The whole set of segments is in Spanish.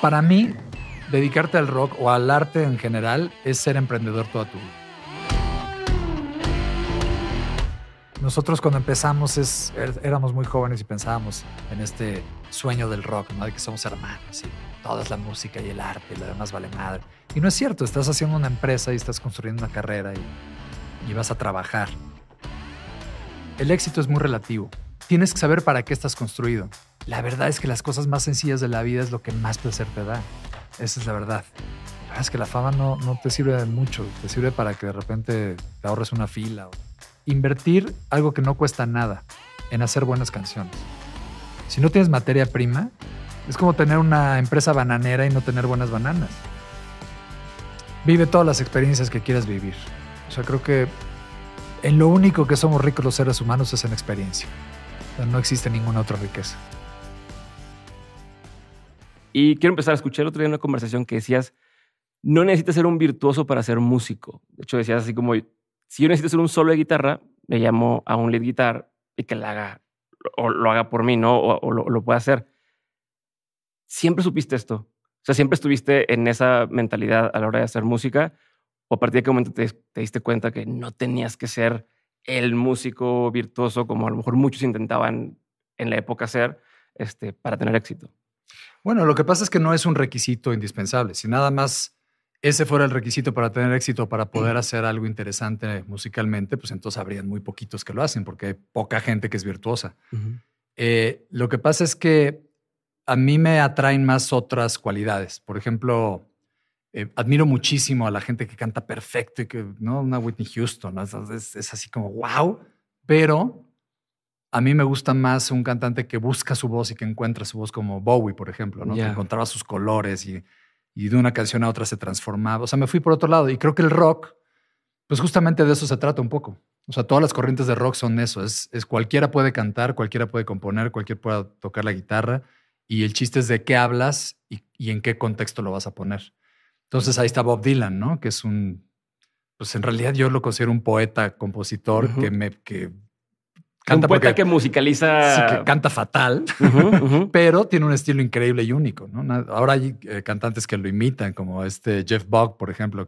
para mí, dedicarte al rock o al arte en general es ser emprendedor toda tu vida. Nosotros cuando empezamos es, er, éramos muy jóvenes y pensábamos en este sueño del rock, de que somos hermanos y toda es la música y el arte y lo demás vale madre. Y no es cierto, estás haciendo una empresa y estás construyendo una carrera y vas a trabajar. El éxito es muy relativo. Tienes que saber para qué estás construido. La verdad es que las cosas más sencillas de la vida es lo que más placer te da. Esa es la verdad. La verdad es que la fama no, te sirve de mucho. Te sirve para que de repente te ahorres una fila. Invertir algo que no cuesta nada en hacer buenas canciones. Si no tienes materia prima, es como tener una empresa bananera y no tener buenas bananas. Vive todas las experiencias que quieras vivir. O sea, creo que en lo único que somos ricos los seres humanos es en experiencia. no existe ninguna otra riqueza. Y quiero empezar a escuchar otro día una conversación que decías, no necesitas ser un virtuoso para ser músico. De hecho, decías así como, si yo necesito ser un solo de guitarra, le llamo a un lead guitar y que haga, o lo haga por mí, ¿no? O, lo, puede pueda hacer. ¿Siempre supiste esto? O sea, ¿siempre estuviste en esa mentalidad a la hora de hacer música? ¿O a partir de qué momento te, diste cuenta que no tenías que ser el músico virtuoso como a lo mejor muchos intentaban en la época hacer este, para tener éxito? Bueno, lo que pasa es que no es un requisito indispensable. Si nada más ese fuera el requisito para tener éxito, para poder hacer algo interesante musicalmente, pues entonces habrían muy poquitos que lo hacen, porque hay poca gente que es virtuosa. Eh, lo que pasa es que a mí me atraen más otras cualidades. Por ejemplo, eh, admiro muchísimo a la gente que canta perfecto y que, ¿no? Una Whitney Houston, es, así como, wow, pero a mí me gusta más un cantante que busca su voz y que encuentra su voz como Bowie, por ejemplo, ¿no? Que encontraba sus colores y, de una canción a otra se transformaba. O sea, me fui por otro lado y creo que el rock, pues justamente de eso se trata un poco. O sea, todas las corrientes de rock son eso. Es, cualquiera puede cantar, cualquiera puede componer, cualquiera puede tocar la guitarra. Y el chiste es de qué hablas y, en qué contexto lo vas a poner. Entonces ahí está Bob Dylan, ¿no? Que es un, pues en realidad yo lo considero un poeta, compositor que, me, que un poeta que musicaliza. que canta fatal, pero tiene un estilo increíble y único. Ahora hay eh, cantantes que lo imitan, como este Jeff Buck, por ejemplo,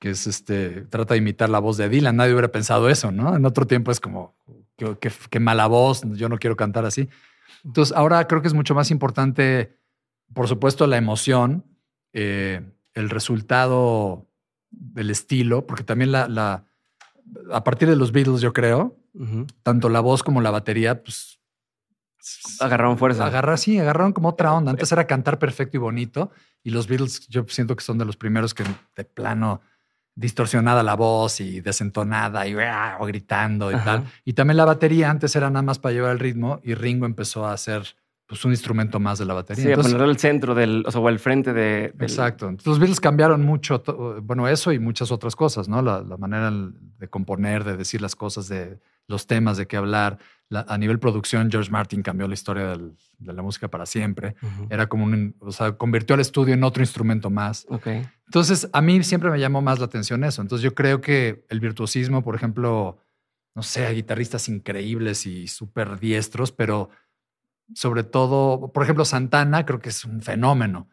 que, es este, trata de imitar la voz de Dylan. Nadie hubiera pensado eso, ¿no? En otro tiempo es como, qué, mala voz, yo no quiero cantar así. Entonces, ahora creo que es mucho más importante, por supuesto, la emoción, eh, el resultado del estilo, porque también la a partir de los Beatles, yo creo, tanto la voz como la batería, pues. Agarraron fuerza. sí, agarraron como otra onda. Antes era cantar perfecto y bonito. Y los Beatles, yo siento que son de los primeros que de plano distorsionada la voz y desentonada y ah, o gritando y tal. Y también la batería antes era nada más para llevar el ritmo y Ringo empezó a hacer pues, un instrumento más de la batería. Sí, Entonces, el centro del, o sea, o frente de. Exacto. Entonces, los Beatles cambiaron mucho, bueno, eso y muchas otras cosas, ¿no? La, manera de componer, de decir las cosas, de los temas, de qué hablar. a nivel producción, George Martin cambió la historia de la música para siempre. Era como un, o sea, convirtió al estudio en otro instrumento más. Ok. Entonces, a mí siempre me llamó más la atención eso. Entonces, yo creo que el virtuosismo, por ejemplo, no sé, guitarristas increíbles y súper diestros, pero sobre todo, por ejemplo, Santana, creo que es un fenómeno.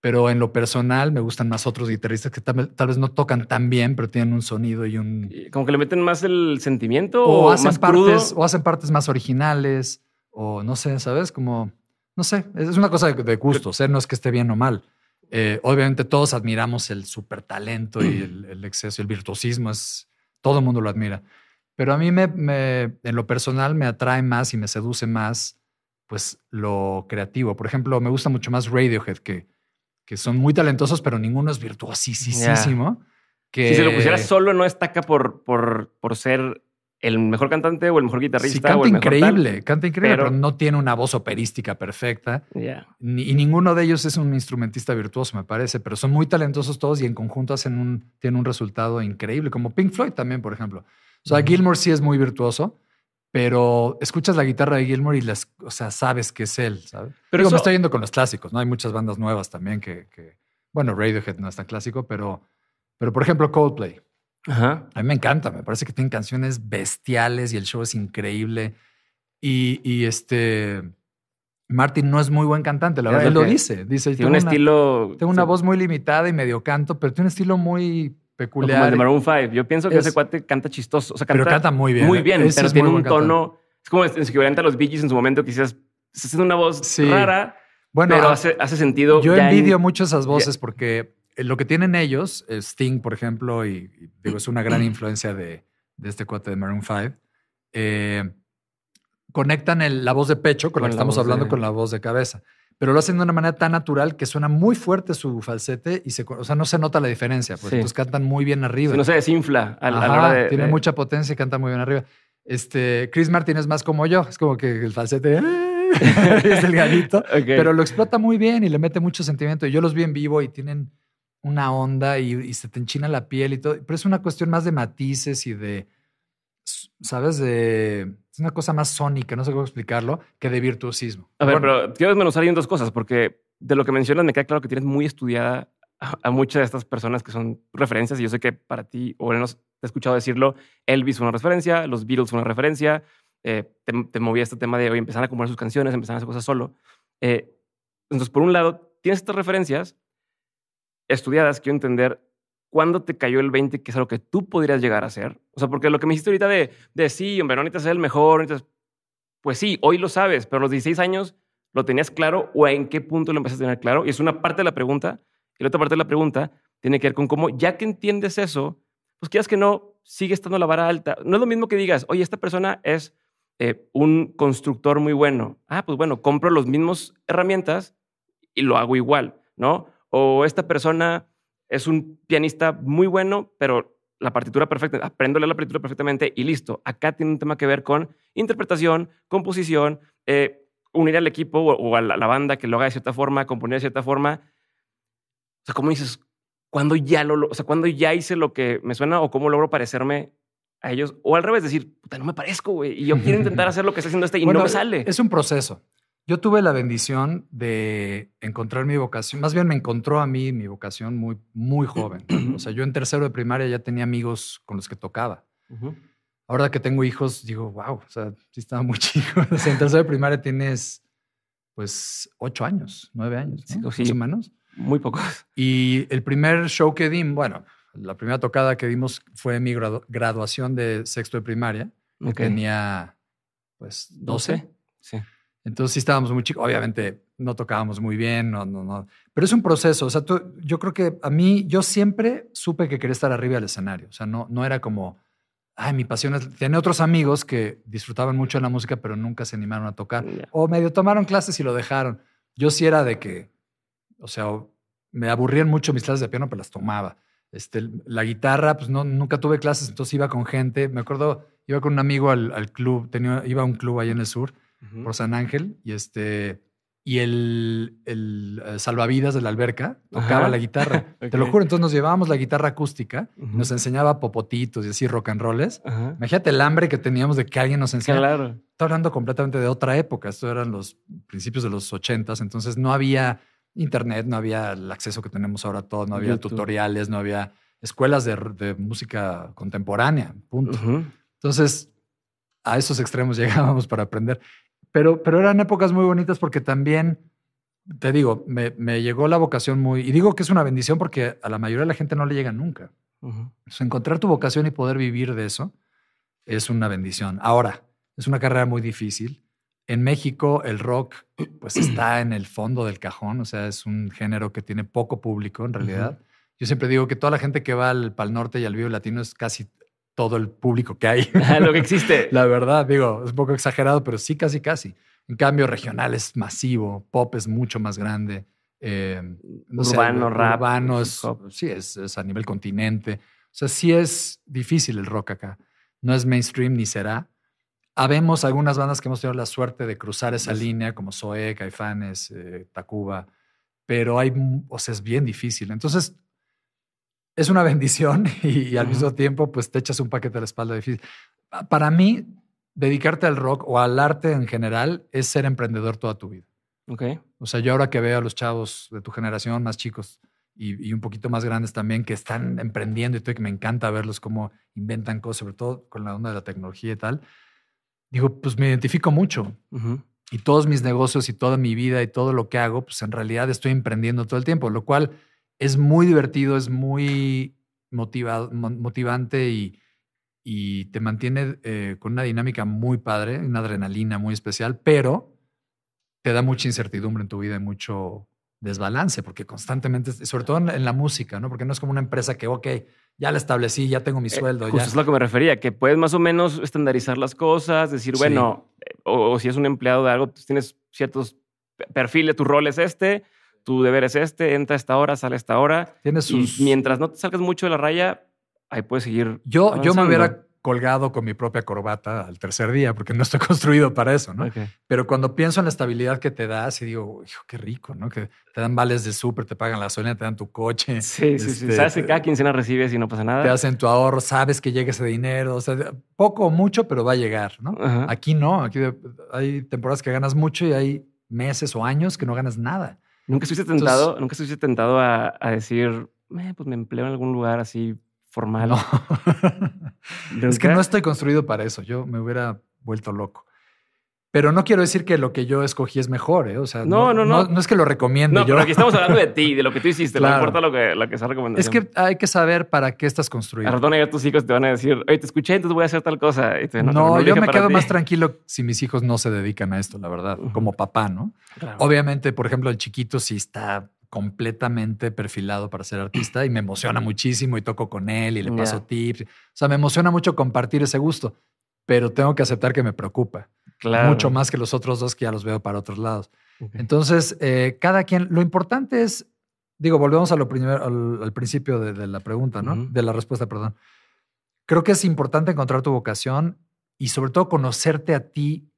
Pero en lo personal me gustan más otros guitarristas que tal, vez no tocan tan bien, pero tienen un sonido y un. Como que le meten más el sentimiento o, hacen partes, o hacen partes más originales, o no sé, ¿sabes? Como, no sé, es una cosa de, gusto, ¿eh? no es que esté bien o mal. Eh, obviamente todos admiramos el super talento y el, exceso, el virtuosismo, todo el mundo lo admira. Pero a mí me, en lo personal me atrae más y me seduce más pues lo creativo. Por ejemplo, me gusta mucho más Radiohead, que, son muy talentosos, pero ninguno es virtuosísimo. Si se lo pusiera solo, no destaca por, ser el mejor cantante o el mejor guitarrista. canta, increíble, canta increíble, pero, no tiene una voz operística perfecta. y ninguno de ellos es un instrumentista virtuoso, me parece, pero son muy talentosos todos y en conjunto hacen un, tienen un resultado increíble, como Pink Floyd también, por ejemplo. O sea, Gilmore sí es muy virtuoso, pero escuchas la guitarra de Gilmore y las, o sea, sabes que es él, ¿sabes? Pero me estoy yendo con los clásicos, ¿no? Hay muchas bandas nuevas también que, bueno, Radiohead no es tan clásico, pero, pero por ejemplo Coldplay. A mí me encanta, me parece que tienen canciones bestiales y el show es increíble. Y, este, Martin no es muy buen cantante, la verdad, él lo dice. Dice, tiene un estilo... Tengo una voz muy limitada y medio canto, pero tiene un estilo muy peculiar. el de Maroon 5. Yo pienso que ese cuate canta chistoso. O sea, canta, pero canta muy bien. Muy ¿eh? bien, pero tiene un tono. Es como en equivalente a los Bee Gees en su momento, que quizás Se haciendo una voz rara, bueno, pero hace, sentido. Yo envidio mucho esas voces porque eh, lo que tienen ellos, eh, Sting, por ejemplo, y, digo, es una gran influencia de, de, este cuate de Maroon 5. conectan el, la voz de pecho con, lo la que estamos hablando con la voz de cabeza pero lo hacen de una manera tan natural que suena muy fuerte su falsete y se, o sea, no se nota la diferencia, porque cantan muy bien arriba. no se desinfla a, la hora de. Tiene mucha potencia y canta muy bien arriba. Este, Chris Martin es más como yo, es como que el falsete ah", es delgadito, pero lo explota muy bien y le mete mucho sentimiento. yo los vi en vivo y tienen una onda y, y se te enchina la piel y todo, pero es una cuestión más de matices y de, ¿sabes? De es una cosa más sónica, no sé cómo explicarlo, que de virtuosismo. A ver, pero quiero desmenuzar ahí en dos cosas, porque de lo que mencionas me queda claro que tienes muy estudiada a, muchas de estas personas que son referencias. Y yo sé que para ti, o al menos te he escuchado decirlo, Elvis fue una referencia, los Beatles fue una referencia. Eh, te, movía este tema de hoy empezar a componer sus canciones, empezar a hacer cosas solo. Eh, entonces, por un lado, tienes estas referencias estudiadas, quiero entender ¿cuándo te cayó el 20 que es algo que tú podrías llegar a hacer? O sea, porque lo que me dijiste ahorita de, de sí, hombre, no es el mejor, entonces, pues sí, hoy lo sabes, pero a los 16 años lo tenías claro o en qué punto lo empezaste a tener claro. Y es una parte de la pregunta. Y la otra parte de la pregunta tiene que ver con cómo, ya que entiendes eso, pues quieras que no, sigue estando la vara alta. No es lo mismo que digas, oye, esta persona es eh, un constructor muy bueno. Ah, pues bueno, compro las mismas herramientas y lo hago igual, ¿no? O esta persona es un pianista muy bueno, pero la partitura perfecta, aprendo a leer la partitura perfectamente y listo. Acá tiene un tema que ver con interpretación, composición, eh, unir al equipo o, a la, banda que lo haga de cierta forma, componer de cierta forma. O sea, ¿cómo dices? ¿Cuándo ya, lo, o sea, ya hice lo que me suena o cómo logro parecerme a ellos? O al revés, decir, puta, no me parezco, güey, y yo quiero intentar hacer lo que está haciendo este y no me sale. Es un proceso. Yo tuve la bendición de encontrar mi vocación, más bien me encontró a mí mi vocación muy, muy joven. O sea, yo en tercero de primaria ya tenía amigos con los que tocaba. Ahora que tengo hijos, digo, wow, o sea, sí estaba muy chico. en tercero de primaria tienes, pues, ocho años, nueve años, ¿no? sí, Muy pocos. Y el primer show que di, bueno, la primera tocada que dimos fue mi graduación de sexto de primaria. Yo Tenía, pues, doce Sí. Entonces sí estábamos muy chicos, obviamente no tocábamos muy bien, no, no, no. Pero es un proceso, o sea, yo creo que a mí, yo siempre supe que quería estar arriba del escenario, o sea, no, no era como, ay, mi pasión es, tenía otros amigos que disfrutaban mucho de la música, pero nunca se animaron a tocar, o medio tomaron clases y lo dejaron. Yo sí era de que, o sea, me aburrían mucho mis clases de piano, pero las tomaba. Este, la guitarra, pues nunca tuve clases, entonces iba con gente. Me acuerdo, iba con un amigo al, club, tenía, iba a un club ahí en el sur por San Ángel y este y el, el eh, salvavidas de la alberca tocaba la guitarra. Te lo juro, entonces nos llevábamos la guitarra acústica, nos enseñaba popotitos y así rock and rolls. Imagínate el hambre que teníamos de que alguien nos enseñara. Claro. Estoy hablando completamente de otra época, esto eran los principios de los ochentas, entonces no había internet, no había el acceso que tenemos ahora todo, no había tutoriales, no había escuelas de, música contemporánea, punto. Entonces, a esos extremos llegábamos para aprender. Pero, pero eran épocas muy bonitas porque también, te digo, me, llegó la vocación muy... Y digo que es una bendición porque a la mayoría de la gente no le llega nunca. encontrar tu vocación y poder vivir de eso es una bendición. Ahora, es una carrera muy difícil. En México el rock pues está en el fondo del cajón, o sea, es un género que tiene poco público en realidad. Yo siempre digo que toda la gente que va al Pal Norte y al Vivo Latino es casi todo el público que hay. Lo que existe. La verdad, digo, es un poco exagerado, pero sí, casi, casi. En cambio, regional es masivo, pop es mucho más grande. Eh, no urbano, rap. Urbano pues, sí, es, a nivel continente. O sea, sí es difícil el rock acá. No es mainstream ni será. Habemos algunas bandas que hemos tenido la suerte de cruzar esa pues línea, como Zoe, Caifanes, eh, Tacuba, pero hay, o es bien difícil. Entonces, es una bendición y, al mismo tiempo, pues te echas un paquete a la espalda difícil. Para mí, dedicarte al rock o al arte en general es ser emprendedor toda tu vida. O sea, yo ahora que veo a los chavos de tu generación más chicos y, un poquito más grandes también que están emprendiendo y todo, que me encanta verlos cómo inventan cosas, sobre todo con la onda de la tecnología y tal, digo, pues me identifico mucho. Y todos mis negocios y toda mi vida y todo lo que hago, pues en realidad estoy emprendiendo todo el tiempo, lo cual es muy divertido, es muy motivante y, y, te mantiene eh, con una dinámica muy padre, una adrenalina muy especial, pero te da mucha incertidumbre en tu vida y mucho desbalance, porque constantemente, sobre todo en, la música, ¿no? Porque no es como una empresa que, ok, ya la establecí, ya tengo mi eh, sueldo. Eso justo es lo que me refería, que puedes más o menos estandarizar las cosas, decir, bueno, eh, o, si es un empleado de algo, pues tienes ciertos perfiles, tu rol es este, tu deber es este, entra a esta hora, sale a esta hora. Tienes sus... mientras no te salgas mucho de la raya, ahí puedes seguir. Yo, yo me hubiera colgado con mi propia corbata al tercer día, porque no estoy construido para eso, ¿no? Pero cuando pienso en la estabilidad que te das y digo, hijo, qué rico, ¿no? Que te dan vales de súper, te pagan la suena, te dan tu coche. Sí, sí, sí. Este, sabes que cada quincena recibes y no pasa nada. Te hacen tu ahorro, sabes que llega ese dinero, o sea, poco o mucho, pero va a llegar, ¿no? Aquí no, aquí hay temporadas que ganas mucho y hay meses o años que no ganas nada. Nunca estuviste tentado, tentado a, decir, eh, pues me empleo en algún lugar así formal. es que no estoy construido para eso. Yo me hubiera vuelto loco. Pero no quiero decir que lo que yo escogí es mejor, ¿eh? O sea, no, no, no. No, es que lo recomiendo No, pero aquí estamos hablando de ti, de lo que tú hiciste. No importa lo que, lo que sea recomendación. Es que hay que saber para qué estás construido. perdona ya tus hijos te van a decir, oye, te escuché, entonces voy a hacer tal cosa. no, yo me quedo más tranquilo si mis hijos no se dedican a esto, la verdad, como papá, ¿no? Obviamente, por ejemplo, el chiquito sí está completamente perfilado para ser artista y me emociona muchísimo y toco con él y le paso tips. O sea, me emociona mucho compartir ese gusto pero tengo que aceptar que me preocupa. Mucho más que los otros dos que ya los veo para otros lados. Entonces, eh, cada quien, lo importante es, digo, volvemos a lo primero, al, principio de, la pregunta, ¿no? De la respuesta, perdón. Creo que es importante encontrar tu vocación y sobre todo conocerte a ti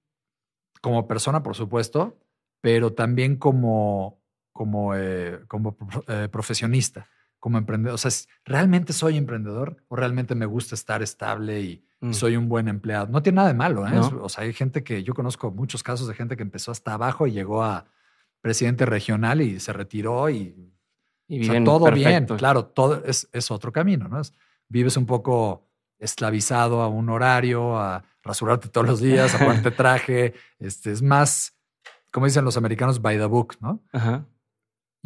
como persona, por supuesto, pero también como, como, eh, como eh, profesionista, como emprendedor. O sea, ¿realmente soy emprendedor o realmente me gusta estar estable y, Mm. soy un buen empleado. No tiene nada de malo. ¿eh? O sea, hay gente que yo conozco muchos casos de gente que empezó hasta abajo y llegó a presidente regional y se retiró y, y bien, todo bien. Claro, todo es, otro camino. ¿no? Es, vives un poco esclavizado a un horario, a rasurarte todos los días, a ponerte traje. Este es más, como dicen los americanos, by the book, ¿no? Ajá.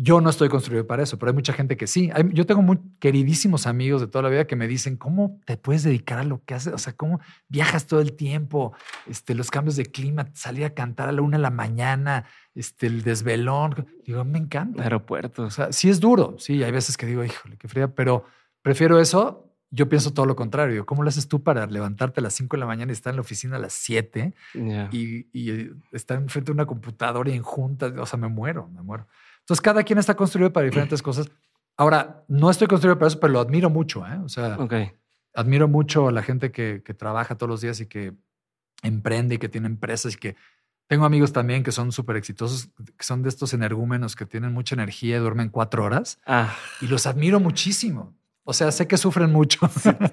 Yo no estoy construido para eso, pero hay mucha gente que sí. yo tengo muy queridísimos amigos de toda la vida que me dicen, ¿cómo te puedes dedicar a lo que haces? O sea, ¿cómo viajas todo el tiempo? Este, los cambios de clima, salir a cantar a la una de la mañana, este, el desvelón. Digo, me encanta. Aeropuerto. sí es duro. Sí, hay veces que digo, híjole, qué fría, pero prefiero eso. Yo pienso todo lo contrario. ¿Cómo lo haces tú para levantarte a las cinco de la mañana y estar en la oficina a las 7 y, y estar frente de una computadora y en juntas? O sea, me muero, me muero. Entonces, cada quien está construido para diferentes cosas. Ahora, no estoy construido para eso, pero lo admiro mucho. ¿eh? O sea, admiro mucho a la gente que, trabaja todos los días y que emprende y que tiene empresas y que tengo amigos también que son súper exitosos, que son de estos energúmenos que tienen mucha energía y duermen cuatro horas. Ah. Y los admiro muchísimo. O sea, sé que sufren mucho.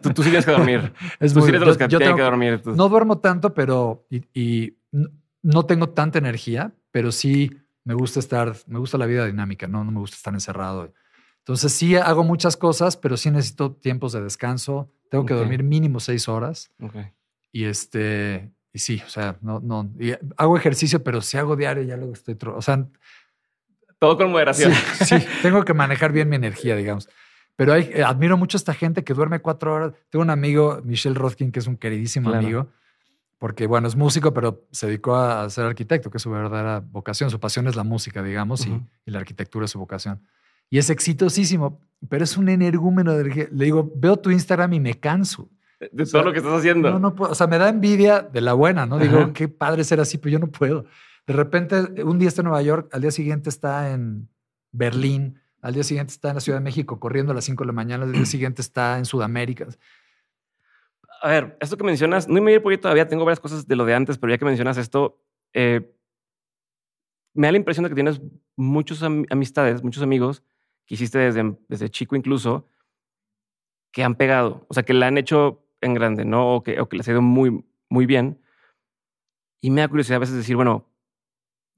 tú, tienes que dormir. Es tú los que tienen que dormir. No duermo tanto, pero... Y, y no tengo tanta energía, pero sí me gusta estar, me gusta la vida dinámica, no, no me gusta estar encerrado. Entonces sí hago muchas cosas, pero sí necesito tiempos de descanso. Tengo que dormir mínimo seis horas. Okay. Y este, y sí, o sea, no, no, hago ejercicio, pero si hago diario ya luego estoy, o sea, todo con moderación. Sí, tengo que manejar bien mi energía, digamos. Pero hay, eh, admiro mucho a esta gente que duerme cuatro horas. Tengo un amigo, Michelle Rothkin, que es un queridísimo amigo, porque bueno, es músico, pero se dedicó a, ser arquitecto, que es su verdadera vocación. Su pasión es la música, digamos, y, la arquitectura es su vocación. Y es exitosísimo, pero es un energúmeno. le digo, veo tu Instagram y me canso. De todo lo que estás haciendo. No, no puedo. O sea, me da envidia de la buena, ¿no? Digo, qué padre ser así, pero yo no puedo. De repente, un día está en Nueva York, al día siguiente está en Berlín, al día siguiente está en la Ciudad de México corriendo a las 5 de la mañana, al día siguiente está en Sudamérica a ver, esto que mencionas, no me voy a ir por todavía, tengo varias cosas de lo de antes, pero ya que mencionas esto, eh, me da la impresión de que tienes muchas amistades, muchos amigos que hiciste desde, chico incluso, que han pegado, o sea, que la han hecho en grande, ¿no? O que, o les ha ido muy, muy bien. Y me da curiosidad a veces decir, bueno,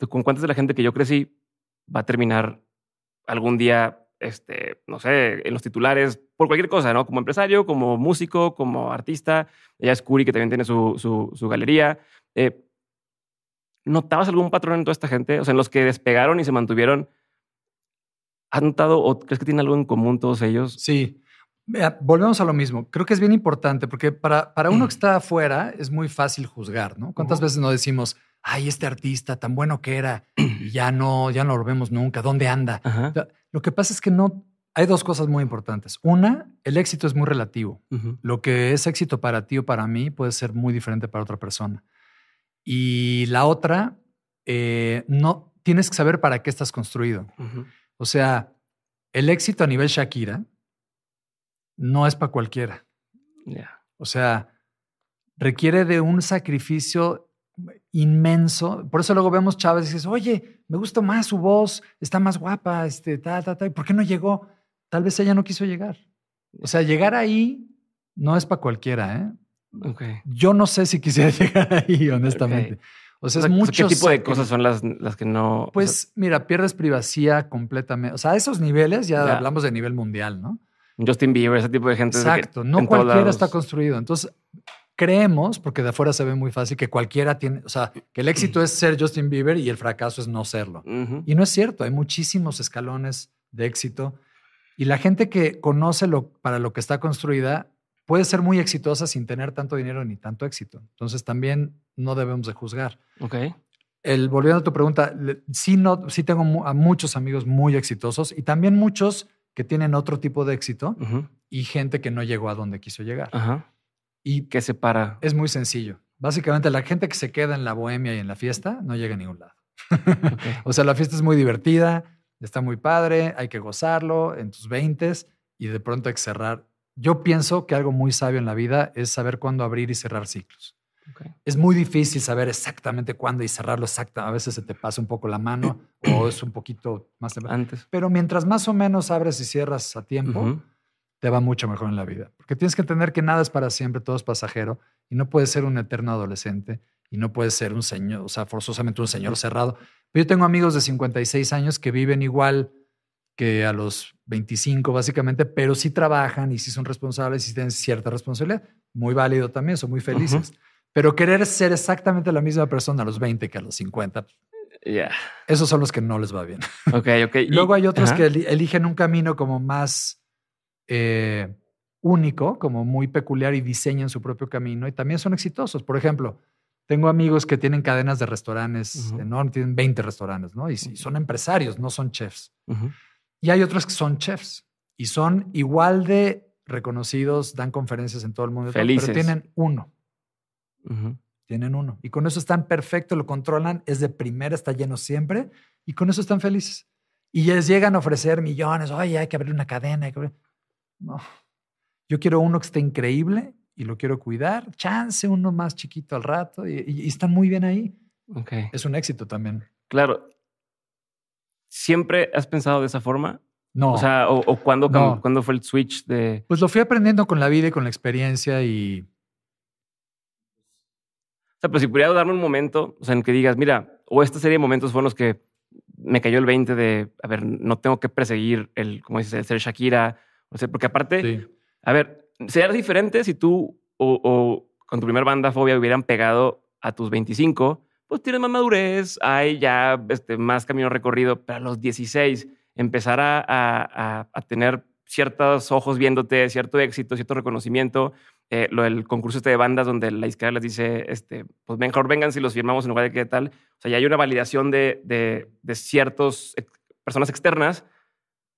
¿con cuántas de la gente que yo crecí va a terminar algún día este, no sé, en los titulares por cualquier cosa, ¿no? Como empresario, como músico, como artista. Ella es Curi, que también tiene su, su, galería. Eh, ¿Notabas algún patrón en toda esta gente? O sea, en los que despegaron y se mantuvieron. ¿Has notado o crees que tienen algo en común todos ellos? Sí. volvemos a lo mismo. Creo que es bien importante porque para, para uno que mm. está afuera es muy fácil juzgar, ¿no? ¿Cuántas veces no decimos, ay, este artista tan bueno que era, ya no, ya no lo vemos nunca, ¿dónde anda? Lo que pasa es que no, hay dos cosas muy importantes. Una, el éxito es muy relativo. Lo que es éxito para ti o para mí puede ser muy diferente para otra persona. Y la otra, eh, no tienes que saber para qué estás construido. O sea, el éxito a nivel Shakira no es para cualquiera. O sea, requiere de un sacrificio inmenso. Por eso luego vemos Chávez y dices, oye, me gusta más su voz, está más guapa, este, ta, ta, ta. por qué no llegó? Tal vez ella no quiso llegar. O sea, llegar ahí no es para cualquiera, ¿eh? Okay. Yo no sé si quisiera llegar ahí, honestamente. O sea, es ¿Qué tipo de cosas son las, las que no...? Pues mira, pierdes privacidad completamente. O sea, esos niveles ya, hablamos de nivel mundial, ¿no? Justin Bieber, ese tipo de gente. Exacto. No cualquiera está construido. Entonces, creemos, porque de afuera se ve muy fácil, que cualquiera tiene, o sea, que el éxito mm. es ser Justin Bieber y el fracaso es no serlo. Y no es cierto, hay muchísimos escalones de éxito y la gente que conoce lo, para lo que está construida puede ser muy exitosa sin tener tanto dinero ni tanto éxito. Entonces también no debemos de juzgar. Ok. El, volviendo a tu pregunta, sí, no, sí tengo a muchos amigos muy exitosos y también muchos que tienen otro tipo de éxito y gente que no llegó a donde quiso llegar. Ajá. ¿Y qué para Es muy sencillo. Básicamente, la gente que se queda en la bohemia y en la fiesta no llega a ningún lado. o sea, la fiesta es muy divertida, está muy padre, hay que gozarlo en tus veintes y de pronto hay que cerrar. Yo pienso que algo muy sabio en la vida es saber cuándo abrir y cerrar ciclos. Es muy difícil saber exactamente cuándo y cerrarlo exacto A veces se te pasa un poco la mano o es un poquito más antes. Pero mientras más o menos abres y cierras a tiempo, te va mucho mejor en la vida. Porque tienes que entender que nada es para siempre, todo es pasajero y no puedes ser un eterno adolescente y no puedes ser un señor, o sea, forzosamente un señor cerrado. Pero yo tengo amigos de 56 años que viven igual que a los 25 básicamente, pero sí trabajan y sí son responsables y tienen cierta responsabilidad. Muy válido también, son muy felices. Pero querer ser exactamente la misma persona a los 20 que a los 50, ya esos son los que no les va bien. Ok, ok. Luego hay otros que eligen un camino como más eh, único, como muy peculiar y diseñan su propio camino y también son exitosos. Por ejemplo, tengo amigos que tienen cadenas de restaurantes enormes, tienen 20 restaurantes, ¿no? Y, son empresarios, no son chefs. Y hay otros que son chefs y son igual de reconocidos, dan conferencias en todo el mundo, Felices. pero tienen uno. Tienen uno. Y con eso están perfectos, lo controlan, es de primera, está lleno siempre, y con eso están felices. Y les llegan a ofrecer millones, oye, hay que abrir una cadena. Hay que abrir... No. Yo quiero uno que esté increíble y lo quiero cuidar. Chance uno más chiquito al rato y, está muy bien ahí. Okay. Es un éxito también. Claro. ¿Siempre has pensado de esa forma? No. O sea, ¿o, cuándo, fue el switch de...? Pues lo fui aprendiendo con la vida y con la experiencia y... O sea, pero si pudiera darme un momento, o sea, en que digas, mira, o esta serie de momentos fueron los que me cayó el 20 de, a ver, no tengo que perseguir el, como dices, el ser Shakira, o sea, porque aparte, a ver, sería diferente si tú o, con tu primer banda Fobia hubieran pegado a tus 25, pues tienes más madurez, hay ya este, más camino recorrido, pero a los 16 empezar a, tener ciertos ojos viéndote, cierto éxito, cierto reconocimiento. Eh, lo del concurso este de bandas donde la izquierda les dice, este, pues mejor vengan si los firmamos en lugar de qué tal. O sea, ya hay una validación de, de, ciertas personas externas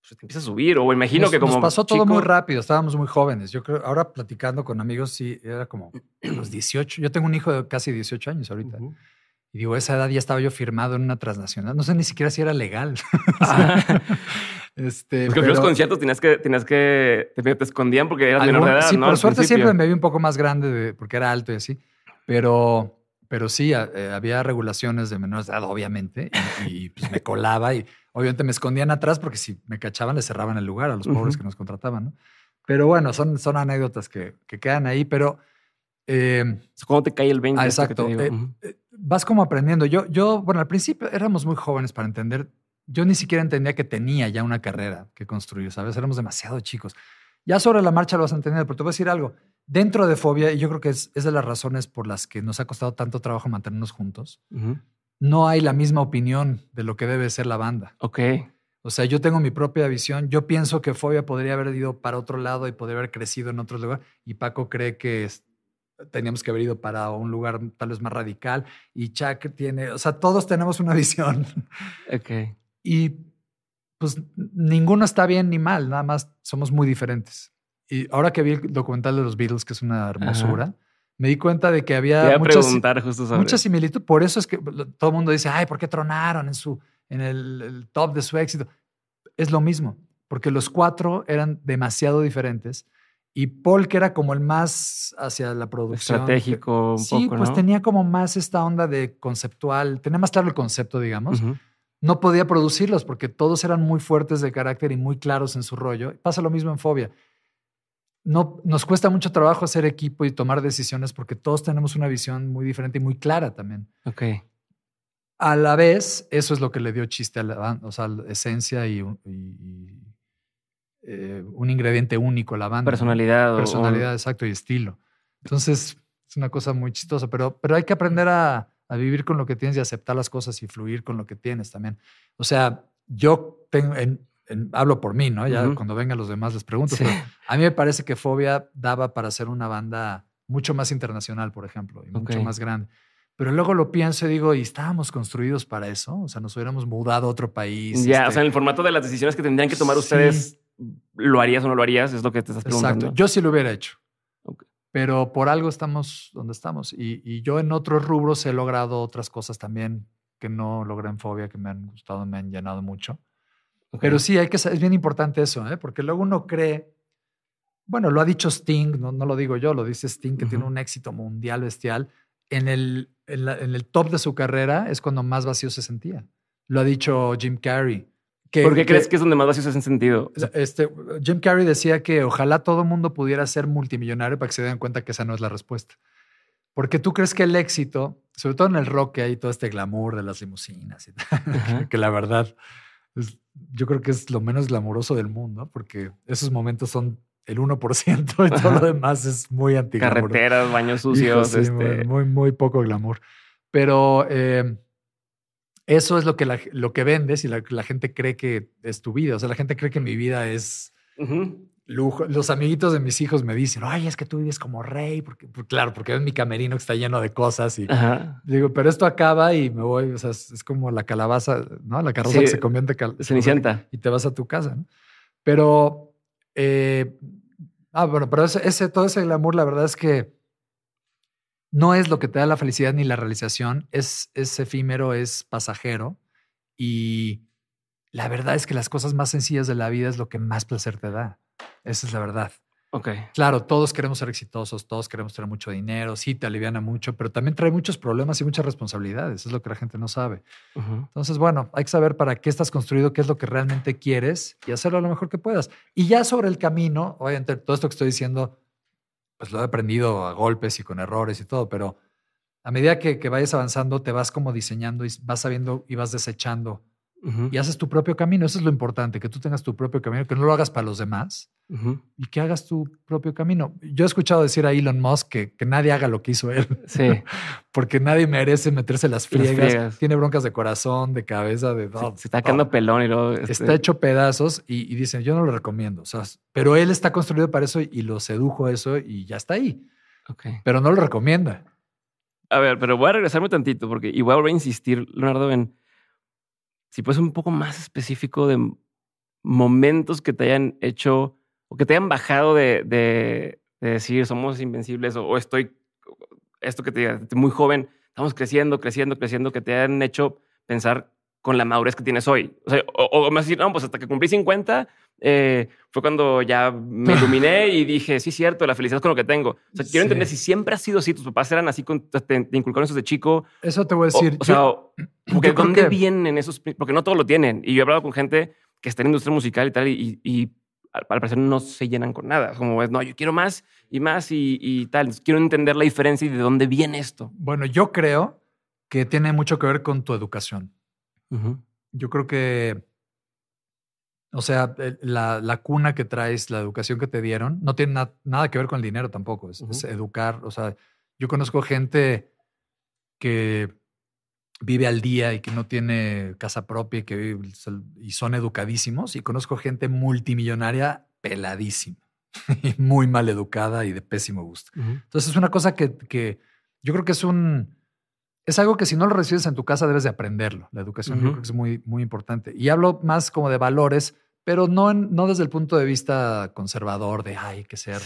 pues te empieza a subir. O imagino que como. Nos pasó todo muy rápido, estábamos muy jóvenes. Yo creo, ahora platicando con amigos, sí, era como los 18. Yo tengo un hijo de casi 18 años ahorita. Y digo, esa edad ya estaba yo firmado en una transnacional. No sé ni siquiera si era legal. Ah. este, porque en los conciertos tenías que, tenías que, te, te escondían porque eras menor de edad. Sí, por suerte siempre me vi un poco más grande de, porque era alto y así. Pero, pero sí, eh, había regulaciones de menores de edad, obviamente. Y, y pues me colaba y Obviamente me escondían atrás porque si me cachaban, le cerraban el lugar a los pobres que nos contrataban, ¿no? Pero bueno, son, son anécdotas que, quedan ahí, pero... Eh, em, ¿Cómo te cae el 20? exacto. Eh, eh, vas como aprendiendo. Yo, yo, bueno, al principio éramos muy jóvenes para entender. Yo ni siquiera entendía que tenía ya una carrera que construir, ¿sabes? Éramos demasiado chicos. Ya sobre la marcha lo vas a entender, pero te voy a decir algo. Dentro de Fobia, y yo creo que es, de las razones por las que nos ha costado tanto trabajo mantenernos juntos, no hay la misma opinión de lo que debe ser la banda. Ok. O sea, yo tengo mi propia visión. Yo pienso que Fobia podría haber ido para otro lado y podría haber crecido en otro lugar. Y Paco cree que teníamos que haber ido para un lugar tal vez más radical. Y Chuck tiene, o sea, todos tenemos una visión. Ok. Y pues ninguno está bien ni mal, nada más somos muy diferentes. Y ahora que vi el documental de los Beatles, que es una hermosura, me di cuenta de que había muchas, mucha similitud. Por eso es que todo el mundo dice, ay, ¿por qué tronaron en, el, top de su éxito? Es lo mismo, porque los cuatro eran demasiado diferentes. Y Paul, que era como el más hacia la producción. Estratégico, un sí, pues tenía como más esta onda de conceptual, tenía más claro el concepto, digamos. No podía producirlos porque todos eran muy fuertes de carácter y muy claros en su rollo. Pasa lo mismo en Fobia no, nos cuesta mucho trabajo hacer equipo y tomar decisiones porque todos tenemos una visión muy diferente y muy clara también. Ok. A la vez, eso es lo que le dio chiste a la, banda, o sea, esencia y, eh, un ingrediente único a la banda. Personalidad. Personalidad, exacto, y estilo. Entonces, es una cosa muy chistosa, pero, pero hay que aprender a, vivir con lo que tienes y aceptar las cosas y fluir con lo que tienes también. O sea, yo tengo, hablo por mí, ¿no? Ya cuando vengan los demás les pregunto. a mí me parece que Fobia daba para ser una banda mucho más internacional, por ejemplo, y mucho más grande. Pero luego lo pienso y digo, ¿y estábamos construidos para eso? O sea, nos hubiéramos mudado a otro país. Ya, o este? sea, en el formato de las decisiones que tendrían que tomar ustedes, ¿lo harías o no lo harías? Es lo que te estás preguntando. Exacto. Yo sí lo hubiera hecho. Pero por algo estamos donde estamos. Y, y yo en otros rubros he logrado otras cosas también que no logré en fobia, que me han gustado, me han llenado mucho. Pero sí, hay que, es bien importante eso, ¿eh? porque luego uno cree, bueno, lo ha dicho Sting, no, no lo digo yo, lo dice Sting, que tiene un éxito mundial bestial. En el, top de su carrera es cuando más vacío se sentía. Lo ha dicho Jim Carrey. Que, ¿Por qué crees que es donde más vacío se ha sentido? Este, Jim Carrey decía que ojalá todo el mundo pudiera ser multimillonario para que se den cuenta que esa no es la respuesta. Porque tú crees que el éxito, sobre todo en el rock que hay todo este glamour de las limusinas, y que, la verdad yo creo que es lo menos glamoroso del mundo, porque esos momentos son el 1% y todo lo demás es muy antiguo. Carreteras, baños sucios. Este. muy, muy poco glamour. Pero eh, eso es lo que, lo que vendes y la, gente cree que es tu vida. O sea, la gente cree que mi vida es los amiguitos de mis hijos me dicen, ay, es que tú vives como rey, porque, pues, claro, porque es mi camerino que está lleno de cosas y digo, pero esto acaba y me voy, o sea, es, como la calabaza, ¿no? La carroza que se convierte Cenicienta. Y te vas a tu casa, ¿no? Pero, eh, ah, bueno, pero ese, todo ese glamour, la verdad es que no es lo que te da la felicidad ni la realización, es, es efímero, es pasajero y la verdad es que las cosas más sencillas de la vida es lo que más placer te da. Esa es la verdad. Claro, todos queremos ser exitosos, todos queremos tener mucho dinero, sí, te aliviana mucho, pero también trae muchos problemas y muchas responsabilidades. Es lo que la gente no sabe. Entonces, bueno, hay que saber para qué estás construido, qué es lo que realmente quieres y hacerlo lo mejor que puedas. Y ya sobre el camino, obviamente, todo esto que estoy diciendo, pues lo he aprendido a golpes y con errores y todo, pero a medida que vayas avanzando, te vas como diseñando y vas sabiendo y vas desechando y haces tu propio camino. Eso es lo importante, que tú tengas tu propio camino, que no lo hagas para los demás y que hagas tu propio camino. Yo he escuchado decir a Elon Musk que, nadie haga lo que hizo él. Sí. Porque nadie merece meterse las friegas. Tiene broncas de corazón, de cabeza, de... se, está quedando pelón y luego... Está este hecho pedazos y, dicen, yo no lo recomiendo. pero él está construido para eso y lo sedujo eso y ya está ahí. Pero no lo recomienda. A ver, pero voy a regresarme tantito porque y voy a a insistir, Leonardo, en si puedes un poco más específico de momentos que te hayan hecho o que te hayan bajado de, decir somos invencibles o, estoy, esto que te diga, muy joven, estamos creciendo, creciendo, creciendo, que te hayan hecho pensar con la madurez que tienes hoy. O, sea, o, decir, no, pues hasta que cumplí 50 eh, fue cuando ya me iluminé y dije, sí, cierto, la felicidad es con lo que tengo. O sea, quiero entender si siempre ha sido así, tus papás eran así, con, te, inculcaron eso de chico. Eso te voy a decir. O, sea, porque ¿dónde vienen esos? Porque no todos lo tienen. Y yo he hablado con gente que está en industria musical y tal, y, al parecer no se llenan con nada. Como es, no, yo quiero más y más y, tal. quiero entender la diferencia y de dónde viene esto. Bueno, yo creo que tiene mucho que ver con tu educación. Yo creo que o sea, la, cuna que traes, la educación que te dieron, no tiene nada que ver con el dinero tampoco. Es, educar. O sea, yo conozco gente que vive al día y que no tiene casa propia y que y son educadísimos. Y conozco gente multimillonaria peladísima y muy mal educada y de pésimo gusto. Entonces es una cosa que, yo creo que es un... Es algo que si no lo recibes en tu casa debes de aprenderlo. La educación creo que es muy, muy importante. Y hablo más como de valores pero no, no desde el punto de vista conservador de hay que ser.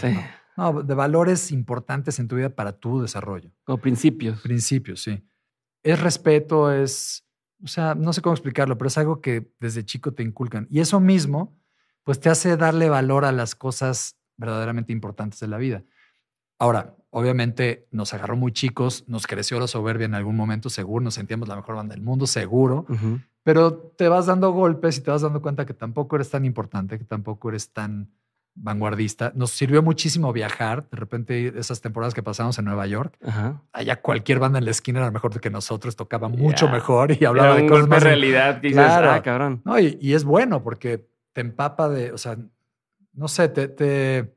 ¿no? de valores importantes en tu vida para tu desarrollo. Como principios. Principios, sí. Es respeto, es. O sea, no sé cómo explicarlo, pero es algo que desde chico te inculcan. Y eso mismo, pues te hace darle valor a las cosas verdaderamente importantes de la vida. Ahora, obviamente nos agarró muy chicos, nos creció la soberbia en algún momento, seguro, nos sentíamos la mejor banda del mundo, seguro. Pero te vas dando golpes y te vas dando cuenta que tampoco eres tan importante, que tampoco eres tan vanguardista. Nos sirvió muchísimo viajar. De repente, esas temporadas que pasamos en Nueva York, allá cualquier banda en la esquina era mejor que nosotros, tocaba mucho mejor y hablaba de cosas más. realidad, dices, ah, y, es bueno porque te empapa de, o sea, no sé, te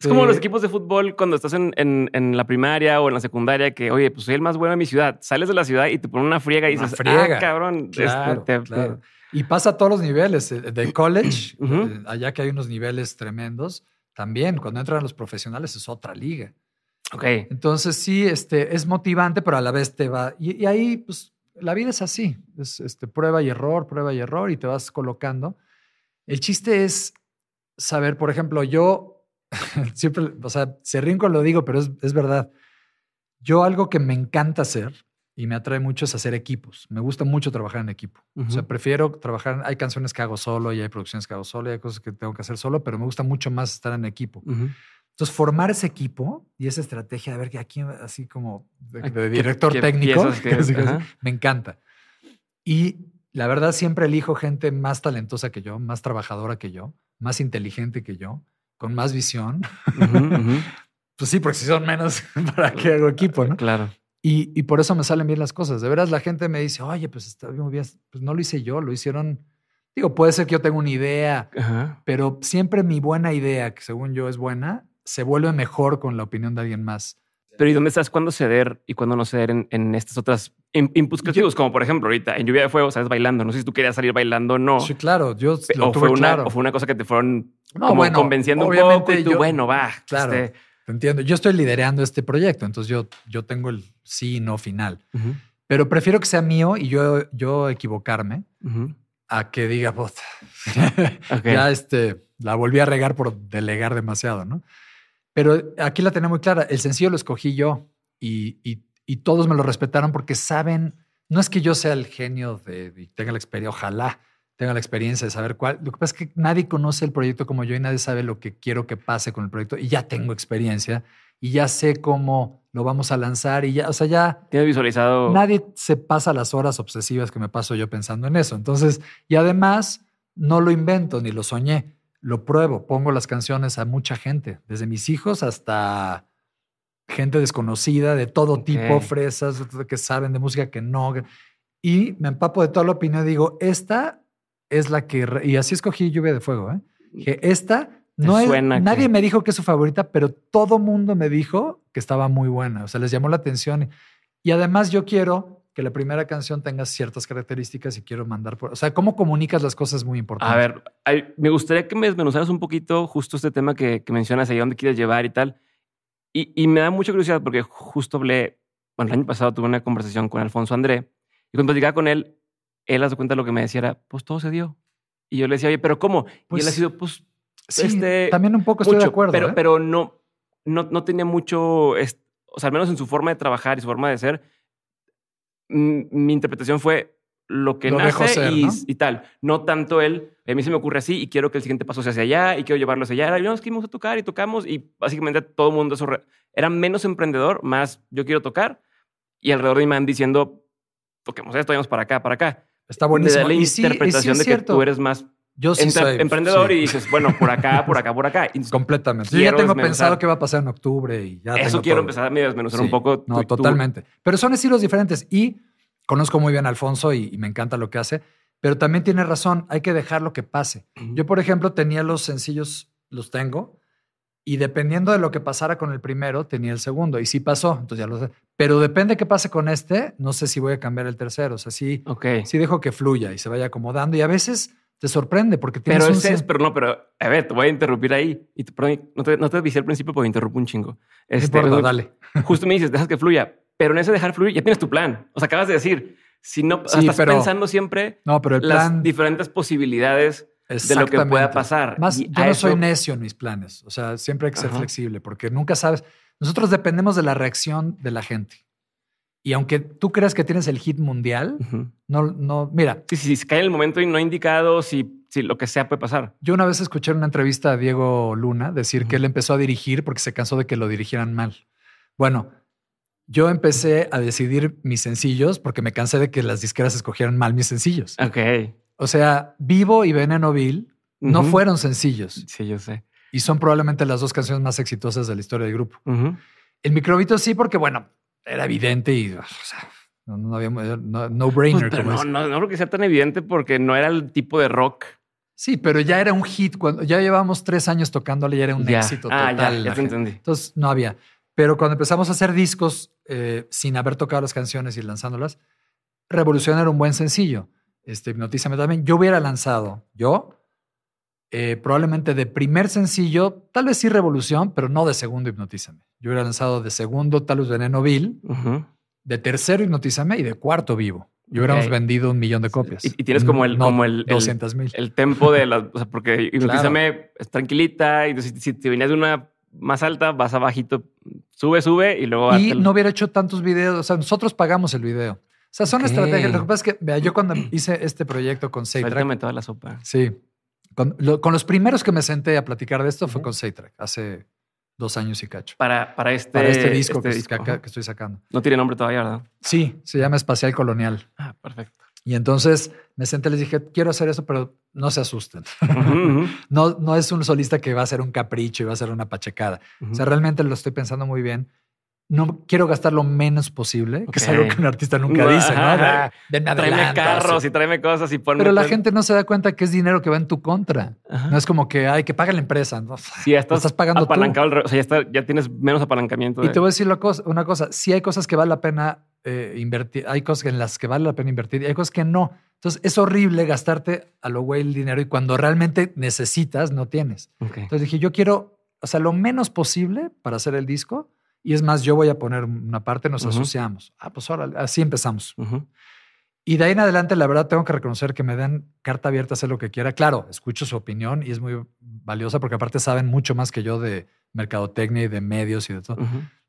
es como los equipos de fútbol cuando estás en, la primaria o en la secundaria que, oye, pues soy el más bueno de mi ciudad. Sales de la ciudad y te ponen una friega y dices, ah, friega. ah, cabrón. Este, claro, Y pasa a todos los niveles. Eh, de college, eh, allá que hay unos niveles tremendos, también cuando entran los profesionales es otra liga. Ok. Entonces sí, este, es motivante, pero a la vez te va... Y, ahí, pues, la vida es así. Es este, prueba y error, prueba y error, y te vas colocando. El chiste es saber, por ejemplo, yo siempre, o sea, se ríen lo digo, pero es, es verdad. Yo algo que me encanta hacer y me atrae mucho es hacer equipos. Me gusta mucho trabajar en equipo. O sea, prefiero trabajar, hay canciones que hago solo y hay producciones que hago solo y hay cosas que tengo que hacer solo, pero me gusta mucho más estar en equipo. Entonces, formar ese equipo y esa estrategia de ver que aquí, así como de, director técnico, me encanta. Y la verdad, siempre elijo gente más talentosa que yo, más trabajadora que yo, más inteligente que yo, con más visión. pues sí, porque si son menos, ¿para que hago equipo? ¿no? Claro. Y, por eso me salen bien las cosas. De veras, la gente me dice, oye, pues está bien. Pues no lo hice yo, lo hicieron. Digo, puede ser que yo tenga una idea, pero siempre mi buena idea, que según yo es buena, se vuelve mejor con la opinión de alguien más. Pero ¿y dónde estás? ¿Cuándo ceder y cuándo no ceder en estas otras inputs como por ejemplo ahorita en Lluvia de Fuego, sabes bailando. No sé si tú querías salir bailando o no. Sí, claro. Yo lo o, tuve fue Una, o fue una cosa que te fueron como convenciendo un poco y tú, bueno, va. Claro. Este te entiendo. Yo estoy liderando este proyecto, entonces yo, yo tengo el sí y no final. Pero prefiero que sea mío y yo, yo equivocarme a que diga, vos ya este, la volví a regar por delegar demasiado, ¿no? Pero aquí la tenía muy clara. El sencillo lo escogí yo y y todos me lo respetaron porque saben, no es que yo sea el genio de, y tenga la experiencia, ojalá tenga la experiencia de saber cuál. Lo que pasa es que nadie conoce el proyecto como yo y nadie sabe lo que quiero que pase con el proyecto y ya tengo experiencia y ya sé cómo lo vamos a lanzar y ya, o sea, ya... tiene visualizado... Nadie se pasa las horas obsesivas que me paso yo pensando en eso. Entonces, y además, no lo invento ni lo soñé, lo pruebo, pongo las canciones a mucha gente, desde mis hijos hasta gente desconocida de todo tipo, fresas, que saben de música, que no. Y me empapo de toda la opinión y digo, esta es la que... Y así escogí Lluvia de Fuego, ¿eh? Que esta no es... Nadie me dijo que es su favorita, pero todo mundo me dijo que estaba muy buena. O sea, les llamó la atención. Y además yo quiero que la primera canción tenga ciertas características y quiero mandar por... O sea, cómo comunicas las cosas muy importante. A ver, me gustaría que me desmenuzaras un poquito justo este tema que, que mencionas, ahí dónde quieres llevar y tal. Y, me da mucha curiosidad porque justo hablé, bueno, el año pasado tuve una conversación con Alfonso André y cuando platicaba con él, él hace cuenta de lo que me decía era, pues todo se dio. Y yo le decía, oye, pero ¿cómo? y él ha pues sido, pues, sí, este, también un poco estoy de acuerdo. Pero, ¿eh? pero no, no, no tenía mucho, o sea, al menos en su forma de trabajar y su forma de ser, mi interpretación fue, lo que nace y, tal. No tanto él, a mí se me ocurre así y quiero que el siguiente paso sea hacia allá y quiero llevarlo hacia allá. Y no, que íbamos a tocar y tocamos y básicamente todo el mundo era menos emprendedor, más yo quiero tocar y alrededor de mí me van diciendo, toquemos esto, vamos para acá, para acá. Está buenísimo. la interpretación de que tú eres más yo emprendedor y dices, bueno, por acá, por acá, por acá. Completamente. Yo ya tengo pensado qué va a pasar en octubre y ya. Eso quiero empezar a desmenuzar un poco. No, totalmente. Pero son estilos diferentes y conozco muy bien a Alfonso y, me encanta lo que hace, pero también tiene razón, hay que dejar lo que pase. Yo, por ejemplo, tenía los sencillos, los tengo, y dependiendo de lo que pasara con el primero, tenía el segundo. Y sí pasó, entonces ya lo sé. Pero depende qué pase con este, no sé si voy a cambiar el tercero. O sea, sí, dejo que fluya y se vaya acomodando. Y a veces te sorprende porque tienes Pero ese es, pero no, pero a ver, te voy a interrumpir ahí. Y no te, no avisé al principio porque interrumpo un chingo. Este, no dale. Justo me dices, dejas que fluya pero en ese dejar fluir ya tienes tu plan. O sea, acabas de decir, si no estás pensando siempre no, pero diferentes posibilidades de lo que pueda pasar. yo no soy necio en mis planes. O sea, siempre hay que ser flexible porque nunca sabes. Nosotros dependemos de la reacción de la gente. Y aunque tú creas que tienes el hit mundial, no, no, mira. Sí, sí, si cae el momento y no indicado, si, si, lo que sea puede pasar. Yo una vez escuché en una entrevista a Diego Luna decir que él empezó a dirigir porque se cansó de que lo dirigieran mal. Bueno, yo empecé a decidir mis sencillos porque me cansé de que las disqueras escogieran mal mis sencillos. Ok. O sea, Vivo y Veneno no fueron sencillos. Sí, yo sé. Y son probablemente las dos canciones más exitosas de la historia del grupo. El microbito sí, porque bueno, era evidente y no, había no, brainer. Pues, no, no, no creo que sea tan evidente porque no era el tipo de rock. Sí, pero ya era un hit. Cuando ya llevamos tres años tocándole, y era un éxito total. Ah, ya, ya te entendí. Entonces no había. Pero cuando empezamos a hacer discos eh, sin haber tocado las canciones y lanzándolas, era un buen sencillo. Este, hipnotízame también. Yo hubiera lanzado, yo, eh, probablemente de primer sencillo, tal vez sí Revolución, pero no de segundo Hipnotízame. Yo hubiera lanzado de segundo tal vez Veneno Vil, de tercero Hipnotízame y de cuarto Vivo. Y hubiéramos vendido un millón de copias. Y, tienes como el, el, 200, el, el, tempo de las. O sea, porque Hipnotízame es tranquilita y si, si, te venías de una más alta, vas abajito, sube, sube y luego... Y no hubiera hecho tantos videos, o sea, nosotros pagamos el video. O sea, son estrategias. Lo que pasa es que, vea, yo cuando hice este proyecto con Seitrack... toda la sopa. Sí. Con, los primeros que me senté a platicar de esto fue con Seitrack, hace dos años y cacho. Para, para, este, este disco, este que, estoy sacando. No tiene nombre todavía, ¿verdad? Sí, se llama Espacial Colonial. Ah, perfecto. Y entonces me senté y les dije, quiero hacer eso, pero no se asusten. no, no es un solista que va a ser un capricho y va a ser una pachecada. O sea, realmente lo estoy pensando muy bien no quiero gastar lo menos posible, que es algo que un artista nunca dice, ¿no? tráeme carros y tráeme cosas y ponme. Pero la gente no se da cuenta que es dinero que va en tu contra. No es como que hay que paga la empresa. si estás, pagando tú. o sea, ya, tienes menos apalancamiento. Y te voy a decir una cosa, una cosa. Si hay cosas que vale la pena eh, invertir, hay cosas en las que vale la pena invertir y hay cosas que no. Entonces es horrible gastarte a lo güey el dinero y cuando realmente necesitas no tienes. Entonces dije, yo quiero, o sea, lo menos posible para hacer el disco y es más, yo voy a poner una parte, nos asociamos. Ah, pues ahora, así empezamos. Y de ahí en adelante, la verdad, tengo que reconocer que me dan carta abierta a hacer lo que quiera. Claro, escucho su opinión y es muy valiosa porque aparte saben mucho más que yo de mercadotecnia y de medios y de todo.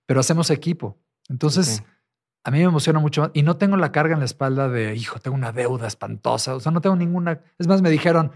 Pero hacemos equipo. Entonces, a mí me emociona mucho más. Y no tengo la carga en la espalda de, hijo, tengo una deuda espantosa. O sea, no tengo ninguna. Es más, me dijeron,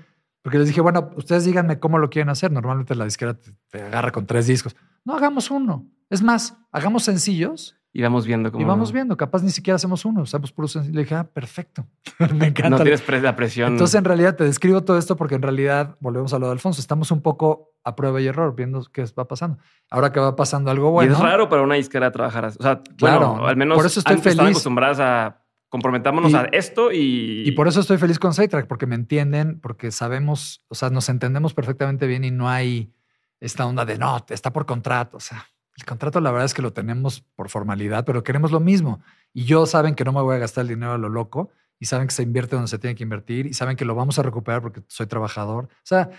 porque les dije, bueno, ustedes díganme cómo lo quieren hacer. Normalmente la disquera te, agarra con tres discos. No hagamos uno. Es más, hagamos sencillos. Y vamos viendo cómo. Y vamos viendo, capaz ni siquiera hacemos uno, O sea, pues puro sencillo Le dije, ah, perfecto. Me encanta. No tienes la presión. Entonces, en realidad, te describo todo esto porque en realidad, volvemos a lo de Alfonso, estamos un poco a prueba y error, viendo qué va pasando. Ahora que va pasando algo bueno. Y es raro para una disquera trabajar así. O sea, claro, al menos por eso estoy feliz. acostumbradas a comprometámonos a esto y... Y por eso estoy feliz con Sidetrack, porque me entienden, porque sabemos, o sea, nos entendemos perfectamente bien y no hay esta onda de, no, está por contrato, o sea. El contrato la verdad es que lo tenemos por formalidad, pero queremos lo mismo. Y yo saben que no me voy a gastar el dinero a lo loco y saben que se invierte donde se tiene que invertir y saben que lo vamos a recuperar porque soy trabajador. O sea,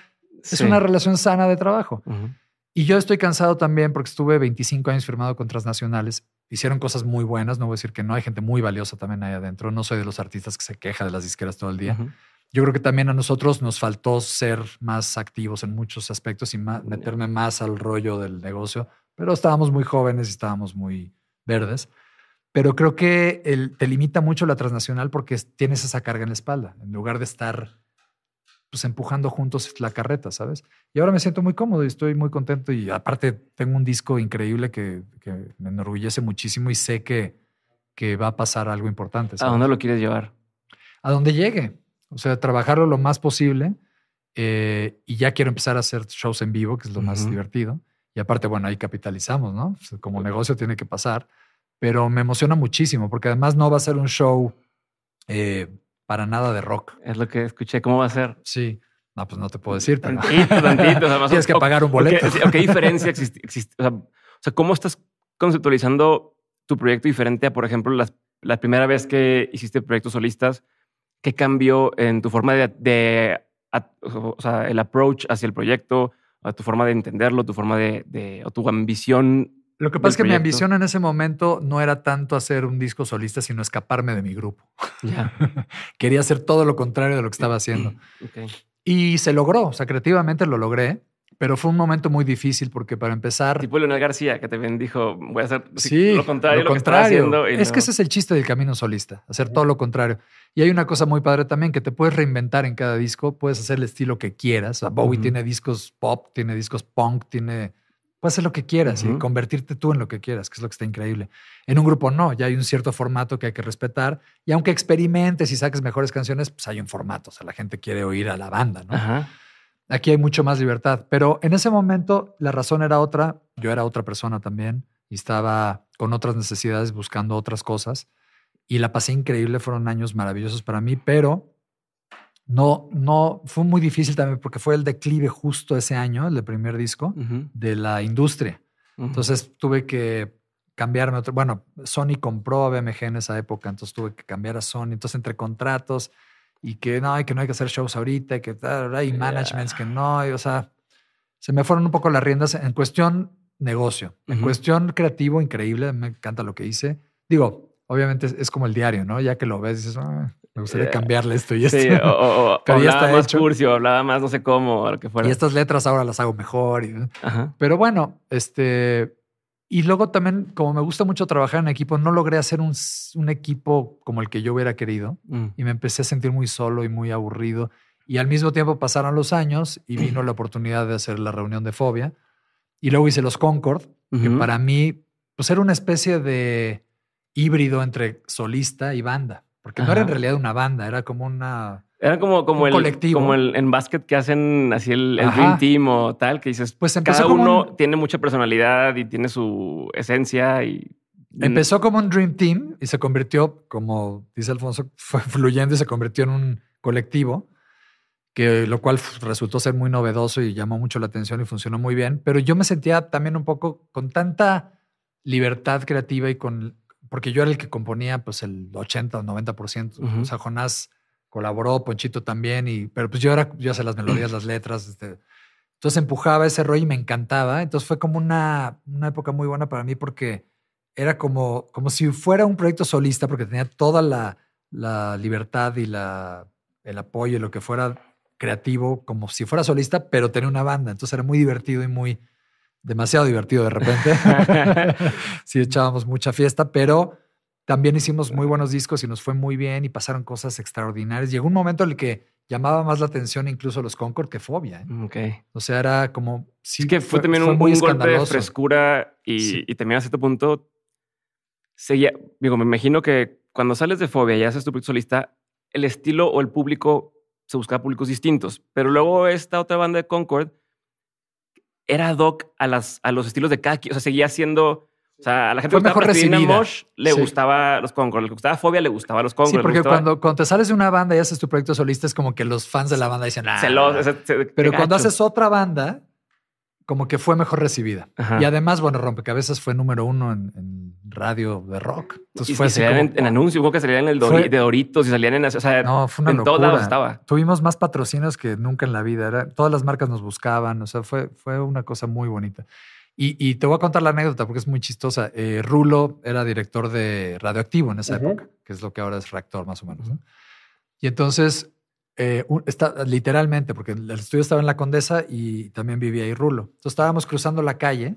es una relación sana de trabajo. Y yo estoy cansado también porque estuve 25 años firmado con transnacionales. Hicieron cosas muy buenas, no voy a decir que no, hay gente muy valiosa también ahí adentro. No soy de los artistas que se queja de las disqueras todo el día. Yo creo que también a nosotros nos faltó ser más activos en muchos aspectos y meterme más al rollo del negocio, pero estábamos muy jóvenes y estábamos muy verdes. Pero creo que te limita mucho la transnacional porque tienes esa carga en la espalda. En lugar de estar pues, empujando juntos la carreta, ¿sabes? Y ahora me siento muy cómodo y estoy muy contento y aparte tengo un disco increíble que, me enorgullece muchísimo y sé que, que va a pasar algo importante. ¿A dónde lo quieres llevar? A donde llegue, o sea, trabajarlo lo más posible eh, y ya quiero empezar a hacer shows en vivo, que es lo más divertido. Y aparte, bueno, ahí capitalizamos, ¿no? Pues, como negocio tiene que pasar, pero me emociona muchísimo porque además no va a ser un show... Eh, para nada de rock. Es lo que escuché. ¿Cómo va a ser? Sí. No, pues no te puedo decir. Tantito, tantito. Tienes que pagar un boleto. qué, diferencia existe? o, sea, ¿cómo estás conceptualizando tu proyecto diferente a, por ejemplo, la primera vez que hiciste proyectos solistas? ¿Qué cambió en tu forma de, o sea, el approach hacia el proyecto, tu forma de entenderlo, tu forma de, de o tu ambición lo que pasa es que mi ambición en ese momento no era tanto hacer un disco solista, sino escaparme de mi grupo. Quería hacer todo lo contrario de lo que estaba haciendo. Y se logró, o sea, creativamente lo logré, pero fue un momento muy difícil porque para empezar... Tipo Leonel García, que también dijo, voy a hacer sí, lo contrario, lo, lo contrario. haciendo es que ese es el chiste del camino solista, hacer todo lo contrario. Y hay una cosa muy padre también, que te puedes reinventar en cada disco, puedes hacer el estilo que quieras. O sea, Bowie tiene discos pop, tiene discos punk, tiene hacer lo que quieras y convertirte tú en lo que quieras, que es lo que está increíble. En un grupo no, ya hay un cierto formato que hay que respetar y aunque experimentes y saques mejores canciones, pues hay un formato, o sea, la gente quiere oír a la banda, ¿no? Aquí hay mucho más libertad, pero en ese momento la razón era otra, yo era otra persona también y estaba con otras necesidades buscando otras cosas y la pasé increíble, fueron años maravillosos para mí, pero no, no, fue muy difícil también porque fue el declive justo ese año, el primer disco, de la industria. Entonces tuve que cambiarme otro. Bueno, Sony compró a BMG en esa época, entonces tuve que cambiar a Sony. Entonces, entre contratos y que no, que no hay que hacer shows ahorita, y que managements que no, o sea, se me fueron un poco las riendas en cuestión negocio, en cuestión creativo, increíble. Me encanta lo que hice. Digo, obviamente es, como el diario, ¿no? Ya que lo ves, dices, ah, me gustaría cambiarle esto y esto. Sí, o, Pero hablaba más hablaba más no sé cómo, lo que fuera. Y estas letras ahora las hago mejor. Pero bueno, este. Y luego también, como me gusta mucho trabajar en equipo, no logré hacer un, equipo como el que yo hubiera querido. Mm. Y me empecé a sentir muy solo y muy aburrido. Y al mismo tiempo pasaron los años y vino la oportunidad de hacer la reunión de fobia. Y luego hice los Concord, que para mí pues era una especie de híbrido entre solista y banda. Porque no era en realidad una banda, era como una. Era como, como el colectivo. Como el en básquet que hacen así el, Dream Team o tal, que dices, pues cada uno tiene mucha personalidad y tiene su esencia y. Empezó como un Dream Team y se convirtió, como dice Alfonso, fue fluyendo y se convirtió en un colectivo, que lo cual resultó ser muy novedoso y llamó mucho la atención y funcionó muy bien. Pero yo me sentía también un poco con tanta libertad creativa y con porque yo era el que componía pues el 80 o 90%. O sea, Jonás colaboró, Ponchito también, y, pero pues yo era, yo hacía las melodías, las letras, este, entonces empujaba ese rollo y me encantaba. Entonces fue como una, una época muy buena para mí porque era como, como si fuera un proyecto solista porque tenía toda la, la libertad y la, el apoyo y lo que fuera creativo como si fuera solista, pero tenía una banda. Entonces era muy divertido y muy demasiado divertido de repente. sí, echábamos mucha fiesta, pero también hicimos muy buenos discos y nos fue muy bien y pasaron cosas extraordinarias. Llegó un momento en el que llamaba más la atención incluso los Concord que Fobia. ¿eh? Mm, o sea, era como... Sí, es que fue, también un, muy golpe frescura y, y, también a cierto punto seguía... Digo, me imagino que cuando sales de Fobia y haces tu proyecto solista, el estilo o el público se buscaba públicos distintos. Pero luego esta otra banda de Concord era Doc a, las, a los estilos de cada O sea, seguía siendo. O sea, a la gente que mejor Mosh le gustaba los con le gustaba Fobia, le gustaba los Concord. Sí, porque cuando, te sales de una banda y haces tu proyecto solista, es como que los fans de la banda dicen, ah, pero cuando haces otra banda, como que fue mejor recibida. Y además, bueno, Rompecabezas fue número uno en, radio de rock. Entonces fue en, hubo que salían en el de Doritos y salían en, no, fue estaba. Tuvimos más patrocinios que nunca en la vida. todas las marcas nos buscaban. O sea, fue, fue una cosa muy bonita. Y, te voy a contar la anécdota porque es muy chistosa. Eh, Rulo era director de Radioactivo en esa época, que es lo que ahora es Reactor más o menos. Y entonces eh, está, literalmente, porque el estudio estaba en la Condesa y también vivía ahí Rulo. Entonces estábamos cruzando la calle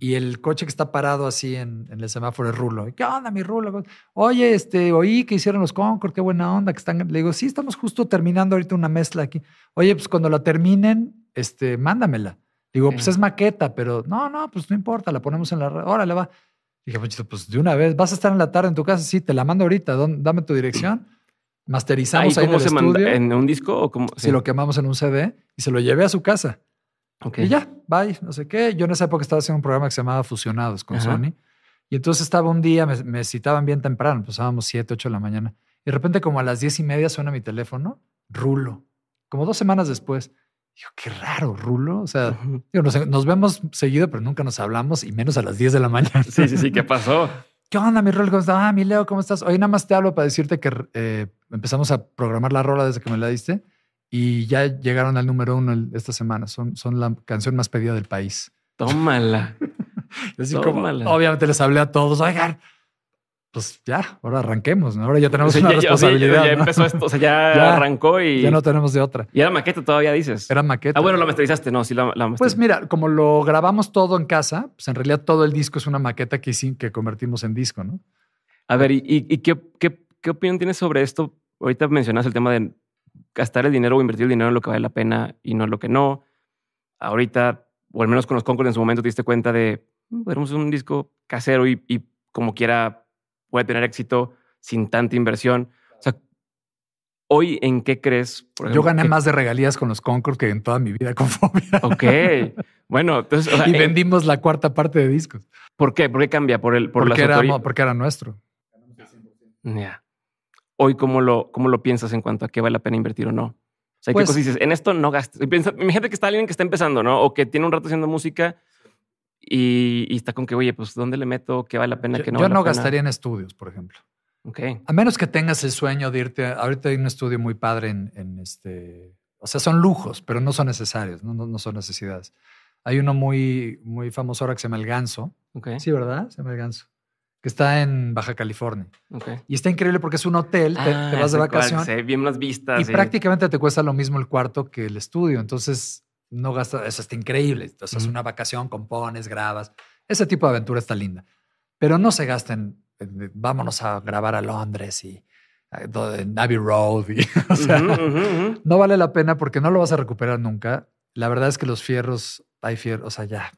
y el coche que está parado así en, el semáforo es Rulo. ¿Qué onda, mi Rulo? Oye, este, oí que hicieron los Concord, qué buena onda que están. Le digo, sí, estamos justo terminando ahorita una mezcla aquí. Oye, pues cuando la terminen, este, mándamela. Digo, pues es maqueta, pero no, no, pues no importa, la ponemos en la red. Órale, va. Dije, pues de una vez, ¿vas a estar en la tarde en tu casa? Sí, te la mando ahorita, dame tu dirección. Masterizamos ahí, en ¿En un disco o Sí. Si lo quemamos en un CD y se lo llevé a su casa. Okay. Y ya, bye, no sé qué. Yo en esa época estaba haciendo un programa que se llamaba Fusionados con Sony. Y entonces estaba un día, me, citaban bien temprano, pasábamos 7, 8 de la mañana. Y de repente como a las 10 y media suena mi teléfono, rulo. Como dos semanas después. Digo, qué raro, Rulo. O sea, digo, nos, vemos seguido, pero nunca nos hablamos y menos a las 10 de la mañana. Sí, sí, sí, ¿qué pasó? ¿Qué onda, mi Rol? ¿Cómo estás? Ah, mi Leo, ¿cómo estás? Hoy nada más te hablo para decirte que eh, empezamos a programar la rola desde que me la diste y ya llegaron al número uno esta semana. Son, la canción más pedida del país. Tómala. obviamente les hablé a todos. Oigan, pues ya, ahora arranquemos, ¿no? Ahora ya tenemos una responsabilidad. ya, empezó esto, o sea, ya, arrancó y... Ya no tenemos de otra. Y era maqueta todavía, dices. Era maqueta. Ah, bueno, la masterizaste, no, sí la, la Pues mira, como lo grabamos todo en casa, pues en realidad todo el disco es una maqueta que, que convertimos en disco, ¿no? A ver, ¿y, qué, opinión tienes sobre esto? Ahorita mencionas el tema de gastar el dinero o invertir el dinero en lo que vale la pena y no en lo que no. Ahorita, o al menos con los Concord en su momento, te diste cuenta de, éramos mm, un disco casero y como quiera puede tener éxito sin tanta inversión. O sea, hoy en qué crees? Yo gané más de regalías con los Concord que en toda mi vida con Fobia. Ok. Bueno, entonces. y eh, vendimos la cuarta parte de discos. ¿Por qué? ¿Por qué cambia? Por el, por porque, las era, porque era nuestro. Ya. Hoy, ¿cómo lo, ¿cómo lo piensas en cuanto a qué vale la pena invertir o no? O sea, ¿qué pues cosas dices? En esto no gastes. Imagínate que está alguien que está empezando, ¿no? O que tiene un rato haciendo música y, está con que, oye, pues, ¿dónde le meto? ¿Qué vale la pena? que no Yo no gastaría en estudios, por ejemplo. Okay. A menos que tengas el sueño de irte. Ahorita hay un estudio muy padre en, este. O sea, son lujos, pero no son necesarios, no, no, son necesidades. Hay uno muy, muy famoso ahora que se llama El Ganso. Okay. Sí, ¿verdad? Se llama El Ganso. Que está en Baja California. Okay. Y está increíble porque es un hotel, te, ah, vas de vacaciones. bien las vistas. Y prácticamente te cuesta lo mismo el cuarto que el estudio. Entonces, no gastas, eso está increíble. Entonces, una vacación, compones, grabas. Ese tipo de aventura está linda. Pero no se gasten, vámonos a grabar a Londres y en Abbey Road. no vale la pena porque no lo vas a recuperar nunca. La verdad es que los fierros, hay fierros, o sea, ya,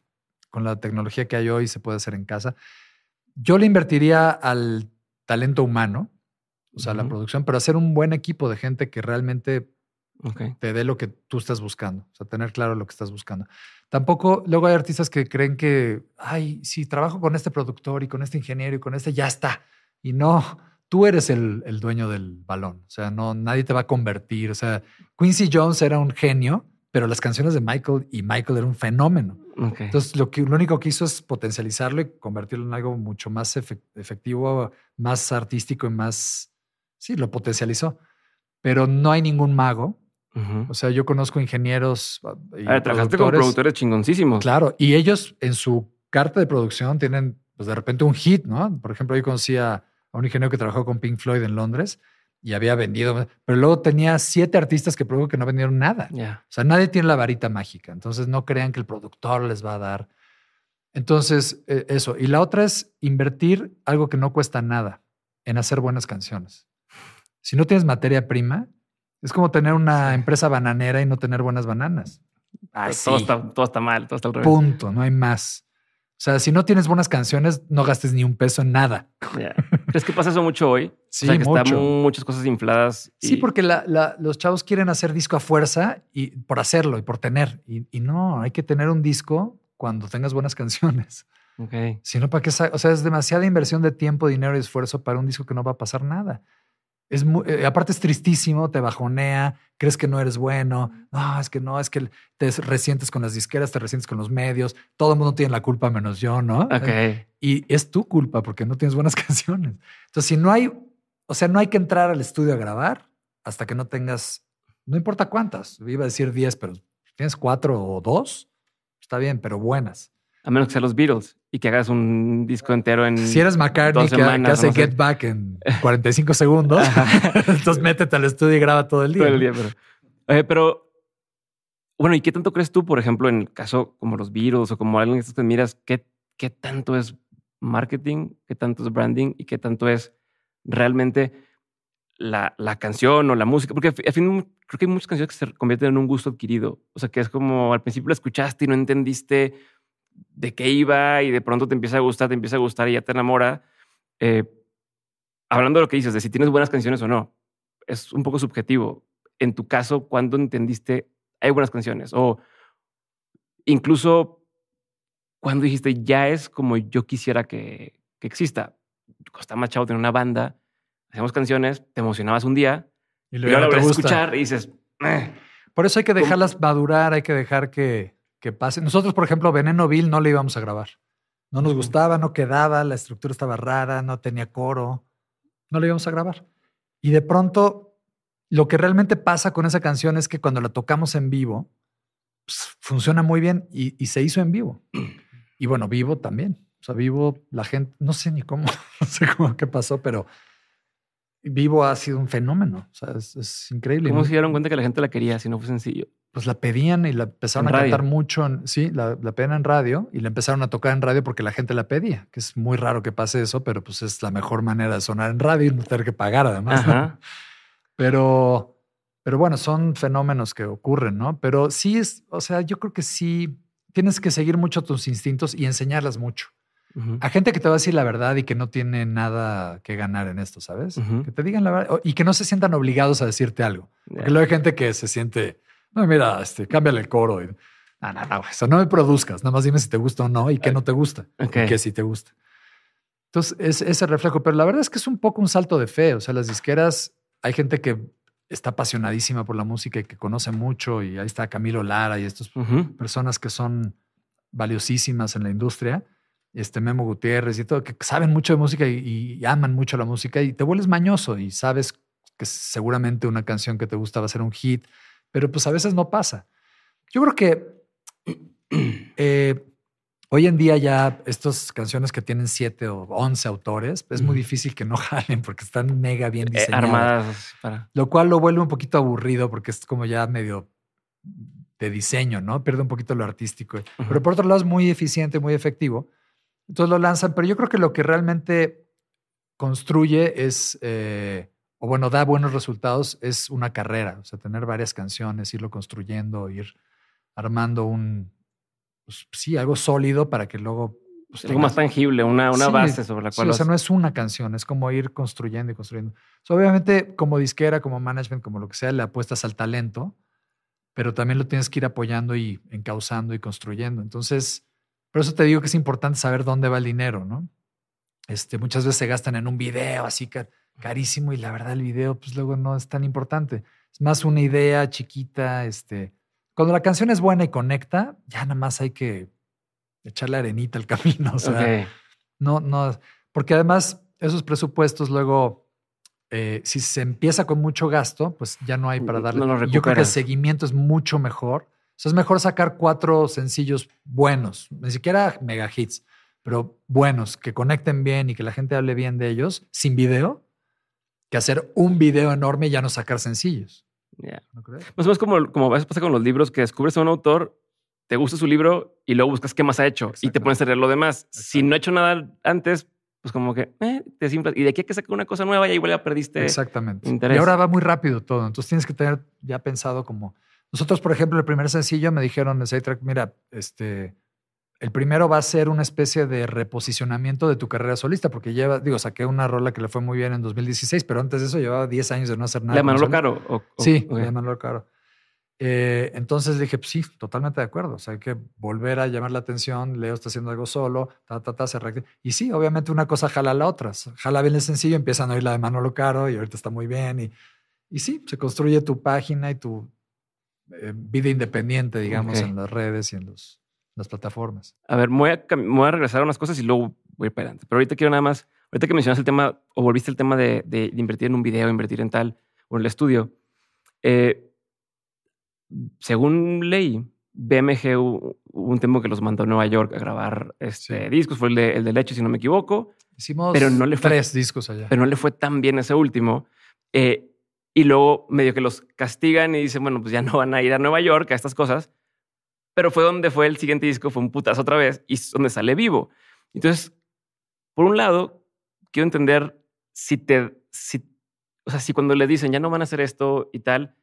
con la tecnología que hay hoy se puede hacer en casa. Yo le invertiría al talento humano, o sea, la producción, pero hacer un buen equipo de gente que realmente Okay. Te dé lo que tú estás buscando, o sea, tener claro lo que estás buscando. Tampoco, luego hay artistas que creen que, ay, si trabajo con este productor y con este ingeniero y con este, ya está. Y no, tú eres el, dueño del balón, o sea, no, nadie te va a convertir. O sea, Quincy Jones era un genio, pero las canciones de Michael y Michael era un fenómeno. Entonces, lo, que, lo único que hizo es potencializarlo y convertirlo en algo mucho más efectivo, más artístico y más, sí, lo potencializó. Pero no hay ningún mago o sea, yo conozco ingenieros. Ah, y ah, con productores chingoncísimos. Claro, y ellos en su carta de producción tienen, pues de repente, un hit, ¿no? Por ejemplo, yo conocí a, un ingeniero que trabajó con Pink Floyd en Londres y había vendido, pero luego tenía siete artistas que produjo que no vendieron nada. O sea, nadie tiene la varita mágica. Entonces, no crean que el productor les va a dar. Entonces, eh, eso. Y la otra es invertir algo que no cuesta nada en hacer buenas canciones. Si no tienes materia prima, es como tener una empresa bananera y no tener buenas bananas. todo, está, mal, todo está al revés. Punto, no hay más. O sea, si no tienes buenas canciones, no gastes ni un peso en nada. Es que pasa eso mucho hoy? Sí, muchas cosas infladas. Sí, porque la, los chavos quieren hacer disco a fuerza y por hacerlo y por tener. Y, no, hay que tener un disco cuando tengas buenas canciones. Ok. Si ¿para qué? O sea, es demasiada inversión de tiempo, dinero y esfuerzo para un disco que no va a pasar nada. Es eh, aparte es tristísimo, te bajonea, crees que no eres bueno, no, es que no, es que te resientes con las disqueras, te resientes con los medios, todo el mundo tiene la culpa menos yo, ¿no? Y es tu culpa porque no tienes buenas canciones. Entonces, si no hay, o sea, no hay que entrar al estudio a grabar hasta que no tengas, no importa cuántas, iba a decir 10, pero tienes cuatro o dos, está bien, pero buenas. A menos que sean los Beatles y que hagas un disco entero en. Si eres McCartney, que, hace Get Back en 45 segundos, entonces métete al estudio y graba todo el día. Todo el día, pero. pero bueno, ¿y qué tanto crees tú, por ejemplo, en el caso como los Beatles o como alguien que te miras, qué, qué tanto es marketing, qué tanto es branding y qué tanto es realmente la, la, canción o la música, porque al fin creo que hay muchas canciones que se convierten en un gusto adquirido. O sea, que es como al principio la escuchaste y no entendiste de qué iba y de pronto te empieza a gustar, te empieza a gustar y ya te enamora. Eh, hablando de lo que dices, de si tienes buenas canciones o no, es un poco subjetivo. En tu caso, ¿cuándo entendiste hay buenas canciones? O incluso, cuando dijiste ya es como yo quisiera que, que exista? Costa Machado tiene una banda, hacemos canciones, te emocionabas un día y luego, lo a escuchar y dices. Por eso hay que dejarlas madurar, hay que dejar que que pase. Nosotros, por ejemplo, Veneno Bill no le íbamos a grabar. No nos gustaba, no quedaba, la estructura estaba rara, no tenía coro. No le íbamos a grabar. Y de pronto, lo que realmente pasa con esa canción es que cuando la tocamos en vivo, pues, funciona muy bien y, se hizo en vivo. Y bueno, vivo también. O sea, vivo, la gente, no sé ni cómo, no sé cómo qué pasó, pero vivo ha sido un fenómeno. O sea, es, es increíble. ¿Cómo se dieron cuenta que la gente la quería si no fue sencillo? pues la pedían y la empezaron a cantar mucho, sí, la, pedían en radio y la empezaron a tocar en radio porque la gente la pedía, que es muy raro que pase eso, pero pues es la mejor manera de sonar en radio y no tener que pagar además. Pero, pero bueno, son fenómenos que ocurren, ¿no? Pero sí es, o sea, yo creo que sí tienes que seguir mucho tus instintos y enseñarlas mucho. A gente que te va a decir la verdad y que no tiene nada que ganar en esto, ¿sabes? Que te digan la verdad y que no se sientan obligados a decirte algo. Porque luego hay gente que se siente no, mira, este, cámbiale el coro. no, eso no me produzcas. Nada más dime si te gusta o no y qué no te gusta. Y qué sí te gusta. Entonces, es ese reflejo. Pero la verdad es que es un poco un salto de fe. O sea, las disqueras, hay gente que está apasionadísima por la música y que conoce mucho. Y ahí está Camilo Lara y estas personas que son valiosísimas en la industria. Este Memo Gutiérrez y todo, que saben mucho de música y, y aman mucho la música y te vuelves mañoso y sabes que seguramente una canción que te gusta va a ser un hit pero pues a veces no pasa. Yo creo que eh, hoy en día ya estas canciones que tienen siete o once autores, es muy difícil que no jalen porque están mega bien eh, diseñadas. Lo cual lo vuelve un poquito aburrido porque es como ya medio de diseño, ¿no? Pierde un poquito lo artístico. Pero por otro lado es muy eficiente, muy efectivo. Entonces lo lanzan, pero yo creo que lo que realmente construye es eh, o bueno, da buenos resultados, es una carrera. O sea, tener varias canciones, irlo construyendo, ir armando un, pues, sí, algo sólido para que luego... Pues, algo más tangible, una, una base sobre la cual... o sea, no es una canción, es como ir construyendo y construyendo. obviamente, como disquera, como management, como lo que sea, le apuestas al talento, pero también lo tienes que ir apoyando y encauzando y construyendo. Entonces, por eso te digo que es importante saber dónde va el dinero, ¿no? Este, muchas veces se gastan en un video, así que carísimo y la verdad el video pues luego no es tan importante. Es más una idea chiquita, este... Cuando la canción es buena y conecta, ya nada más hay que echarle arenita al camino. O sea, no, no, porque además esos presupuestos luego, eh, si se empieza con mucho gasto, pues ya no hay para mm, darle. Yo creo que el seguimiento es mucho mejor. es mejor sacar cuatro sencillos buenos, ni siquiera mega hits, pero buenos, que conecten bien y que la gente hable bien de ellos, sin video, que hacer un video enorme y ya no sacar sencillos. ¿No crees? Más o menos como, como a veces pasa con los libros, que descubres a un autor, te gusta su libro y luego buscas qué más ha hecho y te pones a leer lo demás. Si no ha hecho nada antes, pues como que eh, te Y de aquí a que saca una cosa nueva, y igual ya perdiste. Exactamente. Y ahora va muy rápido todo. Entonces tienes que tener ya pensado como. Nosotros, por ejemplo, el primer sencillo me dijeron de track, mira, este, el primero va a ser una especie de reposicionamiento de tu carrera solista, porque lleva, digo, saqué una rola que le fue muy bien en 2016, pero antes de eso llevaba 10 años de no hacer nada. ¿La Manolo Caro? sí, okay. Manolo Caro. Eh, entonces dije, pues sí, totalmente de acuerdo. O sea, hay que volver a llamar la atención. Leo está haciendo algo solo, ta, ta, ta, se Y sí, obviamente una cosa jala a la otra. Jala bien el sencillo, empiezan a oír la de Manolo Caro y ahorita está muy bien. Y, y sí, se construye tu página y tu eh, vida independiente, digamos, en las redes y en los las plataformas. A ver, voy a, regresar a unas cosas y luego voy para adelante. Pero ahorita quiero nada más, ahorita que mencionaste el tema o volviste el tema de, invertir en un video, invertir en tal o en el estudio. Eh, según ley, BMG hubo un tiempo que los mandó a Nueva York a grabar este, discos, fue el de, el Leche, si no me equivoco. Hicimos tres discos allá. Pero no le fue tan bien ese último. Eh, y luego medio que los castigan y dicen, bueno, pues ya no van a ir a Nueva York a estas cosas pero fue donde fue el siguiente disco, fue un putas otra vez y es donde sale vivo. Entonces, por un lado, quiero entender si te, o sea, si cuando le dicen ya no van a hacer esto y tal,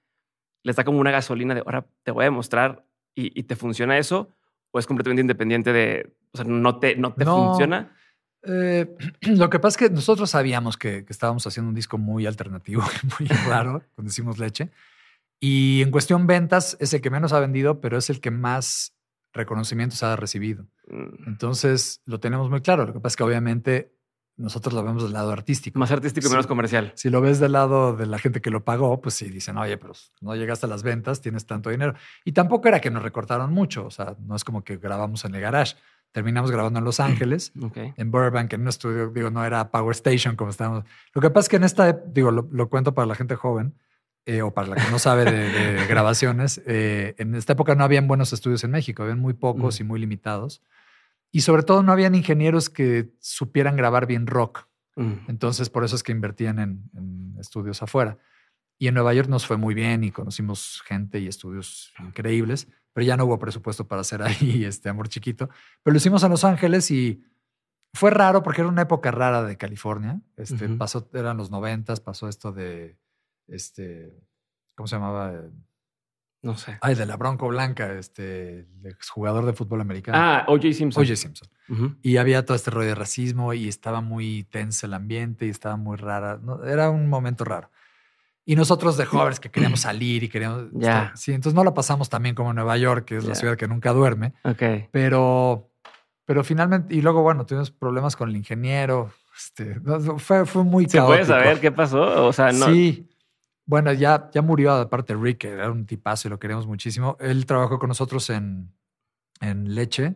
les da como una gasolina de ahora te voy a demostrar y, te funciona eso o es completamente independiente de, o sea, no te, no te funciona. Eh, lo que pasa es que nosotros sabíamos que, que, estábamos haciendo un disco muy alternativo, muy raro, cuando hicimos leche. Y en cuestión ventas, es el que menos ha vendido, pero es el que más reconocimientos ha recibido. Mm. Entonces, lo tenemos muy claro. Lo que pasa es que obviamente nosotros lo vemos del lado artístico. Más artístico y menos comercial. Si lo ves del lado de la gente que lo pagó, pues sí dicen, oye, pero no llegaste a las ventas, tienes tanto dinero. Y tampoco era que nos recortaron mucho. O sea, no es como que grabamos en el garage. Terminamos grabando en Los mm, Ángeles, en Burbank, en un estudio, digo, no era Power Station como estábamos. Lo que pasa es que en esta, digo, lo cuento para la gente joven, eh, o para la que no sabe de, grabaciones, eh, en esta época no habían buenos estudios en México, habían muy pocos mm. y muy limitados. Y sobre todo no habían ingenieros que supieran grabar bien rock. Mm. Entonces, por eso es que invertían en, estudios afuera. Y en Nueva York nos fue muy bien y conocimos gente y estudios increíbles, pero ya no hubo presupuesto para hacer ahí este amor chiquito. Pero lo hicimos en Los Ángeles y fue raro porque era una época rara de California. Este, pasó, eran los noventas, pasó esto de este, ¿cómo se llamaba? No sé. Ay, de la Bronco Blanca, este, el exjugador de fútbol americano. Ah, O.J. Simpson. O.J. Simpson. Y había todo este rollo de racismo y estaba muy tenso el ambiente y estaba muy rara. era un momento raro. Y nosotros de jóvenes que queríamos salir y queríamos. Ya. Sí, entonces no lo pasamos también como Nueva York, que es la ciudad que nunca duerme. Ok. Pero, pero finalmente, y luego, bueno, tuvimos problemas con el ingeniero. Este, fue, muy ¿Se caótico. ¿Se puede saber qué pasó? O sea, no. Sí bueno, ya, ya murió aparte Rick, que era un tipazo y lo queremos muchísimo. Él trabajó con nosotros en, en leche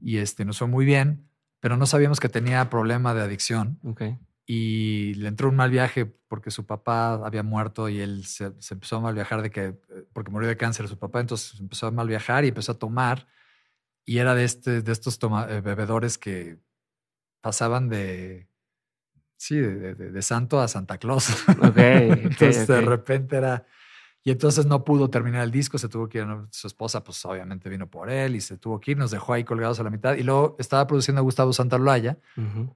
y este, nos fue muy bien, pero no sabíamos que tenía problema de adicción. Y le entró un mal viaje porque su papá había muerto y él se, empezó a mal viajar de que, eh, porque murió de cáncer su papá, entonces empezó a mal viajar y empezó a tomar. Y era de, este, de estos eh, bebedores que pasaban de Sí, de, santo a Santa Claus. Okay, entonces de repente era... Y entonces no pudo terminar el disco, se tuvo que ir, su esposa pues obviamente vino por él y se tuvo que ir, nos dejó ahí colgados a la mitad. Y luego estaba produciendo a Gustavo Santa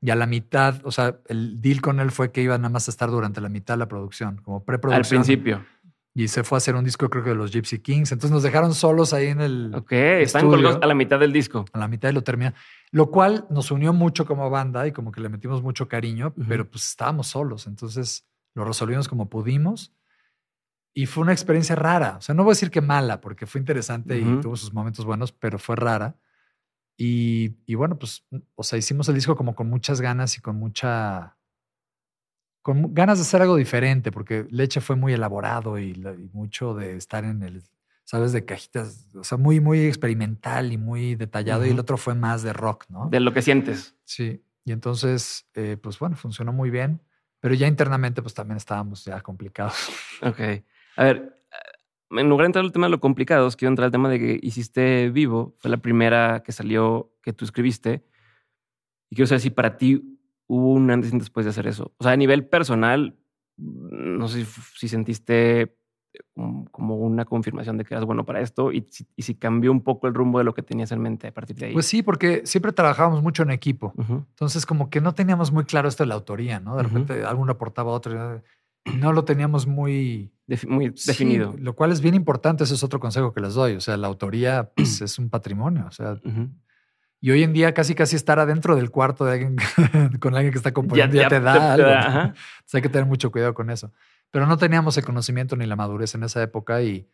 y a la mitad, o sea, el deal con él fue que iba nada más a estar durante la mitad de la producción, como preproducción. Al principio y se fue a hacer un disco, creo que de los Gypsy Kings. Entonces nos dejaron solos ahí en el. Ok, están colgados a la mitad del disco. A la mitad y lo termina. Lo cual nos unió mucho como banda y como que le metimos mucho cariño, pero pues estábamos solos. Entonces lo resolvimos como pudimos. Y fue una experiencia rara. O sea, no voy a decir que mala, porque fue interesante y tuvo sus momentos buenos, pero fue rara. Y, y bueno, pues, o sea, hicimos el disco como con muchas ganas y con mucha con ganas de hacer algo diferente, porque Leche fue muy elaborado y, mucho de estar en el, sabes, de cajitas, o sea, muy, muy experimental y muy detallado, y el otro fue más de rock, ¿no? De lo que sientes. Sí, y entonces, eh, pues bueno, funcionó muy bien, pero ya internamente, pues también estábamos ya complicados. Ok, a ver, eh, en lugar de entrar al tema de lo complicados, quiero entrar al tema de que hiciste vivo, fue la primera que salió que tú escribiste, y quiero saber si para ti hubo un antes y después de hacer eso. O sea, a nivel personal, mm, no sé si, sentiste eh, como una confirmación de que eras bueno para esto y si, cambió un poco el rumbo de lo que tenías en mente a partir de ahí. Pues sí, porque siempre trabajábamos mucho en equipo. Entonces, como que no teníamos muy claro esto de la autoría, ¿no? De repente alguno aportaba a otro. Eh, no lo teníamos muy, muy definido. Lo cual es bien importante. Ese es otro consejo que les doy. O sea, la autoría pues, es un patrimonio. O sea, y hoy en día casi casi estar adentro del cuarto de alguien con alguien que está componiendo ya, te da algo. hay que tener mucho cuidado con eso. Pero no teníamos el conocimiento ni la madurez en esa época y,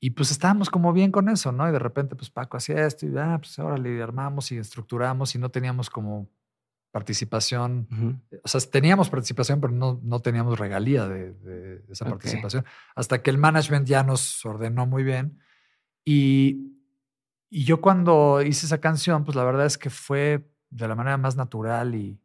y pues estábamos como bien con eso, ¿no? Y de repente pues Paco hacía esto y ah, ahora pues, le armamos y estructuramos y no teníamos como participación. O sea, teníamos participación, pero no, no teníamos regalía de, esa participación. Hasta que el management ya nos ordenó muy bien y y yo cuando hice esa canción, pues la verdad es que fue de la manera más natural y,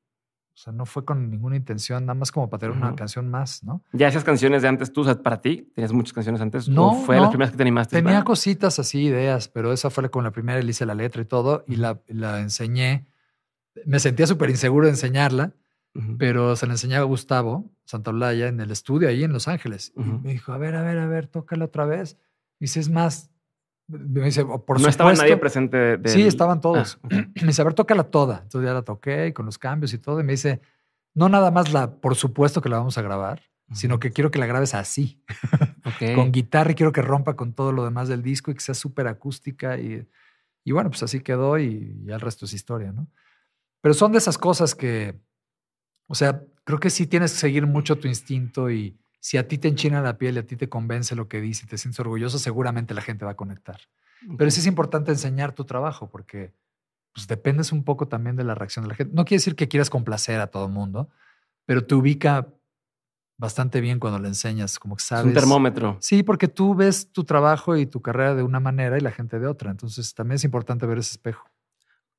o sea, no fue con ninguna intención, nada más como para tener una canción más, ¿no? ¿Ya esas canciones de antes tú, para ti, tenías muchas canciones antes? No. fue la las primeras que te animaste? Tenía cositas así, ideas, pero esa fue como la primera, le hice la letra y todo, y la, la enseñé. Me sentía súper inseguro de enseñarla, pero se la enseñaba a Gustavo Santaolalla en el estudio ahí en Los Ángeles. y me dijo, a ver, a ver, a ver, tócala otra vez. Y es más, me dice, oh, por supuesto. No estaba nadie presente. Sí, estaban todos. Ah, me dice, a ver, tócala toda. Entonces ya la toqué y con los cambios y todo. Y me dice, no nada más la, por supuesto que la vamos a grabar, sino que quiero que la grabes así. con guitarra y quiero que rompa con todo lo demás del disco y que sea súper acústica. Y, y, bueno, pues así quedó y ya el resto es historia, ¿no? Pero son de esas cosas que, o sea, creo que sí tienes que seguir mucho tu instinto y, si a ti te enchina la piel y a ti te convence lo que dice y te sientes orgulloso, seguramente la gente va a conectar. Pero sí es importante enseñar tu trabajo porque pues, dependes un poco también de la reacción de la gente. No quiere decir que quieras complacer a todo el mundo, pero te ubica bastante bien cuando le enseñas, como que sabes. Es un termómetro. Sí, porque tú ves tu trabajo y tu carrera de una manera y la gente de otra. Entonces también es importante ver ese espejo.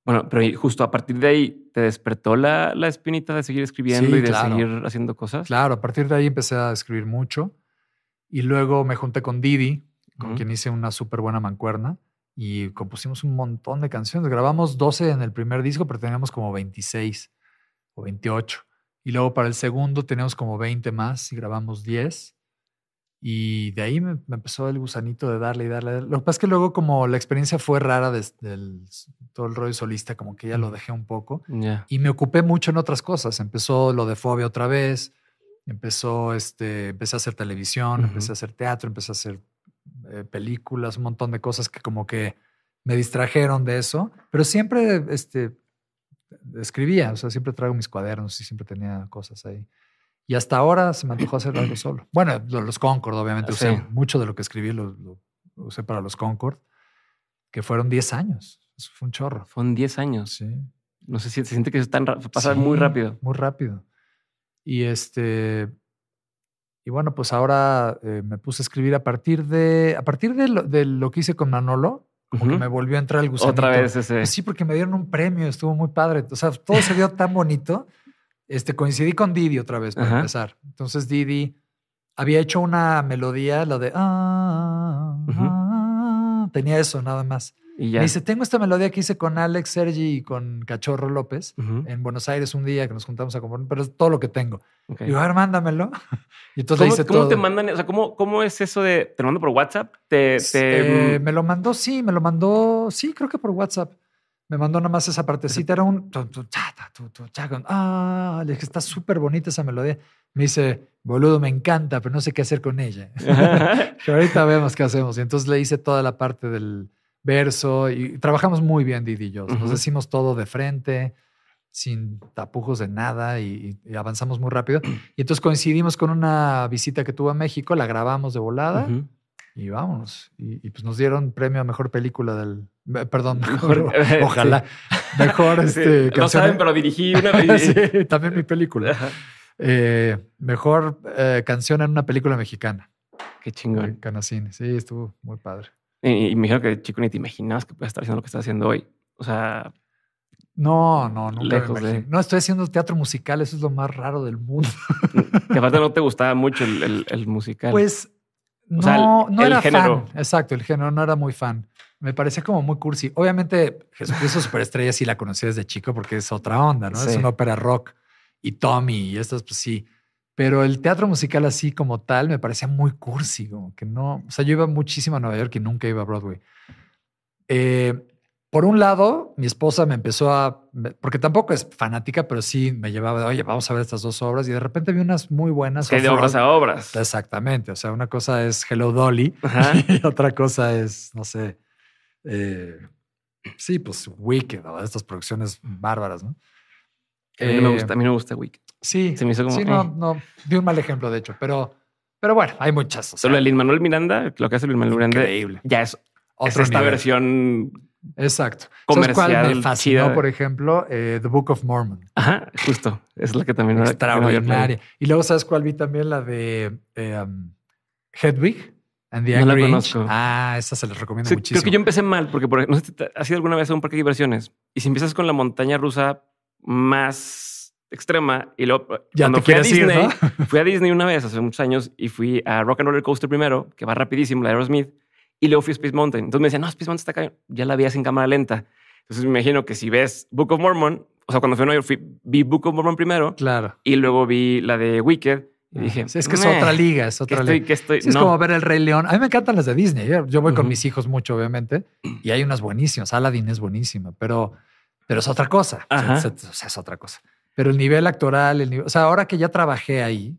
Bueno, pero justo a partir de ahí, ¿te despertó la, la espinita de seguir escribiendo y de seguir haciendo cosas? Claro, a partir de ahí empecé a escribir mucho. Y luego me junté con Didi, con quien hice una súper buena mancuerna. Y compusimos un montón de canciones. Grabamos 12 en el primer disco, pero teníamos como 26 o 28. Y luego para el segundo teníamos como 20 más y grabamos 10. Y de ahí me, empezó el gusanito de darle y darle. Lo que pasa es que luego como la experiencia fue rara desde todo el rollo solista, como que ya lo mm. dejé un poco. Y me ocupé mucho en otras cosas. Empezó lo de fobia otra vez, empezó este, empecé a hacer televisión, empecé a hacer teatro, empecé a hacer eh, películas, un montón de cosas que como que me distrajeron de eso. Pero siempre este, escribía, o sea, siempre traigo mis cuadernos y siempre tenía cosas ahí. Y hasta ahora se me antojó hacer algo solo. Bueno, los Concord, obviamente, ah, mucho de lo que escribí, lo, usé para los Concord, que fueron 10 años. fue un chorro. Fueron 10 años. Sí. No sé si se siente que se están pasando muy rápido. Muy rápido. Y este. Y bueno, pues ahora eh, me puse a escribir a partir de. A partir de lo, que hice con Manolo, como que me volvió a entrar el gusto. Otra vez ese. Pues sí, porque me dieron un premio, estuvo muy padre. O sea, todo se dio tan bonito este, coincidí con Didi otra vez para empezar. Entonces Didi había hecho una melodía, la de... Ah, ah, ah". tenía eso nada más. Y dice, tengo esta melodía que hice con Alex Sergi y con Cachorro López en Buenos Aires un día que nos juntamos a componer, pero es todo lo que tengo. Y yo, a ver, mándamelo. Y entonces ¿Cómo, ¿cómo te mandan? O sea, ¿cómo, es eso de, te lo mando por WhatsApp? ¿Te, este, mm. me lo mandó, sí, me lo mandó, sí, creo que por WhatsApp. Me mandó nada más esa partecita, era un... Ah, le dije, está súper bonita esa melodía. Me dice, boludo, me encanta, pero no sé qué hacer con ella. Pero ahorita vemos qué hacemos. Y entonces le hice toda la parte del verso y trabajamos muy bien Didi y yo. Nos decimos todo de frente, sin tapujos de nada y, avanzamos muy rápido. Y entonces coincidimos con una visita que tuvo a México, la grabamos de volada y vámonos. Y, pues nos dieron premio a mejor película del. Eh, perdón, mejor, ojalá. Eh, mejor este. No saben, pero dirigí una. sí, también mi película. Eh, mejor canción en una película mexicana. Qué chingón. Canacine. Sí, estuvo muy padre. Y, me dijeron que, chico, ni te imaginas que puede estar haciendo lo que estás haciendo hoy. O sea. No, no, nunca lejos, No, estoy haciendo teatro musical. Eso es lo más raro del mundo. que aparte no te gustaba mucho el, el musical. Pues no, no era fan. Exacto, el género no era muy fan. Me parecía como muy cursi. Obviamente, Jesucristo Superestrella sí la conocí desde chico porque es otra onda, ¿no? Es una ópera rock. Y Tommy y estas, pues sí. Pero el teatro musical así como tal me parecía muy cursi, como que no. O sea, yo iba muchísimo a Nueva York y nunca iba a Broadway. Eh, por un lado, mi esposa me empezó a, porque tampoco es fanática, pero sí me llevaba, oye, vamos a ver estas dos obras y de repente vi unas muy buenas. Que de obras a obras. Exactamente. O sea, una cosa es Hello Dolly y otra cosa es, no sé, eh, sí, pues Wicked estas producciones bárbaras, ¿no? A mí, eh, me gusta, Wicked. Sí. Se me hizo como. Sí, no, eh. no. Di un mal ejemplo, de hecho, pero, pero bueno, hay muchas. Solo el Lin Manuel Miranda, lo que hace Lin Manuel Miranda. Increíble. Ya es. otra esta versión Exacto. cuál me fascinó, por ejemplo? Eh, the Book of Mormon. Ajá, justo. Es la que también Extraordinaria. y luego, ¿sabes cuál vi también? La de eh, um, Hedwig. And the no la conozco. Ah, esa se les recomienda muchísimo. Creo que yo empecé mal porque, por ejemplo, no sé has ido alguna vez a un parque de diversiones y si empiezas con la montaña rusa más extrema y luego eh, ya cuando fui a Disney, fui a Disney una vez hace muchos años y fui a Rock and Roller Coaster primero, que va rapidísimo, la de Aerosmith. Y luego fui a Space Mountain. Entonces me decían, no, Space Mountain está acá. Ya la veías en cámara lenta. Entonces me imagino que si ves Book of Mormon, o sea, cuando fui a Nueva York, vi Book of Mormon primero. Claro. Y luego vi la de Wicked. Y ah, dije, es que es otra liga, es otra liga. Estoy, estoy? es como ver el Rey León. A mí me encantan las de Disney. Yo, voy con mis hijos mucho, obviamente, y hay unas buenísimas. Aladdin es buenísima, pero, pero es otra cosa. O sea, es, es, otra cosa. Pero el nivel actoral, el nivel, o sea, ahora que ya trabajé ahí,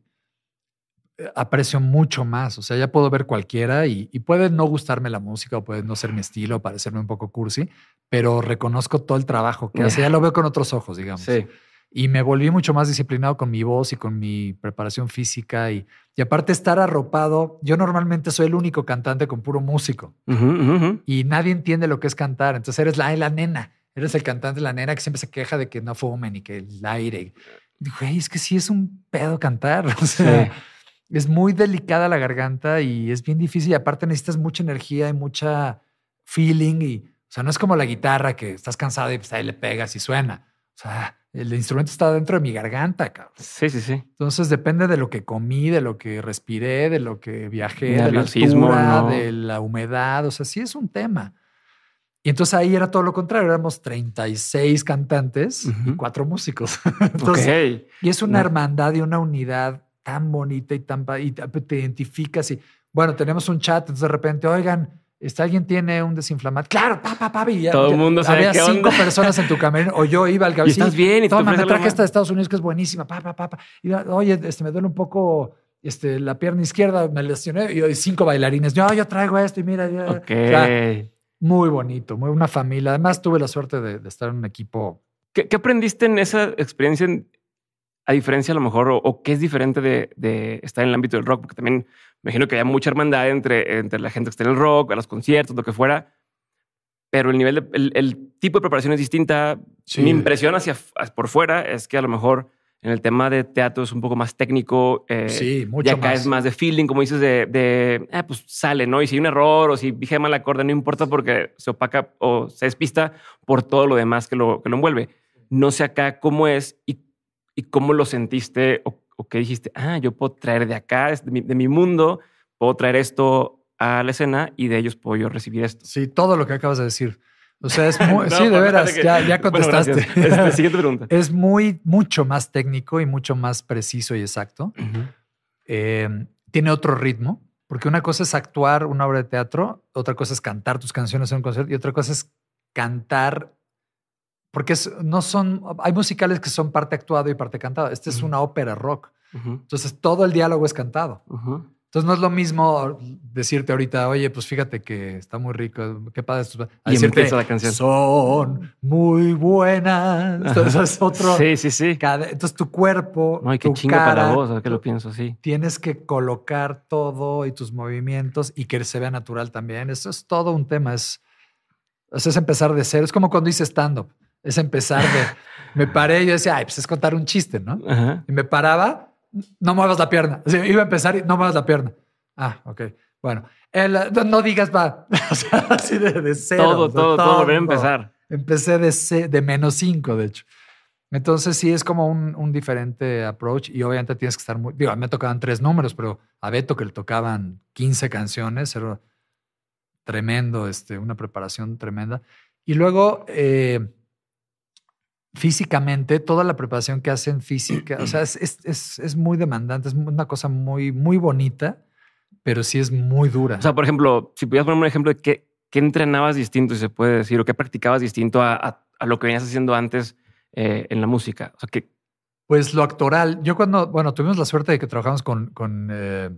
eh, aprecio mucho más. O sea, ya puedo ver cualquiera y, y, puede no gustarme la música o puede no ser mi estilo, parecerme un poco cursi, pero reconozco todo el trabajo que hace. Ya lo veo con otros ojos, digamos. Sí. Y me volví mucho más disciplinado con mi voz y con mi preparación física. Y, y aparte estar arropado, yo normalmente soy el único cantante con puro músico. Y nadie entiende lo que es cantar. Entonces eres la, la nena. Eres el cantante, la nena que siempre se queja de que no fumen y que el aire. Güey, es que sí es un pedo cantar. O sea, sí es muy delicada la garganta y es bien difícil. Y aparte necesitas mucha energía y mucha feeling. Y, o sea, no es como la guitarra que estás cansado y pues ahí le pegas y suena. O sea, el instrumento está dentro de mi garganta, cabrón. Sí, sí, sí. Entonces depende de lo que comí, de lo que respiré, de lo que viajé, de la de la humedad. O sea, sí es un tema. Y entonces ahí era todo lo contrario, éramos 36 cantantes y cuatro músicos. entonces, Y es una hermandad y una unidad tan bonita y tan y te identificas y bueno, tenemos un chat, entonces de repente, oigan, ¿está alguien tiene un desinflamante? Claro, papá, papá, y ya, todo mundo había cinco personas en tu camerino o yo iba al cabecito. Estás bien, y toma, me traje esta de Estados Unidos que es buenísima, papá, Y oye, este me duele un poco este, la pierna izquierda, me lesioné y cinco bailarines. Yo, yo traigo esto y mira, muy bonito, muy una familia. Además tuve la suerte de, estar en un equipo ¿Qué, aprendiste en esa experiencia en, a diferencia a lo mejor, o, qué es diferente de, estar en el ámbito del rock? Porque también me imagino que había mucha hermandad entre, entre la gente que está en el rock, a los conciertos, lo que fuera, pero el nivel, de, el, tipo de preparación es distinta. Mi impresión hacia, por fuera es que a lo mejor en el tema de teatro es un poco más técnico. Eh, sí, mucho y acá es más de feeling, como dices, de, ah, pues sale, ¿no? Y si hay un error o si dije mal acorde, no importa porque se opaca o se despista por todo lo demás que lo, que lo envuelve. No sé acá cómo es y y cómo lo sentiste o, qué dijiste, ah, yo puedo traer de acá, de mi, mundo, puedo traer esto a la escena y de ellos puedo yo recibir esto. Sí, todo lo que acabas de decir. O sea, es muy, sí, de veras, ya, ya, contestaste. Este, siguiente pregunta. es muy, mucho más técnico y mucho más preciso y exacto. Em, tiene otro ritmo, porque una cosa es actuar una obra de teatro, otra cosa es cantar tus canciones en un concierto y otra cosa es cantar porque no son, hay musicales que son parte actuado y parte cantado. Este es una ópera rock. Entonces todo el diálogo es cantado. Entonces no es lo mismo decirte ahorita, oye, pues fíjate que está muy rico, qué padre. y decirte, la canción. Son muy buenas. Entonces es otro. sí, sí, sí. entonces tu cuerpo. No, hay que chingo para vos, es que lo pienso así. Tienes que colocar todo y tus movimientos y que se vea natural también. Eso es todo un tema. Es, es empezar de cero. Es como cuando dices stand-up. Es empezar de. me paré y yo decía, ay, pues es contar un chiste, ¿no? Y me paraba, no muevas la pierna. iba a empezar y no muevas la pierna. Ah, ok. Bueno, no, digas va. o sea, así de, de cero. Todo, todo, todo, voy a empezar. Empecé de, de menos cinco, de hecho. Entonces sí es como un, diferente approach y obviamente tienes que estar muy... Digo, a mí me tocaban tres números, pero a Beto que le tocaban 15 canciones, era tremendo, este, una preparación tremenda. Y luego eh, físicamente, toda la preparación que hacen física, o sea, es, es, es, muy demandante, es una cosa muy, muy bonita, pero sí es muy dura. O sea, por ejemplo, si pudieras poner un ejemplo de qué, qué entrenabas distinto, si se puede decir, o qué practicabas distinto a, a, lo que venías haciendo antes eh, en la música. O sea, que... Pues lo actoral, yo cuando, bueno, tuvimos la suerte de que trabajamos con, con, eh,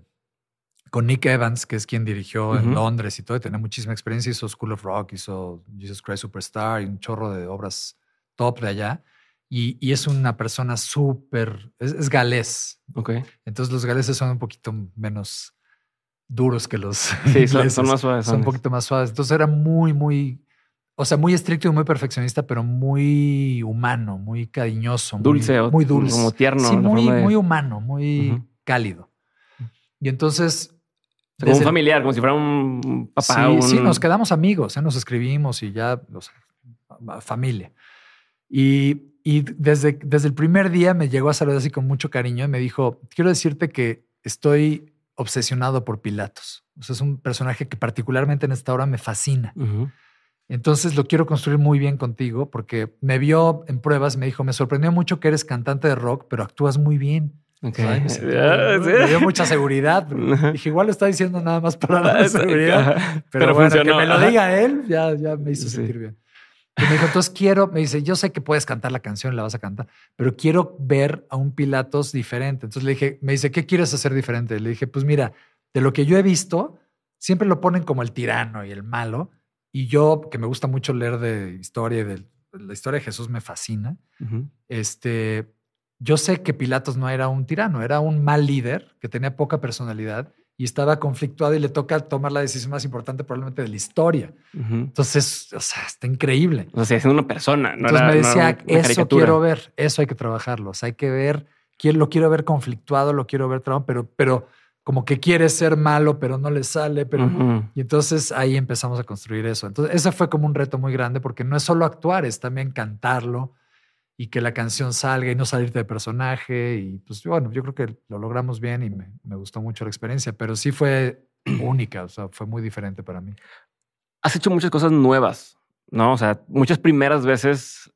con Nick Evans, que es quien dirigió en Londres y todo, y tenía muchísima experiencia, hizo School of Rock, hizo Jesus Christ Superstar y un chorro de obras top de allá. Y, es una persona súper, es, galés. Ok. Entonces los galeses son un poquito menos duros que los sí, son, más suaves. Son un poquito más suaves. Entonces era muy, muy, o sea, muy estricto y muy perfeccionista, pero muy humano, muy cariñoso. Dulce. Muy, muy dulce. Como tierno. Sí, muy, muy humano, muy cálido. Y entonces... Como un familiar, como si fuera un papá. Sí, sí, nos quedamos amigos, ¿eh? nos escribimos y ya, o sea, familia. Y, desde, el primer día me llegó a saludar así con mucho cariño y me dijo, quiero decirte que estoy obsesionado por Pilatos. O sea, es un personaje que particularmente en esta hora me fascina. Entonces lo quiero construir muy bien contigo porque me vio en pruebas, me dijo, me sorprendió mucho que eres cantante de rock, pero actúas muy bien. me, dio mucha seguridad. Dije, igual lo está diciendo nada más para la seguridad. Pero, bueno, que me lo diga él, ya, me hizo sentir bien. Y me dijo, entonces quiero, me dice, yo sé que puedes cantar la canción, la vas a cantar, pero quiero ver a un Pilatos diferente. Entonces le dije, me dice, ¿qué quieres hacer diferente? Le dije, pues mira, de lo que yo he visto, siempre lo ponen como el tirano y el malo. Y yo, que me gusta mucho leer de historia y de la historia de Jesús me fascina. Este, yo sé que Pilatos no era un tirano, era un mal líder que tenía poca personalidad y estaba conflictuado y le toca tomar la decisión más importante probablemente de la historia. Entonces, o sea, está increíble. O sea, es una persona. Entonces me decía, eso quiero ver, eso hay que trabajarlo. O sea, hay que ver, lo quiero ver conflictuado, lo quiero ver pero, pero como que quiere ser malo, pero no le sale, pero... Y entonces ahí empezamos a construir eso. Entonces, ese fue como un reto muy grande porque no es solo actuar, es también cantarlo, y que la canción salga y no salirte de personaje. Y pues bueno, yo creo que lo logramos bien y me, gustó mucho la experiencia, pero sí fue única, o sea, fue muy diferente para mí. Has hecho muchas cosas nuevas, ¿no? O sea, muchas primeras veces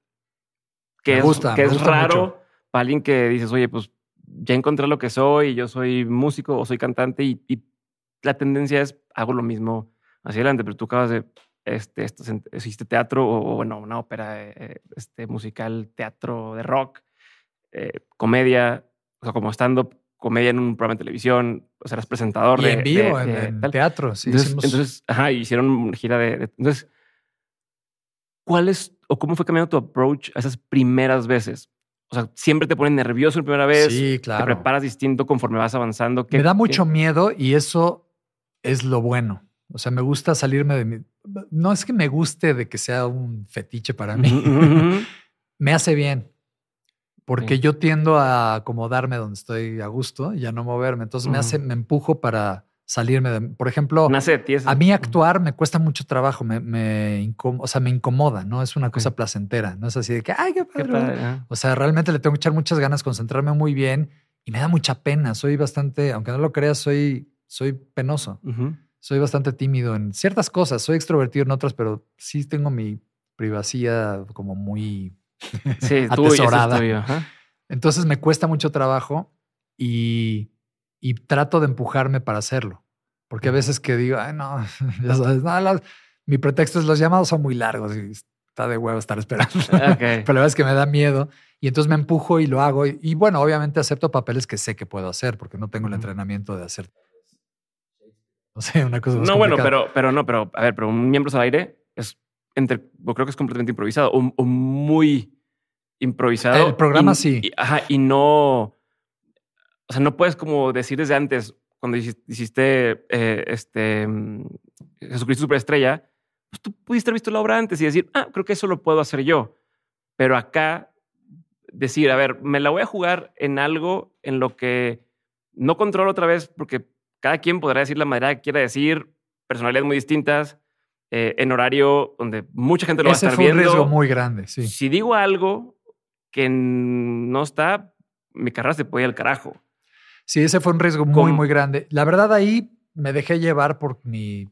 que es, que es raro para alguien que dices, oye, pues ya encontré lo que soy, yo soy músico o soy cantante y, y la tendencia es hago lo mismo hacia adelante, pero tú acabas de este, existe teatro o, bueno, una ópera eh, este, musical, teatro de rock, eh, comedia, o sea, como estando comedia en un programa de televisión, o sea, eras presentador. de, en vivo, en, teatro, sí. Entonces, hicieron una gira de... Entonces, ¿cuál es o cómo fue cambiando tu approach a esas primeras veces? O sea, siempre te ponen nervioso la primera vez. Sí, claro. Te preparas distinto conforme vas avanzando. Me da mucho miedo y eso es lo bueno. O sea, me gusta salirme de mi, no es que me guste de que sea un fetiche para mí, me hace bien. Porque yo tiendo a acomodarme donde estoy a gusto y a no moverme. Entonces me hace, me empujo para salirme de. Por ejemplo, a mí actuar me cuesta mucho trabajo, me, o sea, me incomoda, ¿no? Es una cosa placentera. No es así de que, ay, qué padre. O sea, realmente le tengo que echar muchas ganas, concentrarme muy bien y me da mucha pena. Soy bastante, aunque no lo creas, soy, soy penoso soy bastante tímido en ciertas cosas, soy extrovertido en otras, pero sí tengo mi privacidad como muy sí, atesorada. Tú Entonces me cuesta mucho trabajo y, y, trato de empujarme para hacerlo. Porque a veces que digo, ay, no, ya sabes, mi pretexto es los llamados son muy largos y está de huevo estar esperando. pero la verdad es que me da miedo y entonces me empujo y lo hago. Y, bueno, obviamente acepto papeles que sé que puedo hacer porque no tengo el entrenamiento de hacer o sea, una cosa. Más no, bueno, pero, pero no, pero a ver, pero un miembros al aire es entre, creo que es completamente improvisado o, muy improvisado. El programa sí. Y, ajá, y no. O sea, no puedes como decir desde antes, cuando hiciste eh, este mm, Jesucristo Superestrella, pues tú pudiste haber visto la obra antes y decir, ah, creo que eso lo puedo hacer yo. Pero acá decir, a ver, me la voy a jugar en algo en lo que no controlo otra vez porque cada quien podrá decir la manera que quiera decir, personalidades muy distintas, eh, en horario donde mucha gente lo va a estar fue un riesgo muy grande, sí. Si digo algo que no está, mi carrera se puede ir al carajo. Sí, ese fue un riesgo muy, muy grande. La verdad, ahí me dejé llevar por mi.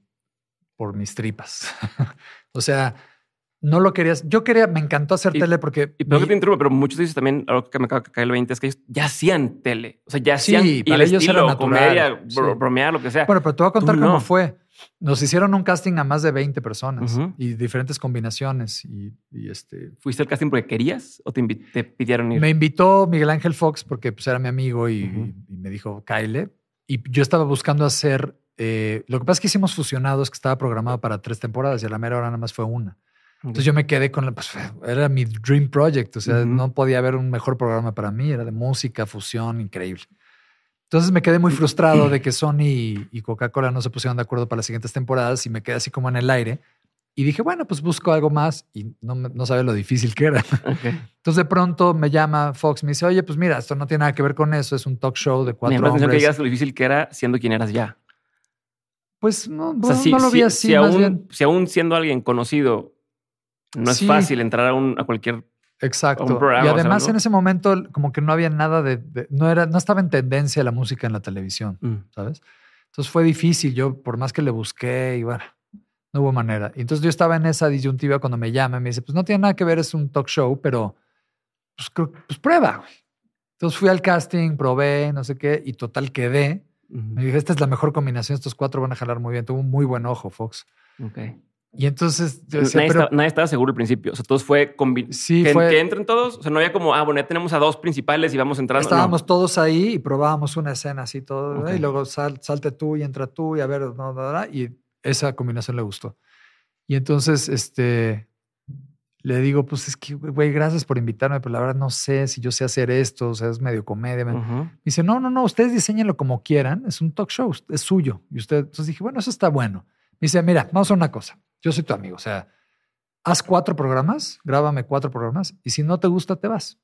por mis tripas. o sea, no lo querías. Yo quería, me encantó hacer tele porque. Y que te interrumpa, pero muchos dicen también, algo que me acaba de caer el 20, es que ellos ya hacían tele. O sea, ya hacían. Sí, y el ellos estilo, bromear, lo que sea. Bueno, pero te voy a contar cómo fue. Nos hicieron un casting a más de 20 personas y diferentes combinaciones. Y, este. ¿Fuiste al casting porque querías o te, pidieron ir? Me invitó Miguel Ángel Fox porque pues, era mi amigo y, me dijo, Kyle. Y yo estaba buscando hacer. Eh, lo que pasa es que hicimos fusionados que estaba programado para tres temporadas y a la mera hora nada más fue una. Entonces yo me quedé con, pues, era mi dream project, o sea, no podía haber un mejor programa para mí, era de música, fusión, increíble. Entonces me quedé muy frustrado de que Sony y, Coca-Cola no se pusieron de acuerdo para las siguientes temporadas y me quedé así como en el aire. Y dije, bueno, pues busco algo más y no, no sabía lo difícil que era. Entonces de pronto me llama Fox, me dice, oye, pues mira, esto no tiene nada que ver con eso, es un talk show de cuatro me hombres. que digas lo difícil que era siendo quien eras ya. Pues no, no lo vi así. si aún siendo alguien conocido no es fácil entrar a, un, a cualquier Exacto. y además en ese momento como que no había nada de, no era no estaba en tendencia la música en la televisión, mm. ¿sabes? Entonces fue difícil, yo por más que le busqué y bueno, no hubo manera. entonces yo estaba en esa disyuntiva cuando me llama, me dice, "Pues no tiene nada que ver, es un talk show, pero pues, pues prueba." Entonces fui al casting, probé, no sé qué, y total quedé. Me dije, esta es la mejor combinación, estos cuatro van a jalar muy bien. Tuvo un muy buen ojo, Fox. Okay. Y entonces... nadie, estaba, seguro al principio. O sea, todos fue... Sí, que, fue... que, entren todos. O sea, no había como, ah, bueno, ya tenemos a dos principales y vamos entrando Estábamos todos ahí y probábamos una escena así todo. Y luego salte tú y entra tú y a ver... y esa combinación le gustó. Y entonces, este... Le digo, pues es que, güey, gracias por invitarme, pero la verdad no sé si yo sé hacer esto, o sea, es medio comedia. Me dice, no, no, no, ustedes diseñenlo como quieran, es un talk show, es suyo. Y usted, entonces dije, bueno, eso está bueno. Me dice, mira, vamos a una cosa yo soy tu amigo. O sea, haz cuatro programas, grábame cuatro programas y si no te gusta, te vas.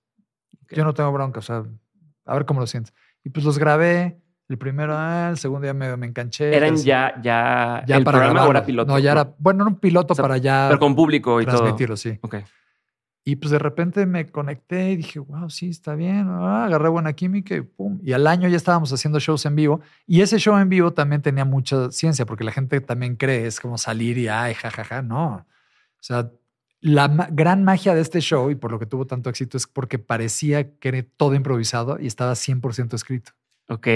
Yo no tengo bronca. O sea, a ver cómo lo sientes. Y pues los grabé. El primero, ah, el segundo día me, me enganché. ¿Eran ya, ya, ya el programa era piloto? No, ya era, bueno, era un piloto para ya. Pero con público y transmitirlo, todo. sí. Ok. Y pues de repente me conecté y dije, wow, sí, está bien. Ah, agarré buena química y pum. Y al año ya estábamos haciendo shows en vivo. Y ese show en vivo también tenía mucha ciencia, porque la gente también cree, es como salir y ay, jajaja. Ja, ja. No. O sea, la gran magia de este show y por lo que tuvo tanto éxito es porque parecía que era todo improvisado y estaba 100% escrito. Ok.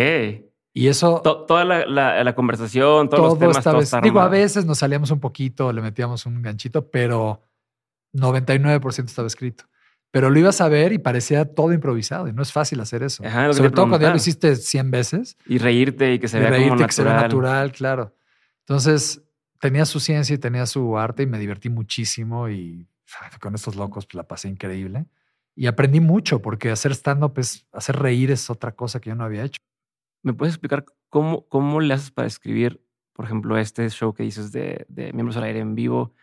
Y eso. toda la, conversación, todos todo los temas. Todo Digo, a veces nos salíamos un poquito, le metíamos un ganchito, pero 99% estaba escrito. Pero lo ibas a ver y parecía todo improvisado y no es fácil hacer eso. Sobre todo cuando ya lo hiciste 100 veces. Y reírte y que se vea como natural. natural, claro. Entonces, tenía su ciencia y tenía su arte y me divertí muchísimo y con estos locos pues, la pasé increíble. Y aprendí mucho porque hacer stand-up es hacer reír es otra cosa que yo no había hecho. ¿Me puedes explicar cómo, cómo le haces para escribir, por ejemplo, este show que dices de, de Miembros al Aire en vivo?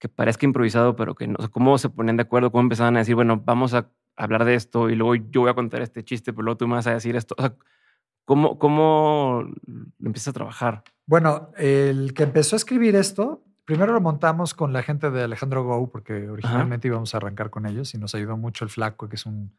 que parezca improvisado, pero que no, sé cómo se ponían de acuerdo, cómo empezaban a decir, bueno, vamos a hablar de esto y luego yo voy a contar este chiste, pero luego tú me vas a decir esto. O ¿cómo, cómo empiezas a trabajar? Bueno, el que empezó a escribir esto, primero lo montamos con la gente de Alejandro Go, porque originalmente íbamos a arrancar con ellos y nos ayudó mucho el flaco, que es un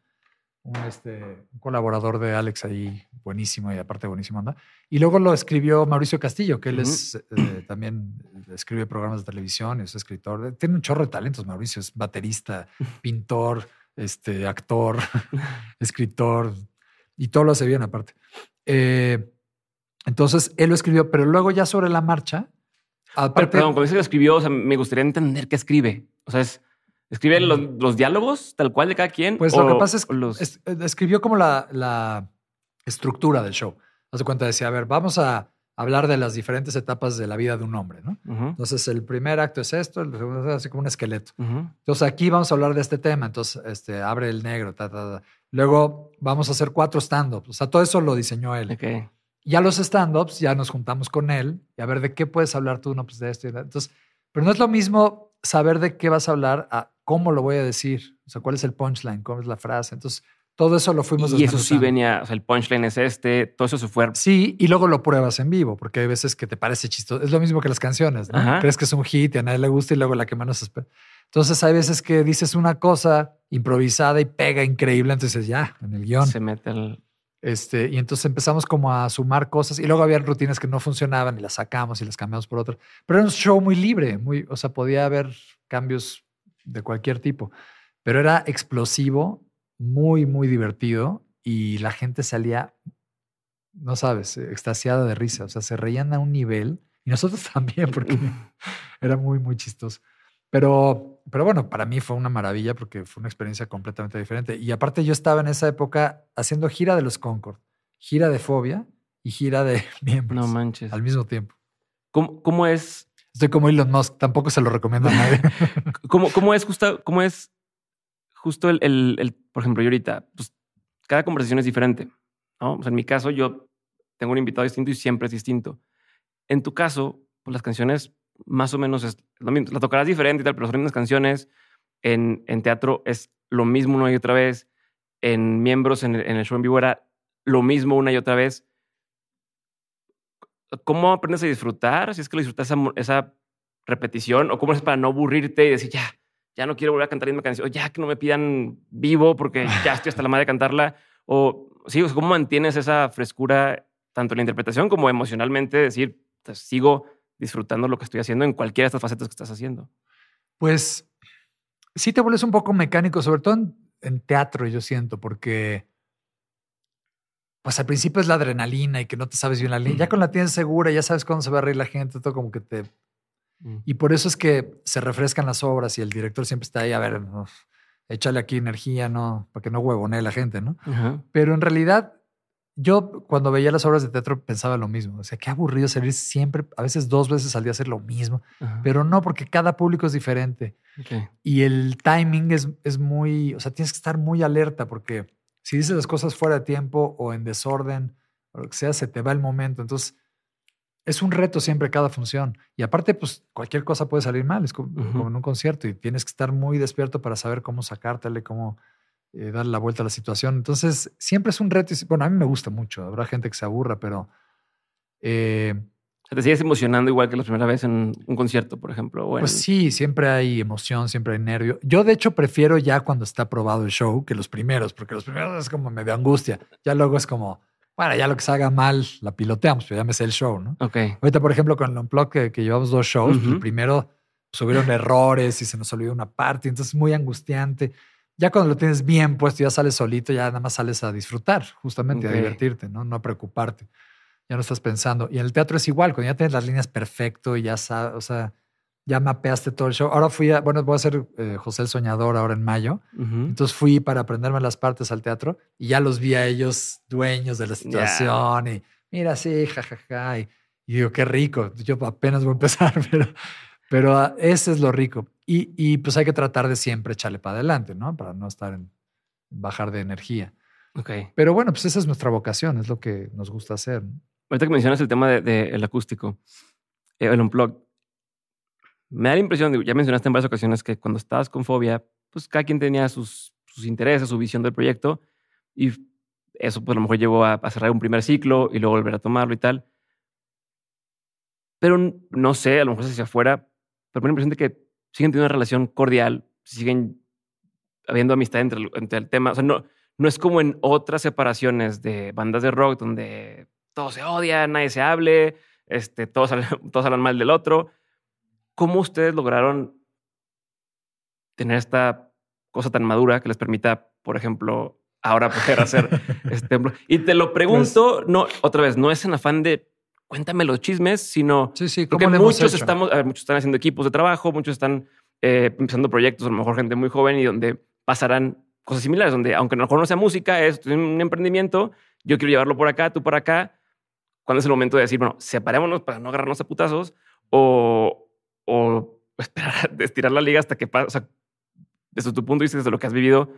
un, este, colaborador de Alex ahí, buenísimo y aparte buenísimo anda. Y luego lo escribió Mauricio Castillo, que él es, eh, también escribe programas de televisión, es escritor. Eh, tiene un chorro de talentos, Mauricio. Es baterista, pintor, este, actor, escritor y todo lo hace bien aparte. Eh, entonces él lo escribió, pero luego ya sobre la marcha. Aparte, perdón, cuando dice que escribió, me gustaría entender qué escribe. O sea, es ¿Escriben los, diálogos tal cual de cada quien? Pues lo que pasa es que eh, escribió como la, estructura del show. Hace cuenta, decía, a ver, vamos a hablar de las diferentes etapas de la vida de un hombre, ¿no? Entonces, el primer acto es esto, el segundo es así como un esqueleto. Entonces, aquí vamos a hablar de este tema. Entonces, este, abre el negro, ta, ta, ta. Luego, vamos a hacer cuatro stand-ups. O sea, todo eso lo diseñó él. Ya los stand-ups, ya nos juntamos con él y a ver, ¿de qué puedes hablar tú? No, pues de esto y de... Entonces, pero no es lo mismo saber de qué vas a hablar a ¿Cómo lo voy a decir? O sea, ¿cuál es el punchline? ¿Cómo es la frase? Entonces, todo eso lo fuimos Y eso sí venía, o sea, el punchline es este, todo eso se fue. Sí, y luego lo pruebas en vivo, porque hay veces que te parece chistoso. Es lo mismo que las canciones, ¿no? Crees que es un hit y a nadie le gusta y luego la que espera. Entonces, hay veces que dices una cosa improvisada y pega increíble, entonces ya, en el guión. Se mete el. Este, y entonces empezamos como a sumar cosas y luego había rutinas que no funcionaban y las sacamos y las cambiamos por otras. Pero era un show muy libre, muy, o sea, podía haber cambios de cualquier tipo. Pero era explosivo, muy, muy divertido y la gente salía, no sabes, extasiada de risa. O sea, se reían a un nivel y nosotros también porque era muy, muy chistoso. Pero, pero bueno, para mí fue una maravilla porque fue una experiencia completamente diferente. Y aparte yo estaba en esa época haciendo gira de los Concord, gira de fobia y gira de miembros. No manches. Al mismo tiempo. ¿Cómo, cómo es Estoy como Elon Musk, tampoco se lo recomiendo a nadie. ¿Cómo, es justo, el, por ejemplo, yo ahorita, pues, cada conversación es diferente, en mi caso yo tengo un invitado distinto y siempre es distinto. En tu caso, pues, las canciones más o menos es lo mismo. tocarás diferente y tal, pero son las mismas canciones. En, teatro es lo mismo una y otra vez. En miembros, en el show en vivo era lo mismo una y otra vez. ¿cómo aprendes a disfrutar? Si es que lo disfrutas esa, repetición, o cómo es para no aburrirte y decir, ya, ya no quiero volver a cantar la misma canción, o ya que no me pidan vivo porque ya estoy hasta la madre de cantarla, o sí, ¿cómo mantienes esa frescura tanto en la interpretación como emocionalmente? Decir, pues, sigo disfrutando lo que estoy haciendo en cualquiera de estas facetas que estás haciendo. Pues sí te vuelves un poco mecánico, sobre todo en teatro, yo siento, porque pues al principio es la adrenalina y que no te sabes bien la línea. Ya con la tienes segura, ya sabes cuándo se va a reír la gente, todo como que te... Mm. Y por eso es que se refrescan las obras y el director siempre está ahí, a ver, échale aquí energía, no, para que no huevonee la gente, ¿no? Pero en realidad, yo cuando veía las obras de teatro pensaba lo mismo. O sea, qué aburrido salir siempre, a veces dos veces al día hacer lo mismo, pero no, porque cada público es diferente. Y el timing es, es muy, o sea, tienes que estar muy alerta porque si dices las cosas fuera de tiempo o en desorden o lo que sea, se te va el momento. Entonces, es un reto siempre cada función. Y aparte, pues cualquier cosa puede salir mal, es como, en un concierto y tienes que estar muy despierto para saber cómo sacártele, cómo eh, darle la vuelta a la situación. Entonces, siempre es un reto. bueno, a mí me gusta mucho, habrá gente que se aburra, pero eh, te sigues emocionando igual que la primera vez en un concierto, por ejemplo. Pues sí, siempre hay emoción, siempre hay nervio. Yo, de hecho, prefiero ya cuando está probado el show que los primeros, porque los primeros es como medio angustia. Ya luego es como, bueno, ya lo que se haga mal la piloteamos, pero ya me sé el show, ¿no? Ok. Ahorita, por ejemplo, con el que, llevamos dos shows, pues, el primero subieron errores y se nos olvidó una parte, entonces es muy angustiante. Ya cuando lo tienes bien puesto, ya sales solito, ya nada más sales a disfrutar, justamente, a divertirte, ¿no? No a preocuparte ya no estás pensando. Y en el teatro es igual, cuando ya tienes las líneas perfecto y ya sabes, o sea, ya mapeaste todo el show. Ahora fui a, bueno, voy a ser eh, José el Soñador ahora en mayo. Entonces fui para aprenderme las partes al teatro y ya los vi a ellos dueños de la situación y mira, sí, jajaja. Ja, y, digo, qué rico. Yo apenas voy a empezar, pero, pero ah, ese es lo rico. Y, y pues hay que tratar de siempre echarle para adelante, ¿no? Para no estar en bajar de energía. Ok. Pero bueno, pues esa es nuestra vocación, es lo que nos gusta hacer ahorita que mencionas el tema del acústico, eh, el unplug, me da la impresión, ya mencionaste en varias ocasiones que cuando estabas con fobia, pues cada quien tenía sus, intereses, su visión del proyecto y eso pues a lo mejor llevó a, cerrar un primer ciclo y luego volver a tomarlo y tal. Pero no sé, a lo mejor hacia afuera, pero me da la impresión de que siguen teniendo una relación cordial, siguen habiendo amistad entre, entre el tema. O sea, no, no es como en otras separaciones de bandas de rock donde todos se odia, nadie se hable, este, todos, hablan, mal del otro. ¿Cómo ustedes lograron tener esta cosa tan madura que les permita, por ejemplo, ahora poder hacer este templo? Y te lo pregunto, pues no, otra vez, no es en afán de cuéntame los chismes, sino sí, sí, porque muchos estamos, muchos están haciendo equipos de trabajo, muchos están eh, empezando proyectos, a lo mejor gente muy joven y donde pasarán cosas similares, donde aunque a lo mejor no sea música, es un emprendimiento, yo quiero llevarlo por acá, tú por acá, cuándo es el momento de decir, bueno, separémonos para no agarrarnos a putazos o, esperar esperar, estirar la liga hasta que pasa? O sea, desde tu punto de vista, desde lo que has vivido,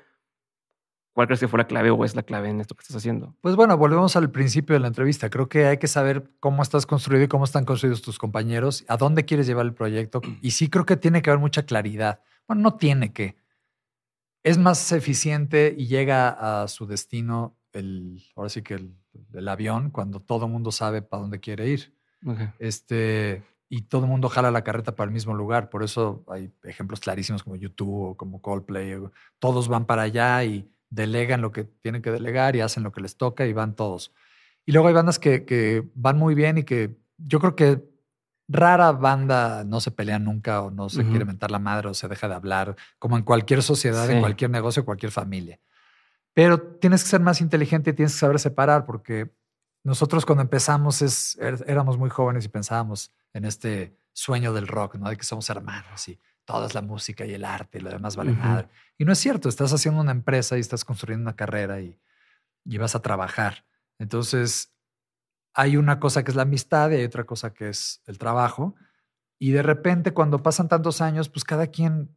¿cuál crees que fue la clave o es la clave en esto que estás haciendo? Pues bueno, volvemos al principio de la entrevista. Creo que hay que saber cómo estás construido y cómo están construidos tus compañeros, a dónde quieres llevar el proyecto. Mm. Y sí creo que tiene que haber mucha claridad. Bueno, no tiene que. Es más eficiente y llega a su destino ahora sí que el, avión cuando todo el mundo sabe para dónde quiere ir. Este, y todo el mundo jala la carreta para el mismo lugar. Por eso hay ejemplos clarísimos como YouTube o como Coldplay. todos van para allá y delegan lo que tienen que delegar y hacen lo que les toca y van todos. Y luego hay bandas que, van muy bien y que yo creo que rara banda no se pelea nunca o no se quiere mentar la madre o se deja de hablar, como en cualquier sociedad, en cualquier negocio, cualquier familia. Pero tienes que ser más inteligente y tienes que saber separar, porque nosotros cuando empezamos es, er, éramos muy jóvenes y pensábamos en este sueño del rock, ¿no? De que somos hermanos y toda es la música y el arte y lo demás vale madre. Y no es cierto, estás haciendo una empresa y estás construyendo una carrera y, vas a trabajar. Entonces, hay una cosa que es la amistad y hay otra cosa que es el trabajo. Y de repente, cuando pasan tantos años, pues cada quien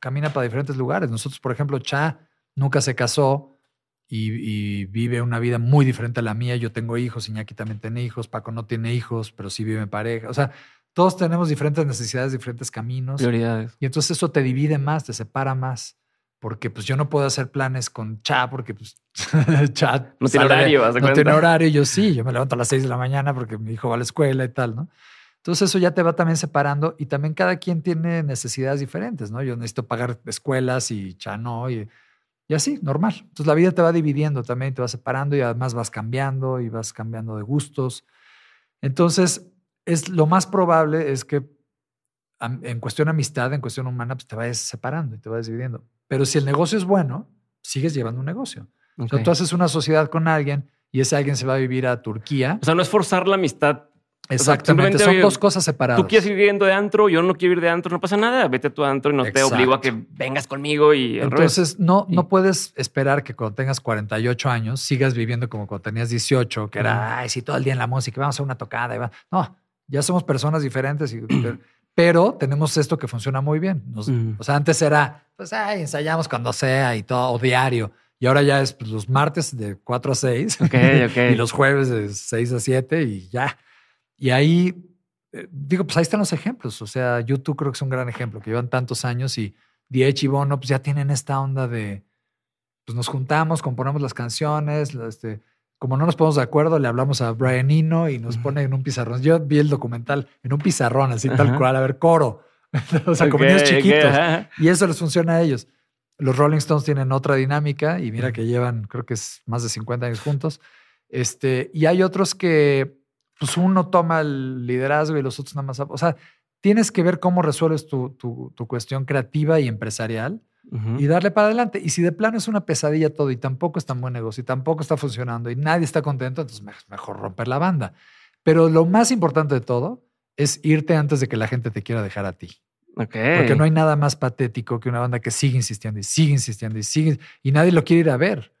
camina para diferentes lugares. Nosotros, por ejemplo, Cha nunca se casó y, vive una vida muy diferente a la mía. Yo tengo hijos, Iñaki también tiene hijos, Paco no tiene hijos, pero sí vive en pareja. O sea, todos tenemos diferentes necesidades, diferentes caminos. Prioridades. Y entonces eso te divide más, te separa más. Porque pues yo no puedo hacer planes con Cha, porque pues Cha... No tiene horario. No tiene horario, yo sí, yo me levanto a las 6 de la mañana porque mi hijo va a la escuela y tal, ¿no? Entonces eso ya te va también separando y también cada quien tiene necesidades diferentes, ¿no? Yo necesito pagar escuelas y cha no, y y así, normal. Entonces la vida te va dividiendo también, te va separando y además vas cambiando y vas cambiando de gustos. Entonces, es lo más probable es que en cuestión amistad, en cuestión humana, pues te vayas separando y te vayas dividiendo. Pero si el negocio es bueno, sigues llevando un negocio. entonces O tú haces una sociedad con alguien y ese alguien se va a vivir a Turquía. O sea, no es forzar la amistad Exactamente, son dos cosas separadas. Tú quieres ir viendo de antro, yo no quiero ir de antro, no pasa nada, vete a tu antro y no te obligo a que vengas conmigo y Entonces no no puedes esperar que cuando tengas 48 años sigas viviendo como cuando tenías 18, que era, ay, sí, todo el día en la música, vamos a una tocada No, ya somos personas diferentes pero tenemos esto que funciona muy bien. O sea, antes era, pues, ay, ensayamos cuando sea y todo, o diario. Y ahora ya es pues, los martes de 4 a 6 okay, okay. y los jueves de 6 a 7 y ya. Y ahí, eh, digo, pues ahí están los ejemplos. O sea, YouTube creo que es un gran ejemplo, que llevan tantos años y Diech y Bono pues ya tienen esta onda de, pues nos juntamos, componemos las canciones, este, como no nos ponemos de acuerdo, le hablamos a Brian Eno y nos pone en un pizarrón. Yo vi el documental en un pizarrón, así tal cual, a ver, coro. o sea, como niños chiquitos. y eso les funciona a ellos. Los Rolling Stones tienen otra dinámica y mira que llevan, creo que es más de 50 años juntos. Este, y hay otros que pues, uno toma el liderazgo y los otros nada más. O sea, tienes que ver cómo resuelves tu, cuestión creativa y empresarial y darle para adelante. Y si de plano es una pesadilla todo y tampoco es tan buen negocio y tampoco está funcionando y nadie está contento, entonces mejor romper la banda. Pero lo más importante de todo es irte antes de que la gente te quiera dejar a ti. Porque no hay nada más patético que una banda que sigue insistiendo y sigue insistiendo y sigue y nadie lo quiere ir a ver.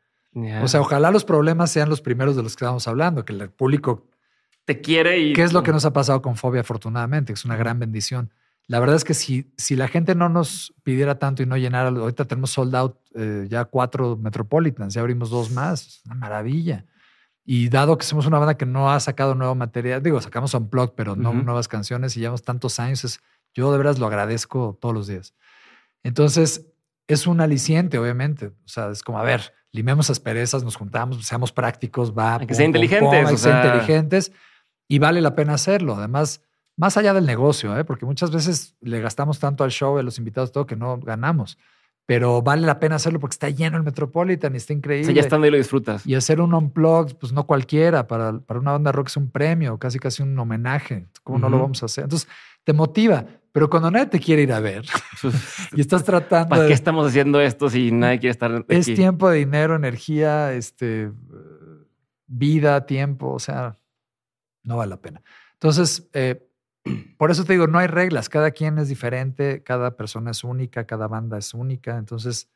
O sea, ojalá los problemas sean los primeros de los que estamos hablando, que el público te quiere y... ¿Qué es lo que nos ha pasado con fobia afortunadamente? Es una gran bendición. La verdad es que si, si la gente no nos pidiera tanto y no llenara, ahorita tenemos sold out eh, ya cuatro Metropolitans, ya abrimos dos más, una maravilla. Y dado que somos una banda que no ha sacado nuevo material, digo, sacamos un blog, pero no nuevas canciones y llevamos tantos años, yo de veras lo agradezco todos los días. Entonces, es un aliciente, obviamente. O sea, es como, a ver, limemos asperezas, nos juntamos, seamos prácticos, va. que sean inteligentes. o inteligentes y vale la pena hacerlo. Además, más allá del negocio, ¿eh? porque muchas veces le gastamos tanto al show, a los invitados, todo que no ganamos. Pero vale la pena hacerlo porque está lleno el Metropolitan y está increíble. Sí, ya estando ahí lo disfrutas. Y hacer un on-plug, pues no cualquiera, para, una banda rock es un premio, casi casi un homenaje. ¿Cómo no lo vamos a hacer? Entonces, te motiva. Pero cuando nadie te quiere ir a ver pues, y estás tratando. ¿Para qué estamos haciendo esto si nadie quiere estar? Aquí? Es tiempo, dinero, energía, este, vida, tiempo. O sea, no vale la pena. Entonces, eh, por eso te digo, no hay reglas, cada quien es diferente, cada persona es única, cada banda es única, entonces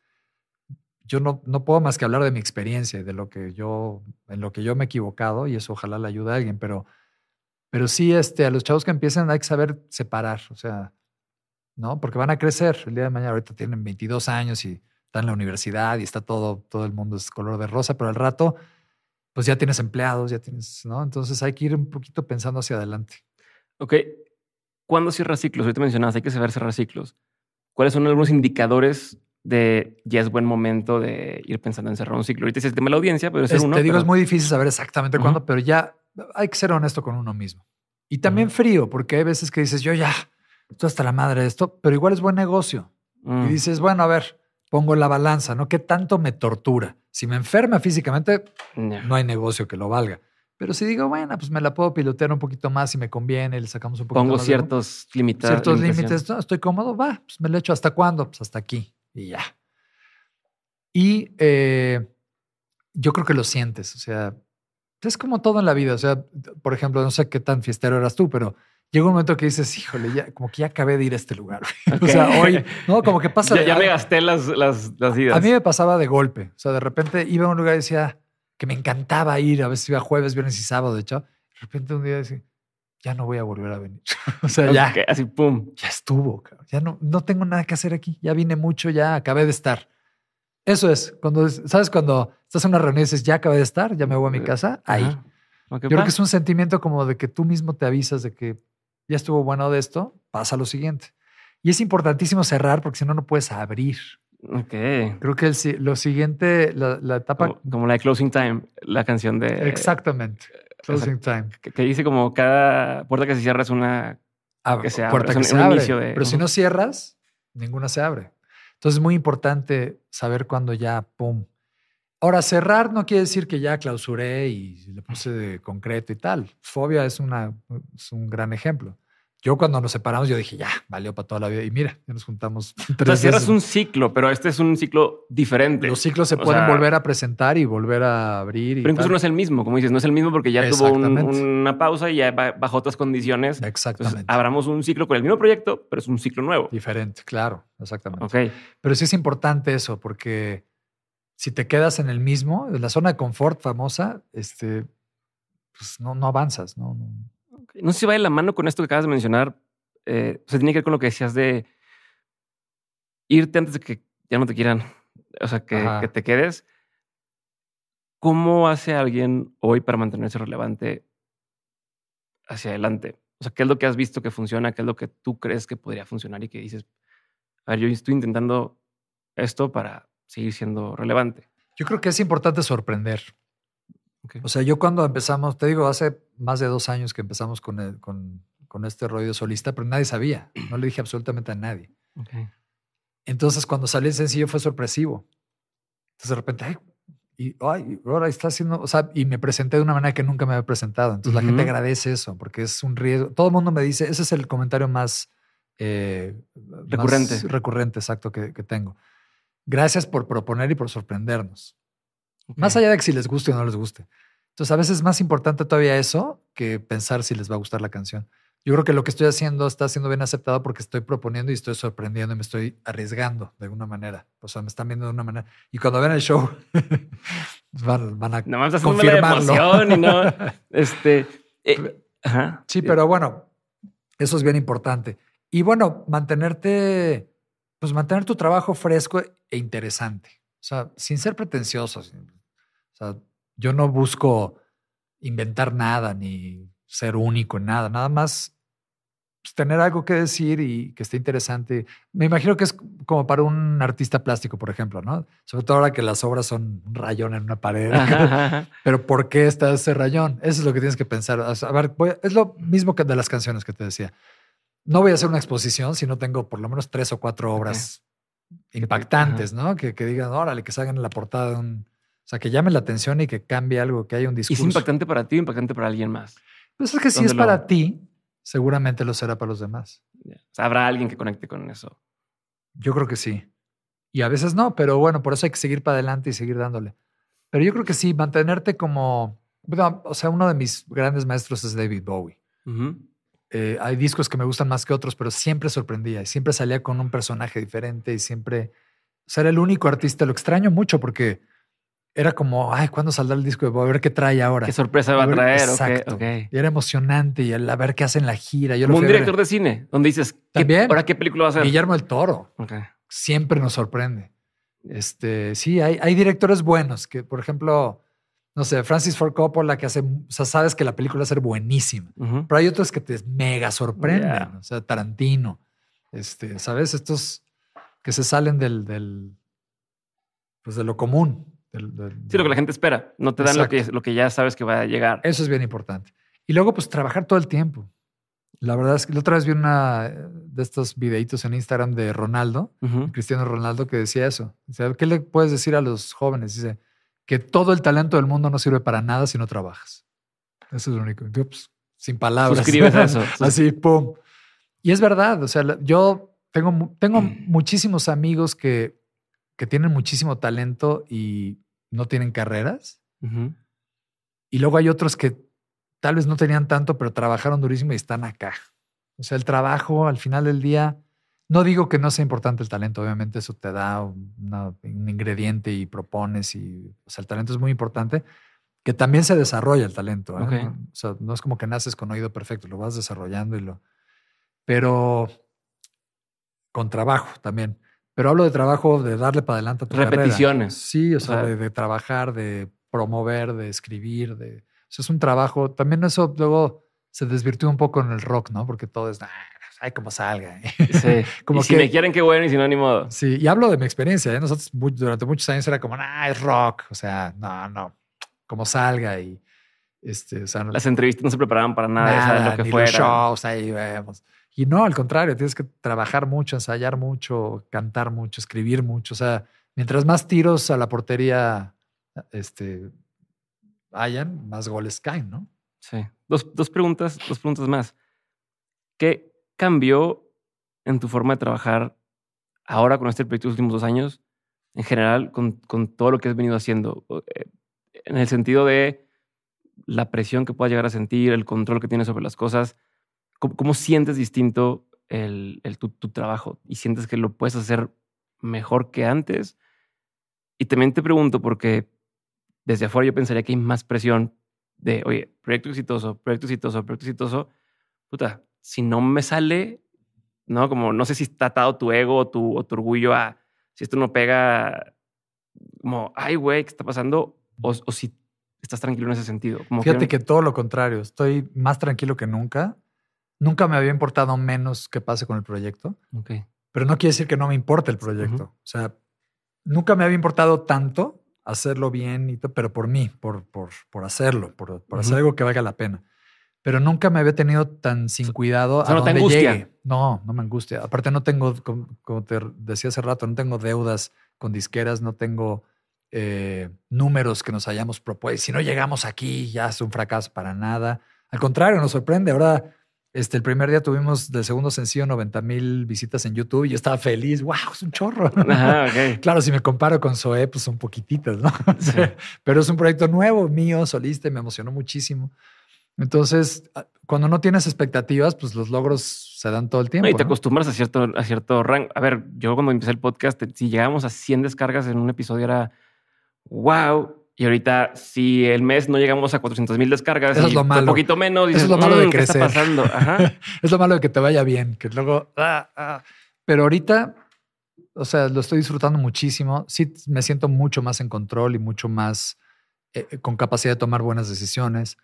yo no, puedo más que hablar de mi experiencia y de lo que yo, en lo que yo me he equivocado y eso ojalá le ayude a alguien, pero, pero sí, este, a los chavos que empiezan hay que saber separar, o sea, ¿no? Porque van a crecer el día de mañana, ahorita tienen 22 años y están en la universidad y está todo, todo el mundo es color de rosa, pero al rato pues ya tienes empleados, ya tienes, ¿no? Entonces hay que ir un poquito pensando hacia adelante. Ok. ¿Cuándo cierras ciclos? Ahorita mencionabas, hay que saber cerrar ciclos. ¿Cuáles son algunos indicadores de ya es buen momento de ir pensando en cerrar un ciclo? Ahorita es el tema de la audiencia, pero es uno. Te digo, es muy difícil saber exactamente cuándo, pero ya hay que ser honesto con uno mismo. Y también frío, porque hay veces que dices, yo ya, esto hasta la madre de esto, pero igual es buen negocio. Y mm. dices, bueno, a ver, pongo la balanza, ¿no? ¿Qué tanto me tortura? Si me enferma físicamente, no. hay negocio que lo valga. Pero si digo, bueno, pues me la puedo pilotear un poquito más si me conviene, le sacamos un poquito Pongo ciertos límites. Ciertos límites. estoy cómodo, va, pues me lo echo hasta cuándo, pues hasta aquí y ya. Y eh, yo creo que lo sientes, o sea, es como todo en la vida. O sea, por ejemplo, no sé qué tan fiestero eras tú, pero llega un momento que dices, híjole, ya, como que ya acabé de ir a este lugar. O sea, hoy, no, como que pasa. ya, ya, me gasté las, las, las, ideas. A mí me pasaba de golpe. O sea, de repente iba a un lugar y decía que me encantaba ir. A veces iba jueves, viernes y sábado, de hecho. De repente un día decía, ya no voy a volver a venir. o sea, ya. así, pum. Ya estuvo. Cabrón. Ya no, no tengo nada que hacer aquí. Ya vine mucho, ya acabé de estar. Eso es. Cuando, ¿sabes? Cuando estás en una reunión y dices, ya acabé de estar, ya me voy a mi eh, casa, ahí. Yo creo que es un sentimiento como de que tú mismo te avisas de que ya estuvo bueno de esto, pasa lo siguiente. Y es importantísimo cerrar porque si no, no puedes abrir. Ok. Creo que el, lo siguiente, la, la etapa. Como, la de Closing Time, la canción de. Exactamente. Eh, Closing Time. Que, dice como cada puerta que se cierra es una. Ah, que se abre, puerta que se abre. Pero si no cierras, ninguna se abre. Entonces es muy importante saber cuándo ya, pum, Ahora, cerrar no quiere decir que ya clausuré y le puse de concreto y tal. Fobia es, una, un gran ejemplo. Yo cuando nos separamos, yo dije, ya, valió para toda la vida. Y mira, ya nos juntamos. Tres o sea, cierras un ciclo, pero este es un ciclo diferente. Los ciclos se pueden volver a presentar y volver a abrir. pero incluso no es el mismo, como dices, no es el mismo porque ya tuvo una pausa y ya bajo otras condiciones. Exactamente. abramos un ciclo con el mismo proyecto, pero es un ciclo nuevo. Diferente, claro, exactamente. Pero sí es importante eso porque si te quedas en el mismo, en la zona de confort famosa, este, pues no, no avanzas. No, no. sé si va de la mano con esto que acabas de mencionar. Se eh, o tiene que ver con lo que decías de irte antes de que ya no te quieran, o sea, que, que te quedes. ¿Cómo hace alguien hoy para mantenerse relevante hacia adelante? O sea, ¿qué es lo que has visto que funciona? ¿Qué es lo que tú crees que podría funcionar y que dices, a ver, yo estoy intentando esto para seguir siendo relevante. Yo creo que es importante sorprender. O sea, yo cuando empezamos, te digo, hace más de dos años que empezamos con, con, este rollo de solista, pero nadie sabía. No le dije absolutamente a nadie. Entonces, cuando salió el sencillo fue sorpresivo. Entonces, de repente, ay, y ay, ahora está haciendo, o sea, y me presenté de una manera que nunca me había presentado. Entonces, la gente agradece eso porque es un riesgo. Todo el mundo me dice, ese es el comentario más eh, recurrente. recurrente, exacto, que tengo. Gracias por proponer y por sorprendernos. Más allá de que si les guste o no les guste. Entonces, a veces es más importante todavía eso que pensar si les va a gustar la canción. Yo creo que lo que estoy haciendo está siendo bien aceptado porque estoy proponiendo y estoy sorprendiendo y me estoy arriesgando de alguna manera. O sea, me están viendo de una manera. Y cuando ven el show, van, van, a confirmarlo. Emoción y no, este, eh, Sí, pero bueno, eso es bien importante. Y bueno, mantenerte pues mantener tu trabajo fresco e interesante. O sea, sin ser pretencioso. o sea, yo no busco inventar nada ni ser único en nada, nada más pues, tener algo que decir y que esté interesante. Me imagino que es como para un artista plástico, por ejemplo, ¿no? Sobre todo ahora que las obras son un rayón en una pared. Pero ¿por qué está ese rayón? Eso es lo que tienes que pensar. a ver, es lo mismo que de las canciones que te decía no voy a hacer una exposición si no tengo por lo menos tres o cuatro obras impactantes, ¿no? Que, que, digan, órale, que salgan en la portada de un... O sea, que llamen la atención y que cambie algo, que haya un discurso. es impactante para ti o impactante para alguien más? Pues es que si es para ti, seguramente lo será para los demás. O habrá alguien que conecte con eso. Yo creo que sí. Y a veces no, pero bueno, por eso hay que seguir para adelante y seguir dándole. Pero yo creo que sí, mantenerte como... o sea, uno de mis grandes maestros es David Bowie. Eh, hay discos que me gustan más que otros, pero siempre sorprendía y siempre salía con un personaje diferente y siempre. O era el único artista. Lo extraño mucho porque era como, ay, ¿cuándo saldrá el disco? Voy a ver qué trae ahora. ¿Qué sorpresa va a, traer? Exacto. Y era emocionante y el, a ver qué hacen la gira. Yo como un director de cine, donde dices, ¿También? qué película va a hacer? Guillermo el Toro. Siempre nos sorprende. Este, sí, hay directores buenos que, por ejemplo, no sé, Francis Ford Coppola, que hace, o sea, sabes que la película va a ser buenísima, pero hay otros que te mega sorprenden, o sea, Tarantino, este, sabes, estos que se salen del, del pues de lo común. sí, lo que la gente espera, no te dan lo que, lo que ya sabes que va a llegar. Eso es bien importante. Y luego, pues trabajar todo el tiempo. La verdad es que la otra vez vi una de estos videitos en Instagram de Ronaldo, Cristiano Ronaldo, que decía eso. sea, ¿qué le puedes decir a los jóvenes? Dice, que todo el talento del mundo no sirve para nada si no trabajas. Eso es lo único. Pues, sin palabras. Suscribes eso. Así, pum. Y es verdad. O sea, yo tengo, tengo mm. muchísimos amigos que, tienen muchísimo talento y no tienen carreras. Y luego hay otros que tal vez no tenían tanto, pero trabajaron durísimo y están acá. O sea, el trabajo al final del día no digo que no sea importante el talento, obviamente eso te da un ingrediente y propones y, o sea, el talento es muy importante, que también se desarrolla el talento. ¿eh? O sea, no es como que naces con oído perfecto, lo vas desarrollando y lo... Pero con trabajo también. Pero hablo de trabajo, de darle para adelante a tu Repeticiones. Sí, o sea, de, trabajar, de promover, de escribir, de... O sea, es un trabajo. También eso luego se desvirtió un poco en el rock, ¿no? Porque todo es, ah, ay, como salga. ¿eh? Sí. si me quieren, qué bueno, y si no, ni modo. Sí, y hablo de mi experiencia. ¿eh? Nosotros durante muchos años era como, ah, es rock. O sea, no, no, como salga. Y este, las entrevistas no se preparaban para nada, Los shows, Y no, al contrario, tienes que trabajar mucho, ensayar mucho, cantar mucho, escribir mucho. O sea, mientras más tiros a la portería este, hayan, más goles caen, ¿no? Sí. Dos, dos preguntas, dos preguntas más. ¿Qué, ¿Cambió en tu forma de trabajar ahora con este proyecto de los últimos dos años? En general, con, todo lo que has venido haciendo. Eh, en el sentido de la presión que puedas llegar a sentir, el control que tienes sobre las cosas. ¿Cómo, sientes distinto el, tu, tu, trabajo? ¿Y sientes que lo puedes hacer mejor que antes? Y también te pregunto, porque desde afuera yo pensaría que hay más presión de, oye, proyecto exitoso, proyecto exitoso, proyecto exitoso. Puta, si no me sale, ¿no? Como no sé si está atado tu ego o tu, orgullo a si esto no pega, como, ay, güey, ¿qué está pasando? O, si estás tranquilo en ese sentido. Fíjate que... todo lo contrario, estoy más tranquilo que nunca. Nunca me había importado menos que pase con el proyecto. Pero no quiere decir que no me importe el proyecto. O sea, nunca me había importado tanto hacerlo bien, y pero por mí, por, por, por hacerlo, por, hacer algo que valga la pena pero nunca me había tenido tan sin cuidado no No, no me angustia. Aparte no tengo, como, te decía hace rato, no tengo deudas con disqueras, no tengo eh, números que nos hayamos propuesto. Si no llegamos aquí, ya es un fracaso para nada. Al contrario, nos sorprende. Ahora, este, el primer día tuvimos del segundo sencillo 90 mil visitas en YouTube y yo estaba feliz. ¡Wow! Es un chorro. claro, si me comparo con Zoe, pues son poquititas, ¿no? Pero es un proyecto nuevo, mío, solista y me emocionó muchísimo. Entonces, ah, cuando no tienes expectativas, pues los logros se dan todo el tiempo. y te acostumbras a cierto, a cierto rango. A ver, yo cuando empecé el podcast, si llegábamos a 100 descargas en un episodio era wow. Y ahorita, si el mes no llegamos a 400 mil descargas, es lo malo. un poquito menos, es lo malo de mm, crecer. es lo malo de que te vaya bien, que luego. Ah, ah. Pero ahorita, o sea, lo estoy disfrutando muchísimo. Sí, me siento mucho más en control y mucho más eh, eh, con capacidad de tomar buenas decisiones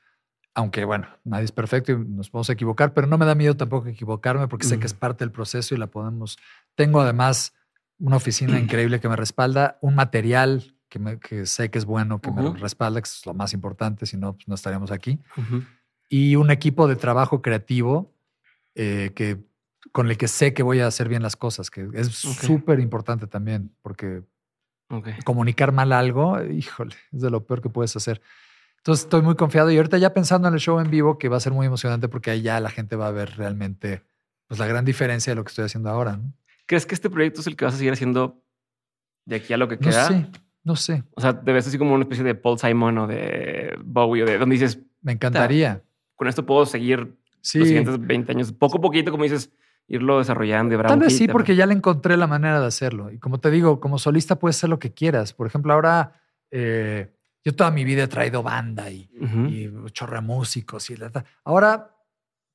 aunque bueno, nadie es perfecto y nos podemos equivocar, pero no me da miedo tampoco equivocarme porque sé que es parte del proceso y la podemos. Tengo además una oficina increíble que me respalda, un material que, que sé que es bueno, que me respalda, que es lo más importante, si no, pues no estaríamos aquí. Y un equipo de trabajo creativo eh, que, con el que sé que voy a hacer bien las cosas, que es súper importante también, porque comunicar mal algo, híjole, es de lo peor que puedes hacer. Entonces estoy muy confiado y ahorita ya pensando en el show en vivo que va a ser muy emocionante porque ahí ya la gente va a ver realmente pues, la gran diferencia de lo que estoy haciendo ahora. ¿Crees que este proyecto es el que vas a seguir haciendo de aquí a lo que queda? No sé, no sé. O sea, te ves así como una especie de Paul Simon o de Bowie o de donde dices... Me encantaría. Con esto puedo seguir los siguientes 20 años. Poco a poquito, como dices, irlo desarrollando. Y Tal vez sí, porque ya le encontré la manera de hacerlo. Y como te digo, como solista puedes hacer lo que quieras. Por ejemplo, ahora eh, yo toda mi vida he traído banda y, y chorra músicos y la, Ahora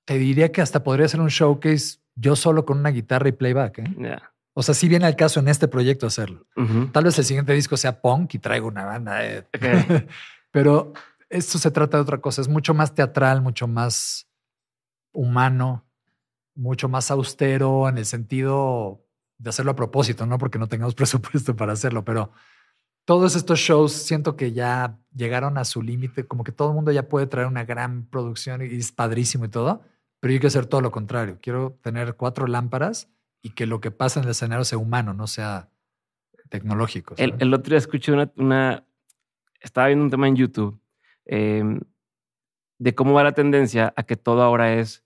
te diría que hasta podría ser un showcase yo solo con una guitarra y playback. ¿eh? O sea, si viene al caso en este proyecto hacerlo. Tal vez el siguiente disco sea punk y traigo una banda. Eh. Pero esto se trata de otra cosa. Es mucho más teatral, mucho más humano, mucho más austero en el sentido de hacerlo a propósito, no porque no tengamos presupuesto para hacerlo, pero todos estos shows siento que ya llegaron a su límite, como que todo el mundo ya puede traer una gran producción y es padrísimo y todo, pero yo quiero hacer todo lo contrario. Quiero tener cuatro lámparas y que lo que pasa en el escenario sea humano, no sea tecnológico. El, otro día escuché una, Estaba viendo un tema en YouTube em, de cómo va la tendencia a que todo ahora es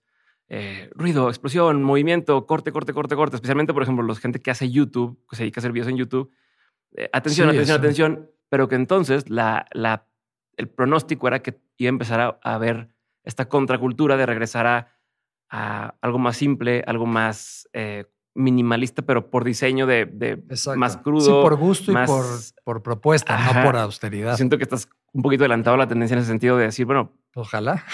eh, ruido, explosión, movimiento, corte, corte, corte, corte. Especialmente, por ejemplo, la gente que hace YouTube, que se dedica a hacer videos en YouTube, eh, atención, atención, atención, pero que entonces el pronóstico era que iba a empezar a, haber esta contracultura de regresar a, algo más simple, algo más eh, minimalista, pero por diseño de, más crudo. Sí, por gusto y por, propuesta, no por austeridad. Siento que estás un poquito adelantado a la tendencia en ese sentido de decir, bueno. Ojalá.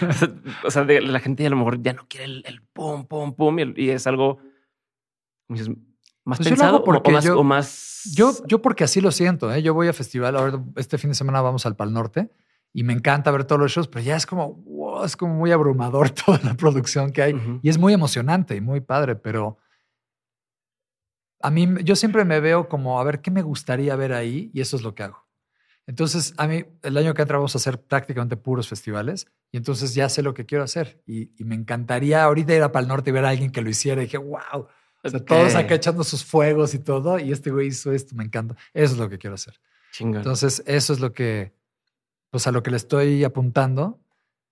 o sea, la gente a lo mejor ya no quiere el, pum, pum, pum, y, es algo más pues pensado o, más, yo, Yo, porque así lo siento. ¿eh? Yo voy a festival. Ahora este fin de semana vamos al Pal Norte y me encanta ver todos los shows, pero ya es como, wow, es como muy abrumador toda la producción que hay y es muy emocionante y muy padre, pero a mí yo siempre me veo como a ver qué me gustaría ver ahí y eso es lo que hago. Entonces, a mí el año que entra vamos a hacer prácticamente puros festivales y entonces ya sé lo que quiero hacer y, me encantaría ahorita ir a Pal Norte y ver a alguien que lo hiciera y dije, wow, todos acá echando sus fuegos y todo, y este güey hizo esto, me encanta. Eso es lo que quiero hacer. Chingón. Entonces, eso es lo que, pues a lo que le estoy apuntando.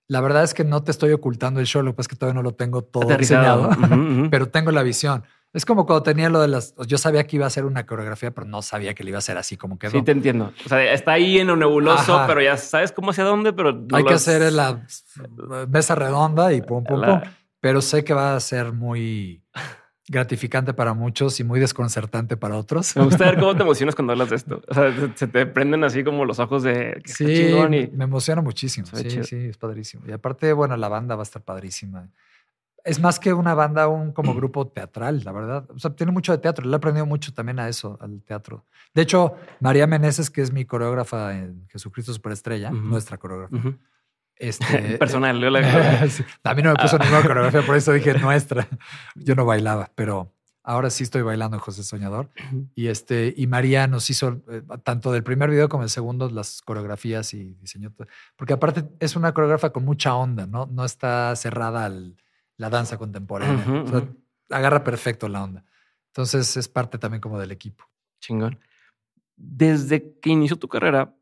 La verdad es que no te estoy ocultando el show, lo que pasa es que todavía no lo tengo todo diseñado, pero tengo la visión. Es como cuando tenía lo de las. Yo sabía que iba a ser una coreografía, pero no sabía que le iba a ser así como quedó. Sí, te entiendo. O sea, está ahí en un nebuloso, pero ya sabes cómo hacia dónde, pero. Hay que hacer la mesa redonda y pum, pum, pum. Pero sé que va a ser muy gratificante para muchos y muy desconcertante para otros. Me gusta ver cómo te emocionas cuando hablas de esto. se te prenden así como los ojos de sí, chingón y... me emociona muchísimo. Sí, sí, es padrísimo. Y aparte, bueno, la banda va a estar padrísima. Es más que una banda, un como grupo teatral, la verdad. O sea, tiene mucho de teatro. Le he aprendido mucho también a eso, al teatro. De hecho, María Meneses, que es mi coreógrafa en Jesucristo Superestrella, nuestra coreógrafa, Este, Personal, yo la A mí no me puso ah. ninguna coreografía, por eso dije nuestra. Yo no bailaba, pero ahora sí estoy bailando en José Soñador. Y, este, y María nos hizo eh, tanto del primer video como del segundo las coreografías y diseñó. Porque aparte es una coreógrafa con mucha onda, ¿no? No está cerrada a la danza contemporánea. agarra perfecto la onda. Entonces es parte también como del equipo. Chingón. Desde que inició tu carrera,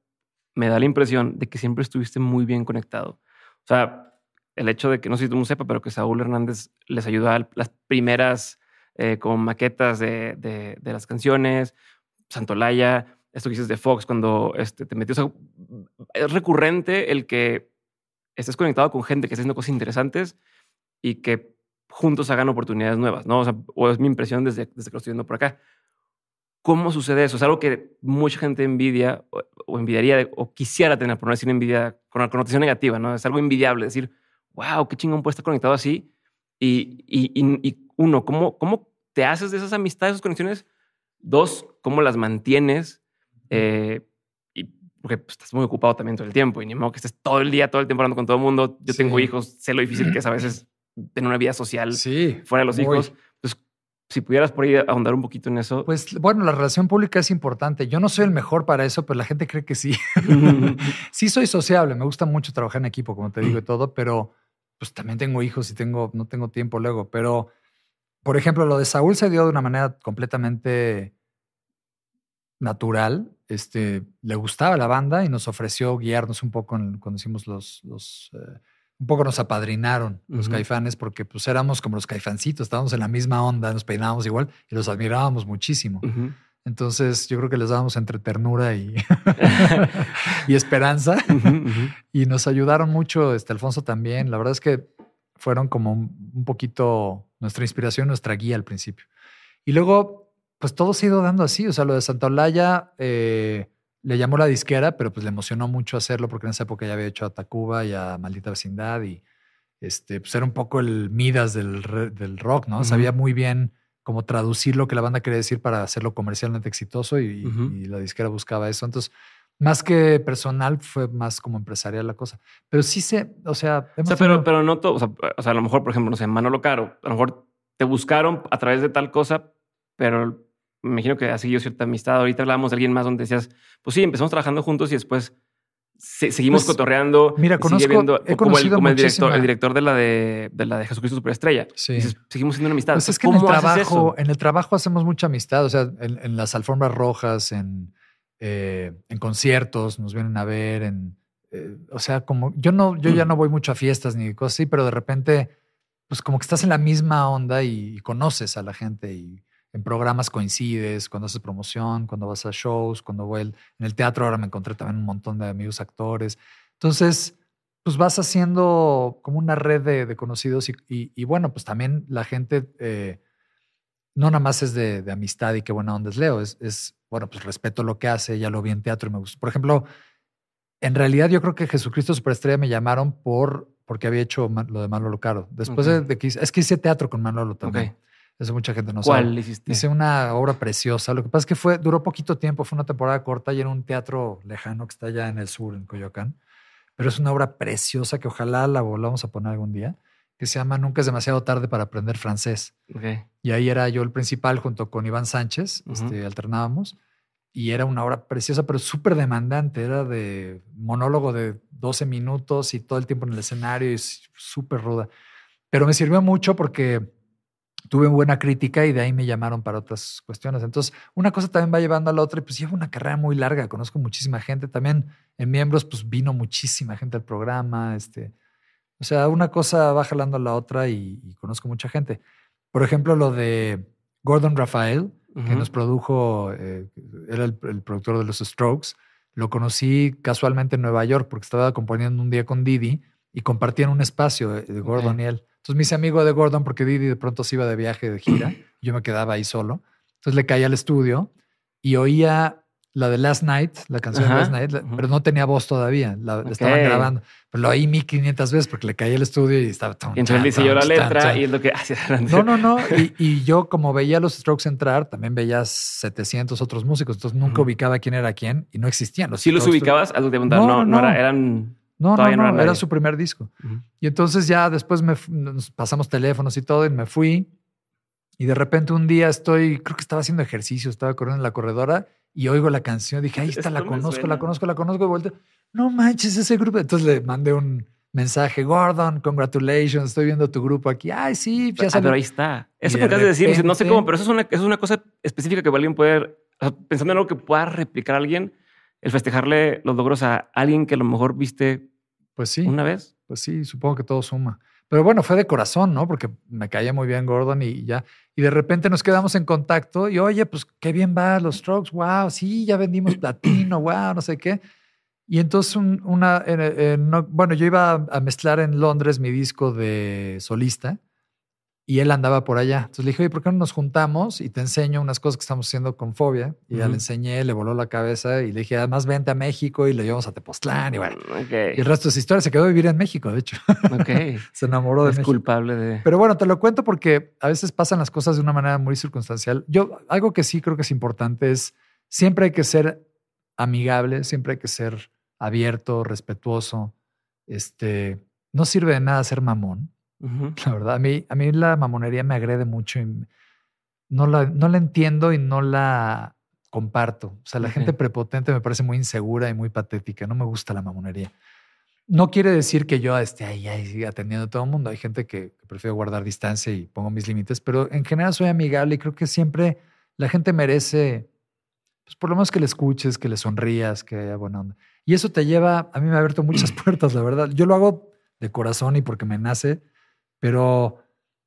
me da la impresión de que siempre estuviste muy bien conectado. O sea, el hecho de que, no sé si tú no sepas, pero que Saúl Hernández les ayudó a las primeras eh, con maquetas de, las canciones, Santolaya, esto que dices de Fox cuando este, te metió. es recurrente el que estés conectado con gente que está haciendo cosas interesantes y que juntos hagan oportunidades nuevas, ¿no? O sea, es mi impresión desde, desde que lo estoy viendo por acá. ¿Cómo sucede eso? Es algo que mucha gente envidia o, envidiaría o quisiera tener, por no decir envidia, con una connotación negativa, ¿no? Es algo envidiable decir, wow, qué chingón puede estar conectado así. Y, y, y, uno, ¿cómo, ¿cómo te haces de esas amistades, esas conexiones? Dos, ¿cómo las mantienes? Eh, y porque pues, estás muy ocupado también todo el tiempo y ni modo que estés todo el día, todo el tiempo hablando con todo el mundo. Yo tengo hijos, sé lo difícil que es a veces tener una vida social sí, fuera de los hijos. Si pudieras por ahí ahondar un poquito en eso. Pues bueno, la relación pública es importante. Yo no soy el mejor para eso, pero la gente cree que sí. sí soy sociable, me gusta mucho trabajar en equipo, como te digo y mm. todo, pero pues también tengo hijos y tengo, no tengo tiempo luego. Pero, por ejemplo, lo de Saúl se dio de una manera completamente natural. Este, le gustaba la banda y nos ofreció guiarnos un poco cuando hicimos los, los eh, un poco nos apadrinaron los caifanes porque pues éramos como los caifancitos, estábamos en la misma onda, nos peinábamos igual y los admirábamos muchísimo. Entonces yo creo que les dábamos entre ternura y, esperanza y nos ayudaron mucho, este Alfonso también. La verdad es que fueron como un, poquito nuestra inspiración, nuestra guía al principio. Y luego, pues todo se ha ido dando así, o sea, lo de Santa Olaya... Eh, le llamó la disquera, pero pues le emocionó mucho hacerlo porque en esa época ya había hecho a Tacuba y a Maldita Vecindad y este, pues era un poco el Midas del, del rock, ¿no? Sabía muy bien cómo traducir lo que la banda quería decir para hacerlo comercialmente exitoso y, la disquera buscaba eso. Entonces, más que personal, fue más como empresarial la cosa. Pero sí sé, o sea... pero, pero no todo, o sea, a lo mejor, por ejemplo, no sé, Manolo Caro, a lo mejor te buscaron a través de tal cosa, pero me imagino que ha seguido cierta amistad. Ahorita hablábamos de alguien más donde decías, pues sí, empezamos trabajando juntos y después seguimos pues, cotorreando. Mira, conozco, viendo, como, el, director, el director de la de, la de Jesucristo Superestrella. Sí. seguimos siendo una amistad. Pues es que en el, trabajo, hacemos mucha amistad. O sea, en, las alfombras rojas, en, eh, en conciertos, nos vienen a ver, eh, o sea, como yo no, yo ya mm. no voy mucho a fiestas ni cosas así, pero de repente, pues como que estás en la misma onda y conoces a la gente y en programas coincides, cuando haces promoción, cuando vas a shows, cuando voy en el teatro, ahora me encontré también un montón de amigos actores. Entonces, pues vas haciendo como una red de, conocidos y, bueno, pues también la gente eh, no nada más es de, amistad y qué buena onda es Leo, es, bueno, pues respeto lo que hace, ya lo vi en teatro y me gusta. Por ejemplo, en realidad yo creo que Jesucristo Superestrella me llamaron por porque había hecho lo de Manolo Caro. Después de, que es que hice teatro con Manolo también. Eso mucha gente no sabe. Hice una obra preciosa. Lo que pasa es que fue, duró poquito tiempo, fue una temporada corta y era un teatro lejano que está allá en el sur, en Coyoacán. Pero es una obra preciosa que ojalá la volvamos a poner algún día, que se llama Nunca es demasiado tarde para aprender francés. Y ahí era yo el principal junto con Iván Sánchez, este, alternábamos. Y era una obra preciosa, pero súper demandante. Era de monólogo de 12 minutos y todo el tiempo en el escenario y súper ruda. Pero me sirvió mucho porque tuve buena crítica y de ahí me llamaron para otras cuestiones. Entonces, una cosa también va llevando a la otra y pues llevo una carrera muy larga, conozco muchísima gente. También en miembros, pues vino muchísima gente al programa. Este, o sea, una cosa va jalando a la otra y, conozco mucha gente. Por ejemplo, lo de Gordon Rafael, que nos produjo, eh, era el, productor de los Strokes. Lo conocí casualmente en Nueva York porque estaba componiendo un día con Didi y compartían un espacio, eh, de Gordon y él. Entonces me hice amigo de Gordon porque Didi de pronto se iba de viaje de gira. Yo me quedaba ahí solo. Entonces le caía al estudio y oía la de Last Night, la canción de Last Night, pero no tenía voz todavía. La, grabando. Pero lo oí 1500 veces porque le caía al estudio y estaba. y entonces le hice yo la letra y es lo que No, no, no. Y, yo, como veía los Strokes entrar, también veía 700 otros músicos. Entonces nunca ubicaba quién era quién y no existían. Los los ubicabas. Algo no, no, no. Era, eran no, no, no, era su primer disco. Y entonces ya después me, pasamos teléfonos y todo y me fui. Y de repente un día estoy, creo que estaba haciendo ejercicio, estaba corriendo en la corredora y oigo la canción. Dije, ahí está, la conozco, la conozco, la conozco, vuelta, no manches ese grupo. Entonces le mandé un mensaje, Gordon, congratulations, estoy viendo tu grupo aquí. Ay, sí, ya ah, Pero ahí está. Eso que acabas de decir, no sé cómo, pero eso es una, eso es una cosa específica que alguien puede, pensando en algo que pueda replicar a alguien el festejarle los logros a alguien que a lo mejor viste pues sí, una vez. Pues sí, supongo que todo suma. Pero bueno, fue de corazón, ¿no? Porque me caía muy bien Gordon y ya. Y de repente nos quedamos en contacto y oye, pues qué bien va los Strokes, wow, sí, ya vendimos platino, wow, no sé qué. Y entonces una, bueno, yo iba a mezclar en Londres mi disco de solista y él andaba por allá. Entonces le dije, oye, ¿por qué no nos juntamos y te enseño unas cosas que estamos haciendo con fobia? Y ya le enseñé, le voló la cabeza y le dije, además vente a México y le llevamos a Tepoztlán y bueno. Mm, y el resto de su historia. Se quedó a vivir en México, de hecho. Se enamoró de Es culpable de... Pero bueno, te lo cuento porque a veces pasan las cosas de una manera muy circunstancial. Yo, algo que sí creo que es importante es siempre hay que ser amigable, siempre hay que ser abierto, respetuoso. Este, no sirve de nada ser mamón. La verdad, a mí, a mí la mamonería me agrede mucho y no la, no la entiendo y no la comparto. O sea, la gente prepotente me parece muy insegura y muy patética. No me gusta la mamonería. No quiere decir que yo esté ahí, ahí atendiendo a todo el mundo. Hay gente que, que prefiero guardar distancia y pongo mis límites, pero en general soy amigable y creo que siempre la gente merece, pues por lo menos que le escuches, que le sonrías, que haya buena onda. Y eso te lleva, a mí me ha abierto muchas puertas, la verdad. Yo lo hago de corazón y porque me nace, pero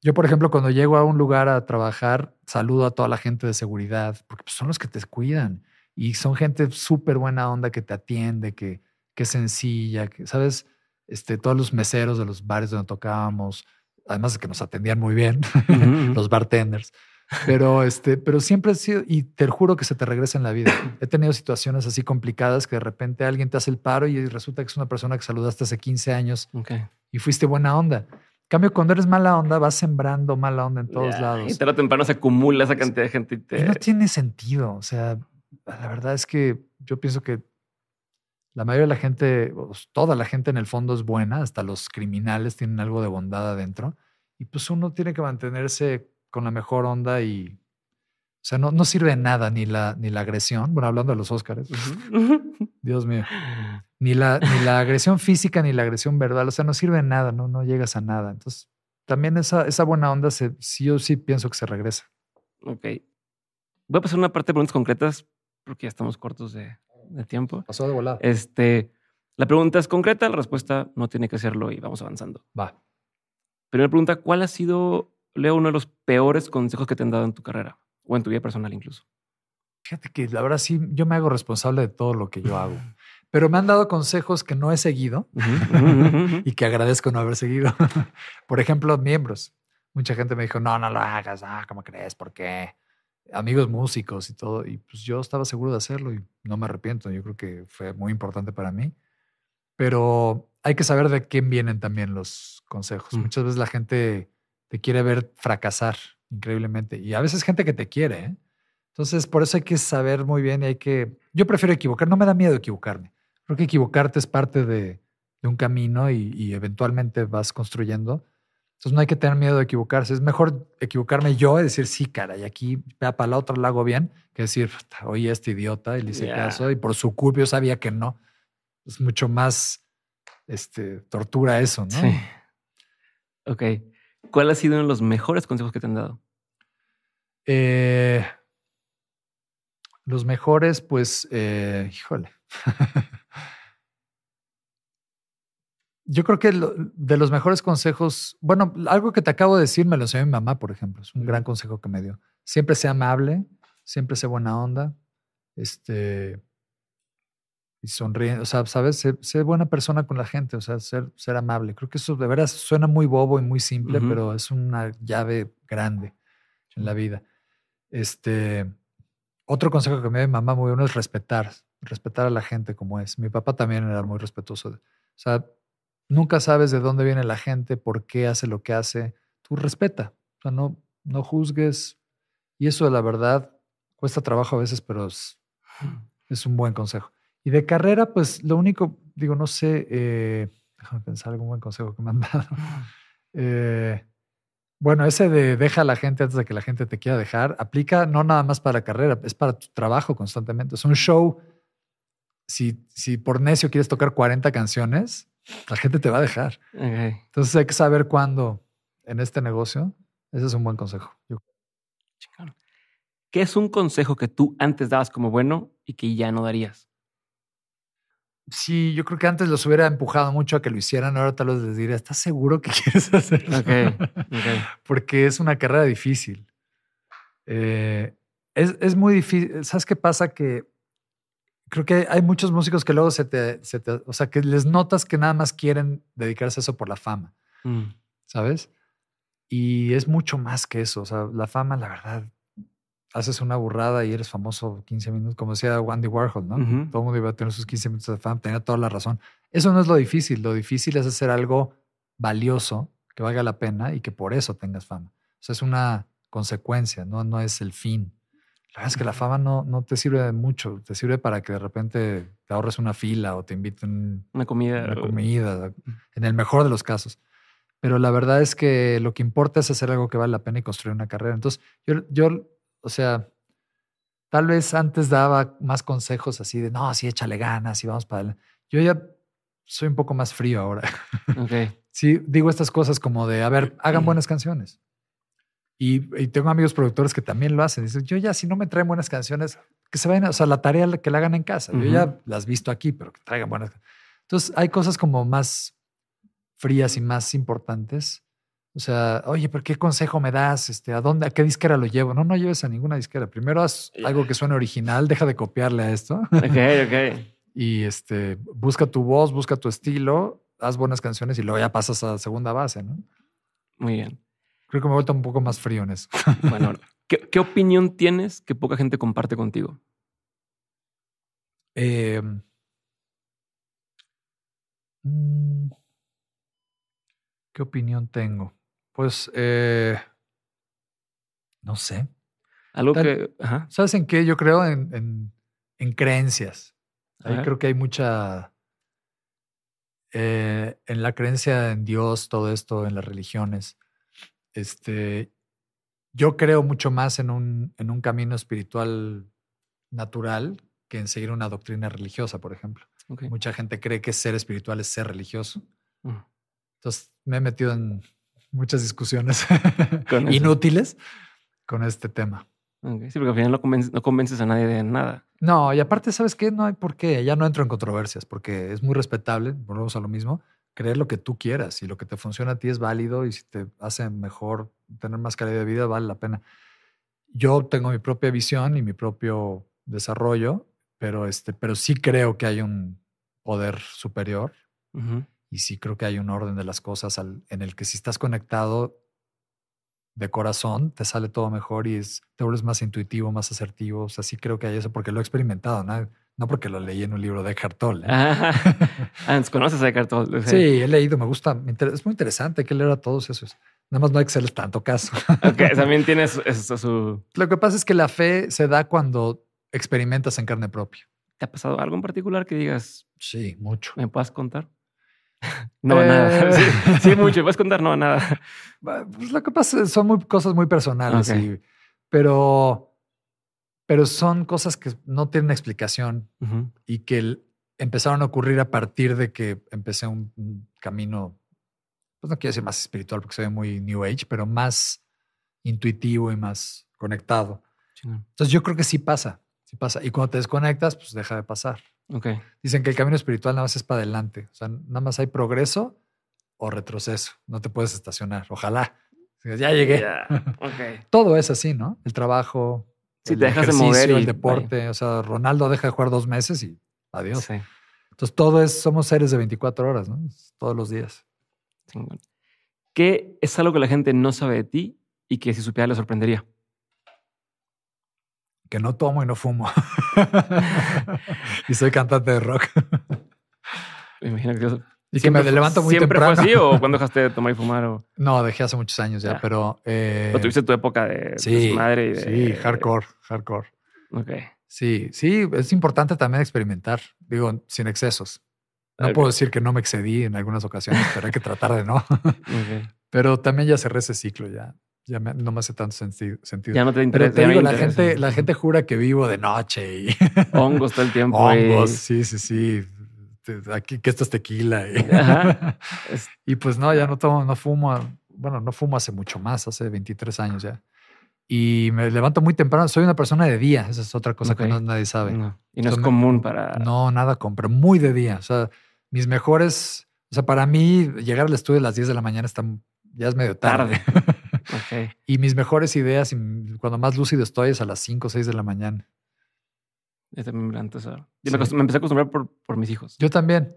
yo, por ejemplo, cuando llego a un lugar a trabajar, saludo a toda la gente de seguridad, porque pues, son los que te cuidan y son gente súper buena onda que te atiende, que, que es sencilla, que, ¿sabes? Este, todos los meseros de los bares donde tocábamos, además de que nos atendían muy bien, los bartenders. Pero, este, pero siempre he sido, y te juro que se te regresa en la vida. He tenido situaciones así complicadas que de repente alguien te hace el paro y resulta que es una persona que saludaste hace 15 años y fuiste buena onda cambio, cuando eres mala onda, vas sembrando mala onda en todos lados. Y tarde temprano se acumula esa cantidad de gente. Y te... no tiene sentido. O sea, la verdad es que yo pienso que la mayoría de la gente, toda la gente en el fondo es buena, hasta los criminales tienen algo de bondad adentro. Y pues uno tiene que mantenerse con la mejor onda y o sea, no, sirve de nada ni la, agresión. Bueno, hablando de los Óscares. Dios mío. Ni la, agresión física ni la agresión verbal. O sea, no sirve de nada, no, no llegas a nada. Entonces, también esa, buena onda, se, sí, yo sí pienso que se regresa. Ok. Voy a pasar una parte de preguntas concretas porque ya estamos cortos de, tiempo. Pasó de volada. Este, la pregunta es concreta, la respuesta no tiene que serlo y vamos avanzando. Va. Primera pregunta, ¿cuál ha sido, Leo, uno de los peores consejos que te han dado en tu carrera? o en tu vida personal incluso? Fíjate que la verdad sí, yo me hago responsable de todo lo que yo hago. Pero me han dado consejos que no he seguido y que agradezco no haber seguido. Por ejemplo, miembros. Mucha gente me dijo, no, no lo hagas, ah, ¿cómo crees? ¿Por qué? Amigos músicos y todo. Y pues yo estaba seguro de hacerlo y no me arrepiento. Yo creo que fue muy importante para mí. Pero hay que saber de quién vienen también los consejos. Mm. Muchas veces la gente te quiere ver fracasar increíblemente. Y a veces gente que te quiere. ¿eh? Entonces, por eso hay que saber muy bien y hay que... Yo prefiero equivocar, no me da miedo equivocarme. Creo que equivocarte es parte de, un camino y, eventualmente vas construyendo. Entonces, no hay que tener miedo de equivocarse. Es mejor equivocarme yo y decir, sí, cara, y aquí para la otra la hago bien, que decir, oye, este idiota, y le caso, y por su culpa sabía que no. Es mucho más este, tortura eso, ¿no? Sí. Ok. ¿Cuál ha sido uno de los mejores consejos que te han dado? Eh, los mejores, pues, eh, híjole. Yo creo que de los mejores consejos, bueno, algo que te acabo de decir me lo enseñó mi mamá, por ejemplo. Es un gran consejo que me dio. Siempre sea amable, siempre sea buena onda. Este, y sonríe. O sea, ¿sabes? Ser, buena persona con la gente, o sea, ser, ser amable. Creo que eso de verdad suena muy bobo y muy simple, pero es una llave grande en la vida. Este, otro consejo que me dio mi mamá muy bueno es respetar, respetar a la gente como es. Mi papá también era muy respetuoso. O sea, nunca sabes de dónde viene la gente, por qué hace lo que hace. Tú respeta, o sea, no, no juzgues. Y eso, la verdad, cuesta trabajo a veces, pero es mm. un buen consejo. Y de carrera, pues lo único, digo, no sé, eh, déjame pensar algún buen consejo que me han dado. Eh, bueno, ese de deja a la gente antes de que la gente te quiera dejar, aplica no nada más para carrera, es para tu trabajo constantemente. Es un show. Si, si por necio quieres tocar 40 canciones, la gente te va a dejar. Entonces hay que saber cuándo en este negocio. Ese es un buen consejo. ¿Qué es un consejo que tú antes dabas como bueno y que ya no darías? Sí, yo creo que antes los hubiera empujado mucho a que lo hicieran. Ahora tal vez les diría, ¿estás seguro que quieres hacerlo? Okay, Porque es una carrera difícil. Eh, es, muy difícil. ¿Sabes qué pasa? Que creo que hay muchos músicos que luego se te, O sea, que les notas que nada más quieren dedicarse a eso por la fama. Mm. ¿Sabes? Y es mucho más que eso. O sea, la fama, la verdad, haces una burrada y eres famoso 15 minutos, como decía Andy Warhol, ¿no? Todo el mundo iba a tener sus 15 minutos de fama, tenía toda la razón. Eso no es lo difícil, lo difícil es hacer algo valioso, que valga la pena y que por eso tengas fama. O sea, es una consecuencia, no, no es el fin. La verdad es que la fama no, no te sirve de mucho, te sirve para que de repente te ahorres una fila o te inviten una comida. Una comida, en el mejor de los casos. Pero la verdad es que lo que importa es hacer algo que vale la pena y construir una carrera. Entonces, yo, yo o sea, tal vez antes daba más consejos así de, no, sí, échale ganas y vamos para adelante. Yo ya soy un poco más frío ahora. Okay. sí, digo estas cosas como de, a ver, hagan buenas canciones. Y, y, tengo amigos productores que también lo hacen. Dicen, yo ya, si no me traen buenas canciones, que se vayan, o sea, la tarea que la hagan en casa. Yo ya las visto aquí, pero que traigan buenas. Entonces, hay cosas como más frías y más importantes o sea, oye, ¿pero qué consejo me das? Este, ¿A a qué disquera lo llevo? No, no lleves a ninguna disquera. Primero haz algo que suene original, deja de copiarle a esto. Ok, ok. y este, busca tu voz, busca tu estilo, haz buenas canciones y luego ya pasas a segunda base, ¿no? Muy bien. Creo que me he vuelto un poco más frío en eso. bueno, ¿qué, opinión tienes que poca gente comparte contigo? Em. Mm. ¿Qué opinión tengo? Pues, eh, no sé. Algo que. ¿Sabes en qué? Yo creo en, creencias. Ahí creo que hay mucha. Eh, en la creencia en Dios, todo esto, en las religiones. Este, yo creo mucho más en un, camino espiritual natural que en seguir una doctrina religiosa, por ejemplo. Mucha gente cree que ser espiritual es ser religioso. Mm. Entonces me he metido en muchas discusiones inútiles con este tema. Sí, porque al final no convences, a nadie de nada. No, y aparte, ¿sabes qué? No hay por qué. Ya no entro en controversias porque es muy respetable, volvemos a lo mismo, creer lo que tú quieras y lo que te funciona a ti es válido y si te hace mejor, tener más calidad de vida, vale la pena. Yo tengo mi propia visión y mi propio desarrollo, pero, este, pero sí creo que hay un poder superior. Y sí creo que hay un orden de las cosas al, en el que si estás conectado de corazón, te sale todo mejor y es, te vuelves más intuitivo, más asertivo. O sea, sí creo que hay eso porque lo he experimentado, ¿no? No porque lo leí en un libro de Eckhart ¿eh? ah, Tolle. conoces a Eckhart Tolle. Sí, he leído, me gusta. es muy interesante que leer a todos esos. Nada más no hay que hacerles tanto caso. ok, también tienes eso, su... Lo que pasa es que la fe se da cuando experimentas en carne propia. ¿Te ha pasado algo en particular que digas? Sí, mucho. ¿Me puedas contar? No, nada. Eh, sí, mucho. ¿Vas a contar? No, nada. Pues lo que pasa son cosas muy personales. pero, pero son cosas que no tienen explicación y que empezaron a ocurrir a partir de que empecé un, camino, pues no quiero decir más espiritual porque se ve muy New Age, pero más intuitivo y más conectado. Entonces yo creo que sí pasa, sí pasa. Y cuando te desconectas, pues deja de pasar. Dicen que el camino espiritual nada más es para adelante. O sea, nada más hay progreso o retroceso. No te puedes estacionar. Ojalá. Ya llegué. Todo es así, ¿no? El trabajo, si el te dejas de el deporte. O sea, Ronaldo deja de jugar dos meses y adiós. Entonces, todo es, somos seres de 24 horas, ¿no? Todos los días. ¿Qué es algo que la gente no sabe de ti y que si supiera le sorprendería? que no tomo y no fumo. y soy cantante de rock. Me imagino que y siempre, que me levanto muy ¿Siempre fue así o cuando dejaste de tomar y fumar? No, dejé hace muchos años ya, pero... Eh, tuviste tu época de madre? Y de, sí, hardcore, hardcore. Ok. Sí, sí, es importante también experimentar, digo, sin excesos. No puedo decir que no me excedí en algunas ocasiones, pero hay que tratar de no. Pero también ya cerré ese ciclo ya ya no me hace tanto sentido. Ya no te Pero la, gente, la gente jura que vivo de noche y hongos todo el tiempo. Hongos, sí, sí, sí. Aquí, que esto es tequila. Y... pues no, ya no tomo, no fumo. Bueno, no fumo hace mucho más, hace 23 años ya. Y me levanto muy temprano. Soy una persona de día. Esa es otra cosa que nadie sabe. Y no es común para. No, nada compro Muy de día. O sea, mis mejores. O sea, para mí, llegar al estudio a las 10 de la mañana está, ya es medio tarde. Y mis mejores ideas, cuando más lúcido estoy, es a las 5 o 6 de la mañana. me, me, empecé a acostumbrar por, mis hijos. Yo también.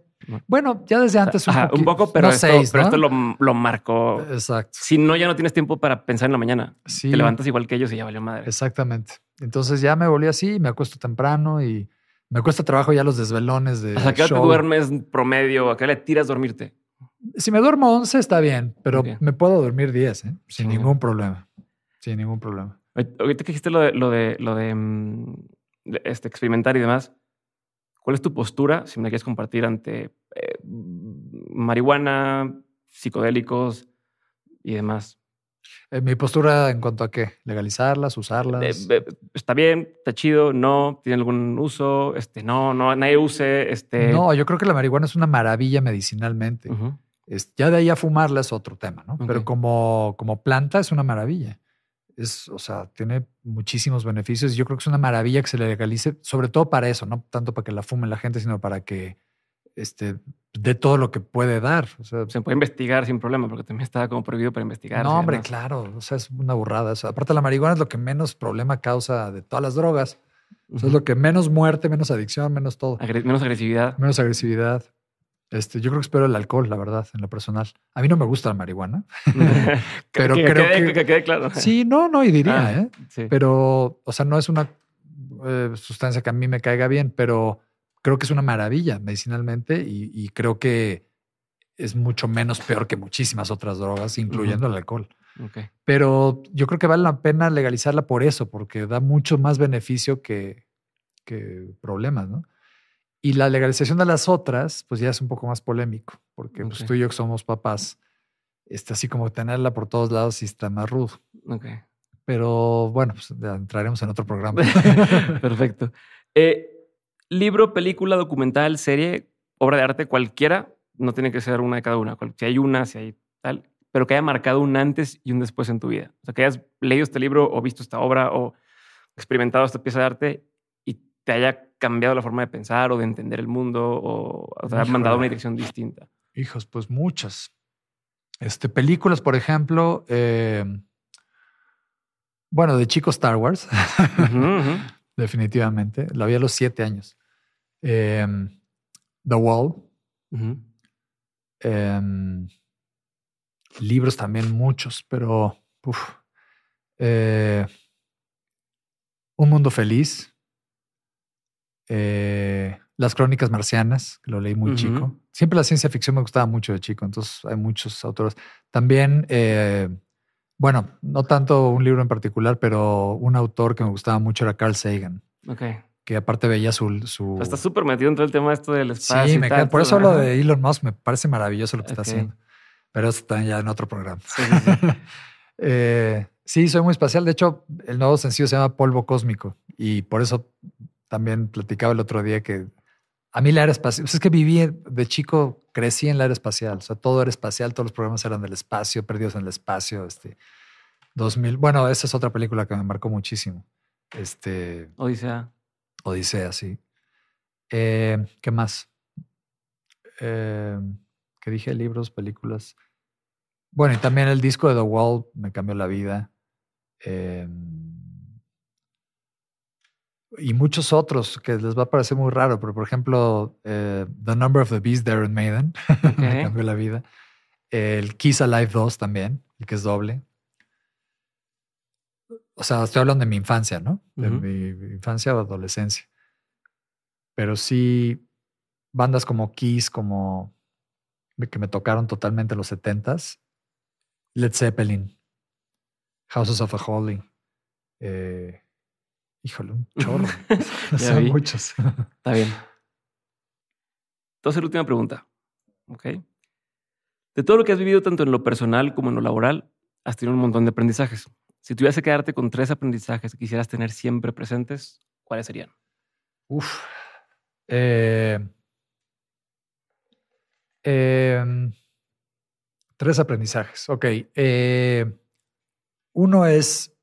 Bueno, ya desde antes. un, poco, pero esto, pero lo, lo, marcó. Exacto. Si no, ya no tienes tiempo para pensar en la mañana. Te levantas igual que ellos y ya valió madre. Exactamente. Entonces ya me volví así, me acuesto temprano y me cuesta trabajo ya los desvelones de. O te duermes promedio? ¿A qué le tiras dormirte? si me duermo 11 está bien, pero me puedo dormir 10, ¿eh? sin ningún problema. Sin ningún problema. Ahorita que dijiste lo de, lo de, lo mm, de, este, experimentar y demás, ¿cuál es tu postura, si me quieres compartir, ante eh, marihuana, psicodélicos y demás? Eh, mi postura en cuanto a qué? ¿Legalizarlas? ¿Usarlas? está bien, está chido, no, tiene algún uso, este, no, no, nadie use. Este... No, yo creo que la marihuana es una maravilla medicinalmente. Es, ya de ahí a fumarla es otro tema, ¿no? Pero como, planta es una maravilla. Es, o sea, tiene muchísimos beneficios. Yo creo que es una maravilla que se le legalice, sobre todo para eso, no tanto para que la fume la gente, sino para que este, dé todo lo que puede dar. se puede investigar sin problema, porque también estaba como prohibido para investigar. No, hombre, claro. O sea, es una burrada. aparte, la marihuana es lo que menos problema causa de todas las drogas. es lo que menos muerte, menos adicción, menos todo. menos agresividad. Menos agresividad. Este, yo creo que espero el alcohol, la verdad, en lo personal. A mí no me gusta la marihuana, pero creo que, quede claro. Sí, no, no, y diría, ah, ¿eh? Pero, o sea, no es una eh, sustancia que a mí me caiga bien, pero creo que es una maravilla medicinalmente y, creo que es mucho menos peor que muchísimas otras drogas, incluyendo el alcohol. Pero yo creo que vale la pena legalizarla por eso, porque da mucho más beneficio que problemas, ¿no? Y la legalización de las otras, pues ya es un poco más polémico, porque pues, tú y yo somos papás, está así como tenerla por todos lados y está más rudo. Pero bueno, pues entraremos en otro programa. Perfecto. Eh, libro, película, documental, serie, obra de arte cualquiera, no tiene que ser una de cada una. Si hay una, si hay tal, pero que haya marcado un antes y un después en tu vida. O sea, que hayas leído este libro o visto esta obra o experimentado esta pieza de arte te haya cambiado la forma de pensar o de entender el mundo o, te haya mandado una dirección distinta? Hijos, pues muchas. Este, películas, por ejemplo, em, bueno, de chicos Star Wars, definitivamente. La vi a los siete años. Em, The Wall. Em, libros también muchos, pero eh, Un Mundo Feliz. Eh, las crónicas marcianas, que lo leí muy chico. Siempre la ciencia ficción me gustaba mucho de chico, entonces hay muchos autores. También, eh, bueno, no tanto un libro en particular, pero un autor que me gustaba mucho era Carl Sagan. Ok. Que aparte veía su. Está súper metido en todo el tema esto del espacio. Sí, me por eso hablo de Elon Musk, me parece maravilloso lo que está haciendo. Pero eso está ya en otro programa. Eh, sí, soy muy espacial. De hecho, el nuevo sencillo se llama Polvo Cósmico y por eso también platicaba el otro día que a mí la O espacial, es que viví de chico, crecí en la espacial. o sea, todo era espacial, todos los programas eran del espacio, perdidos en el espacio, este, 2000, bueno, esa es otra película que me marcó muchísimo, este. Odisea. Odisea, sí. Eh, ¿Qué más? Eh, ¿Qué dije libros, películas. Bueno, y también el disco de The Wall me cambió la vida. Eh, y muchos otros que les va a parecer muy raro, pero por ejemplo, eh, The Number of the Beast de Iron Maiden, cambió la vida. El Kiss Alive 2 también, el que es doble. O sea, estoy hablando de mi infancia, ¿no? De mi infancia o adolescencia. Pero sí, bandas como Kiss, como que me tocaron totalmente los 70s. Led Zeppelin, Houses of a Holy. Eh, Híjole, un chorro. muchos. Está bien. Entonces, la última pregunta. Ok. De todo lo que has vivido, tanto en lo personal como en lo laboral, has tenido un montón de aprendizajes. Si tuviese que quedarte con tres aprendizajes que quisieras tener siempre presentes, ¿cuáles serían? Uf. Eh, em, tres aprendizajes. Ok. Eh, uno es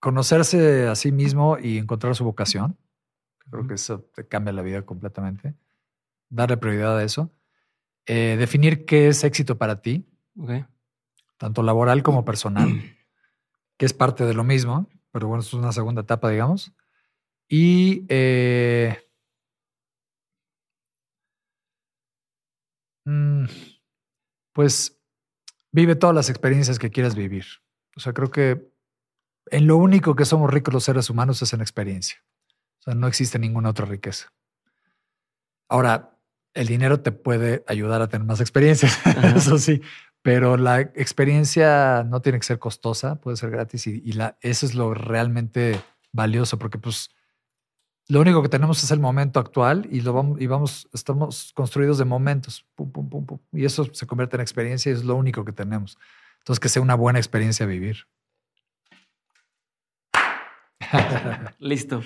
conocerse a sí mismo y encontrar su vocación. Creo que eso te cambia la vida completamente. Darle prioridad a eso. Eh, definir qué es éxito para ti, tanto laboral como personal, que es parte de lo mismo, pero bueno, es una segunda etapa, digamos. Y eh, mm, pues vive todas las experiencias que quieras vivir. O sea, creo que en lo único que somos ricos los seres humanos es en experiencia. O sea, no existe ninguna otra riqueza. Ahora, el dinero te puede ayudar a tener más experiencias, eso sí, pero la experiencia no tiene que ser costosa, puede ser gratis y, eso es lo realmente valioso, porque pues lo único que tenemos es el momento actual y lo vamos, y vamos, estamos construidos de momentos, y eso se convierte en experiencia y es lo único que tenemos. Entonces, que sea una buena experiencia vivir. Listo.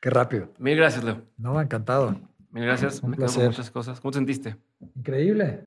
Qué rápido. Mil gracias, Leo. No, encantado. Mil gracias. Me placer. muchas cosas. ¿Cómo te sentiste? Increíble.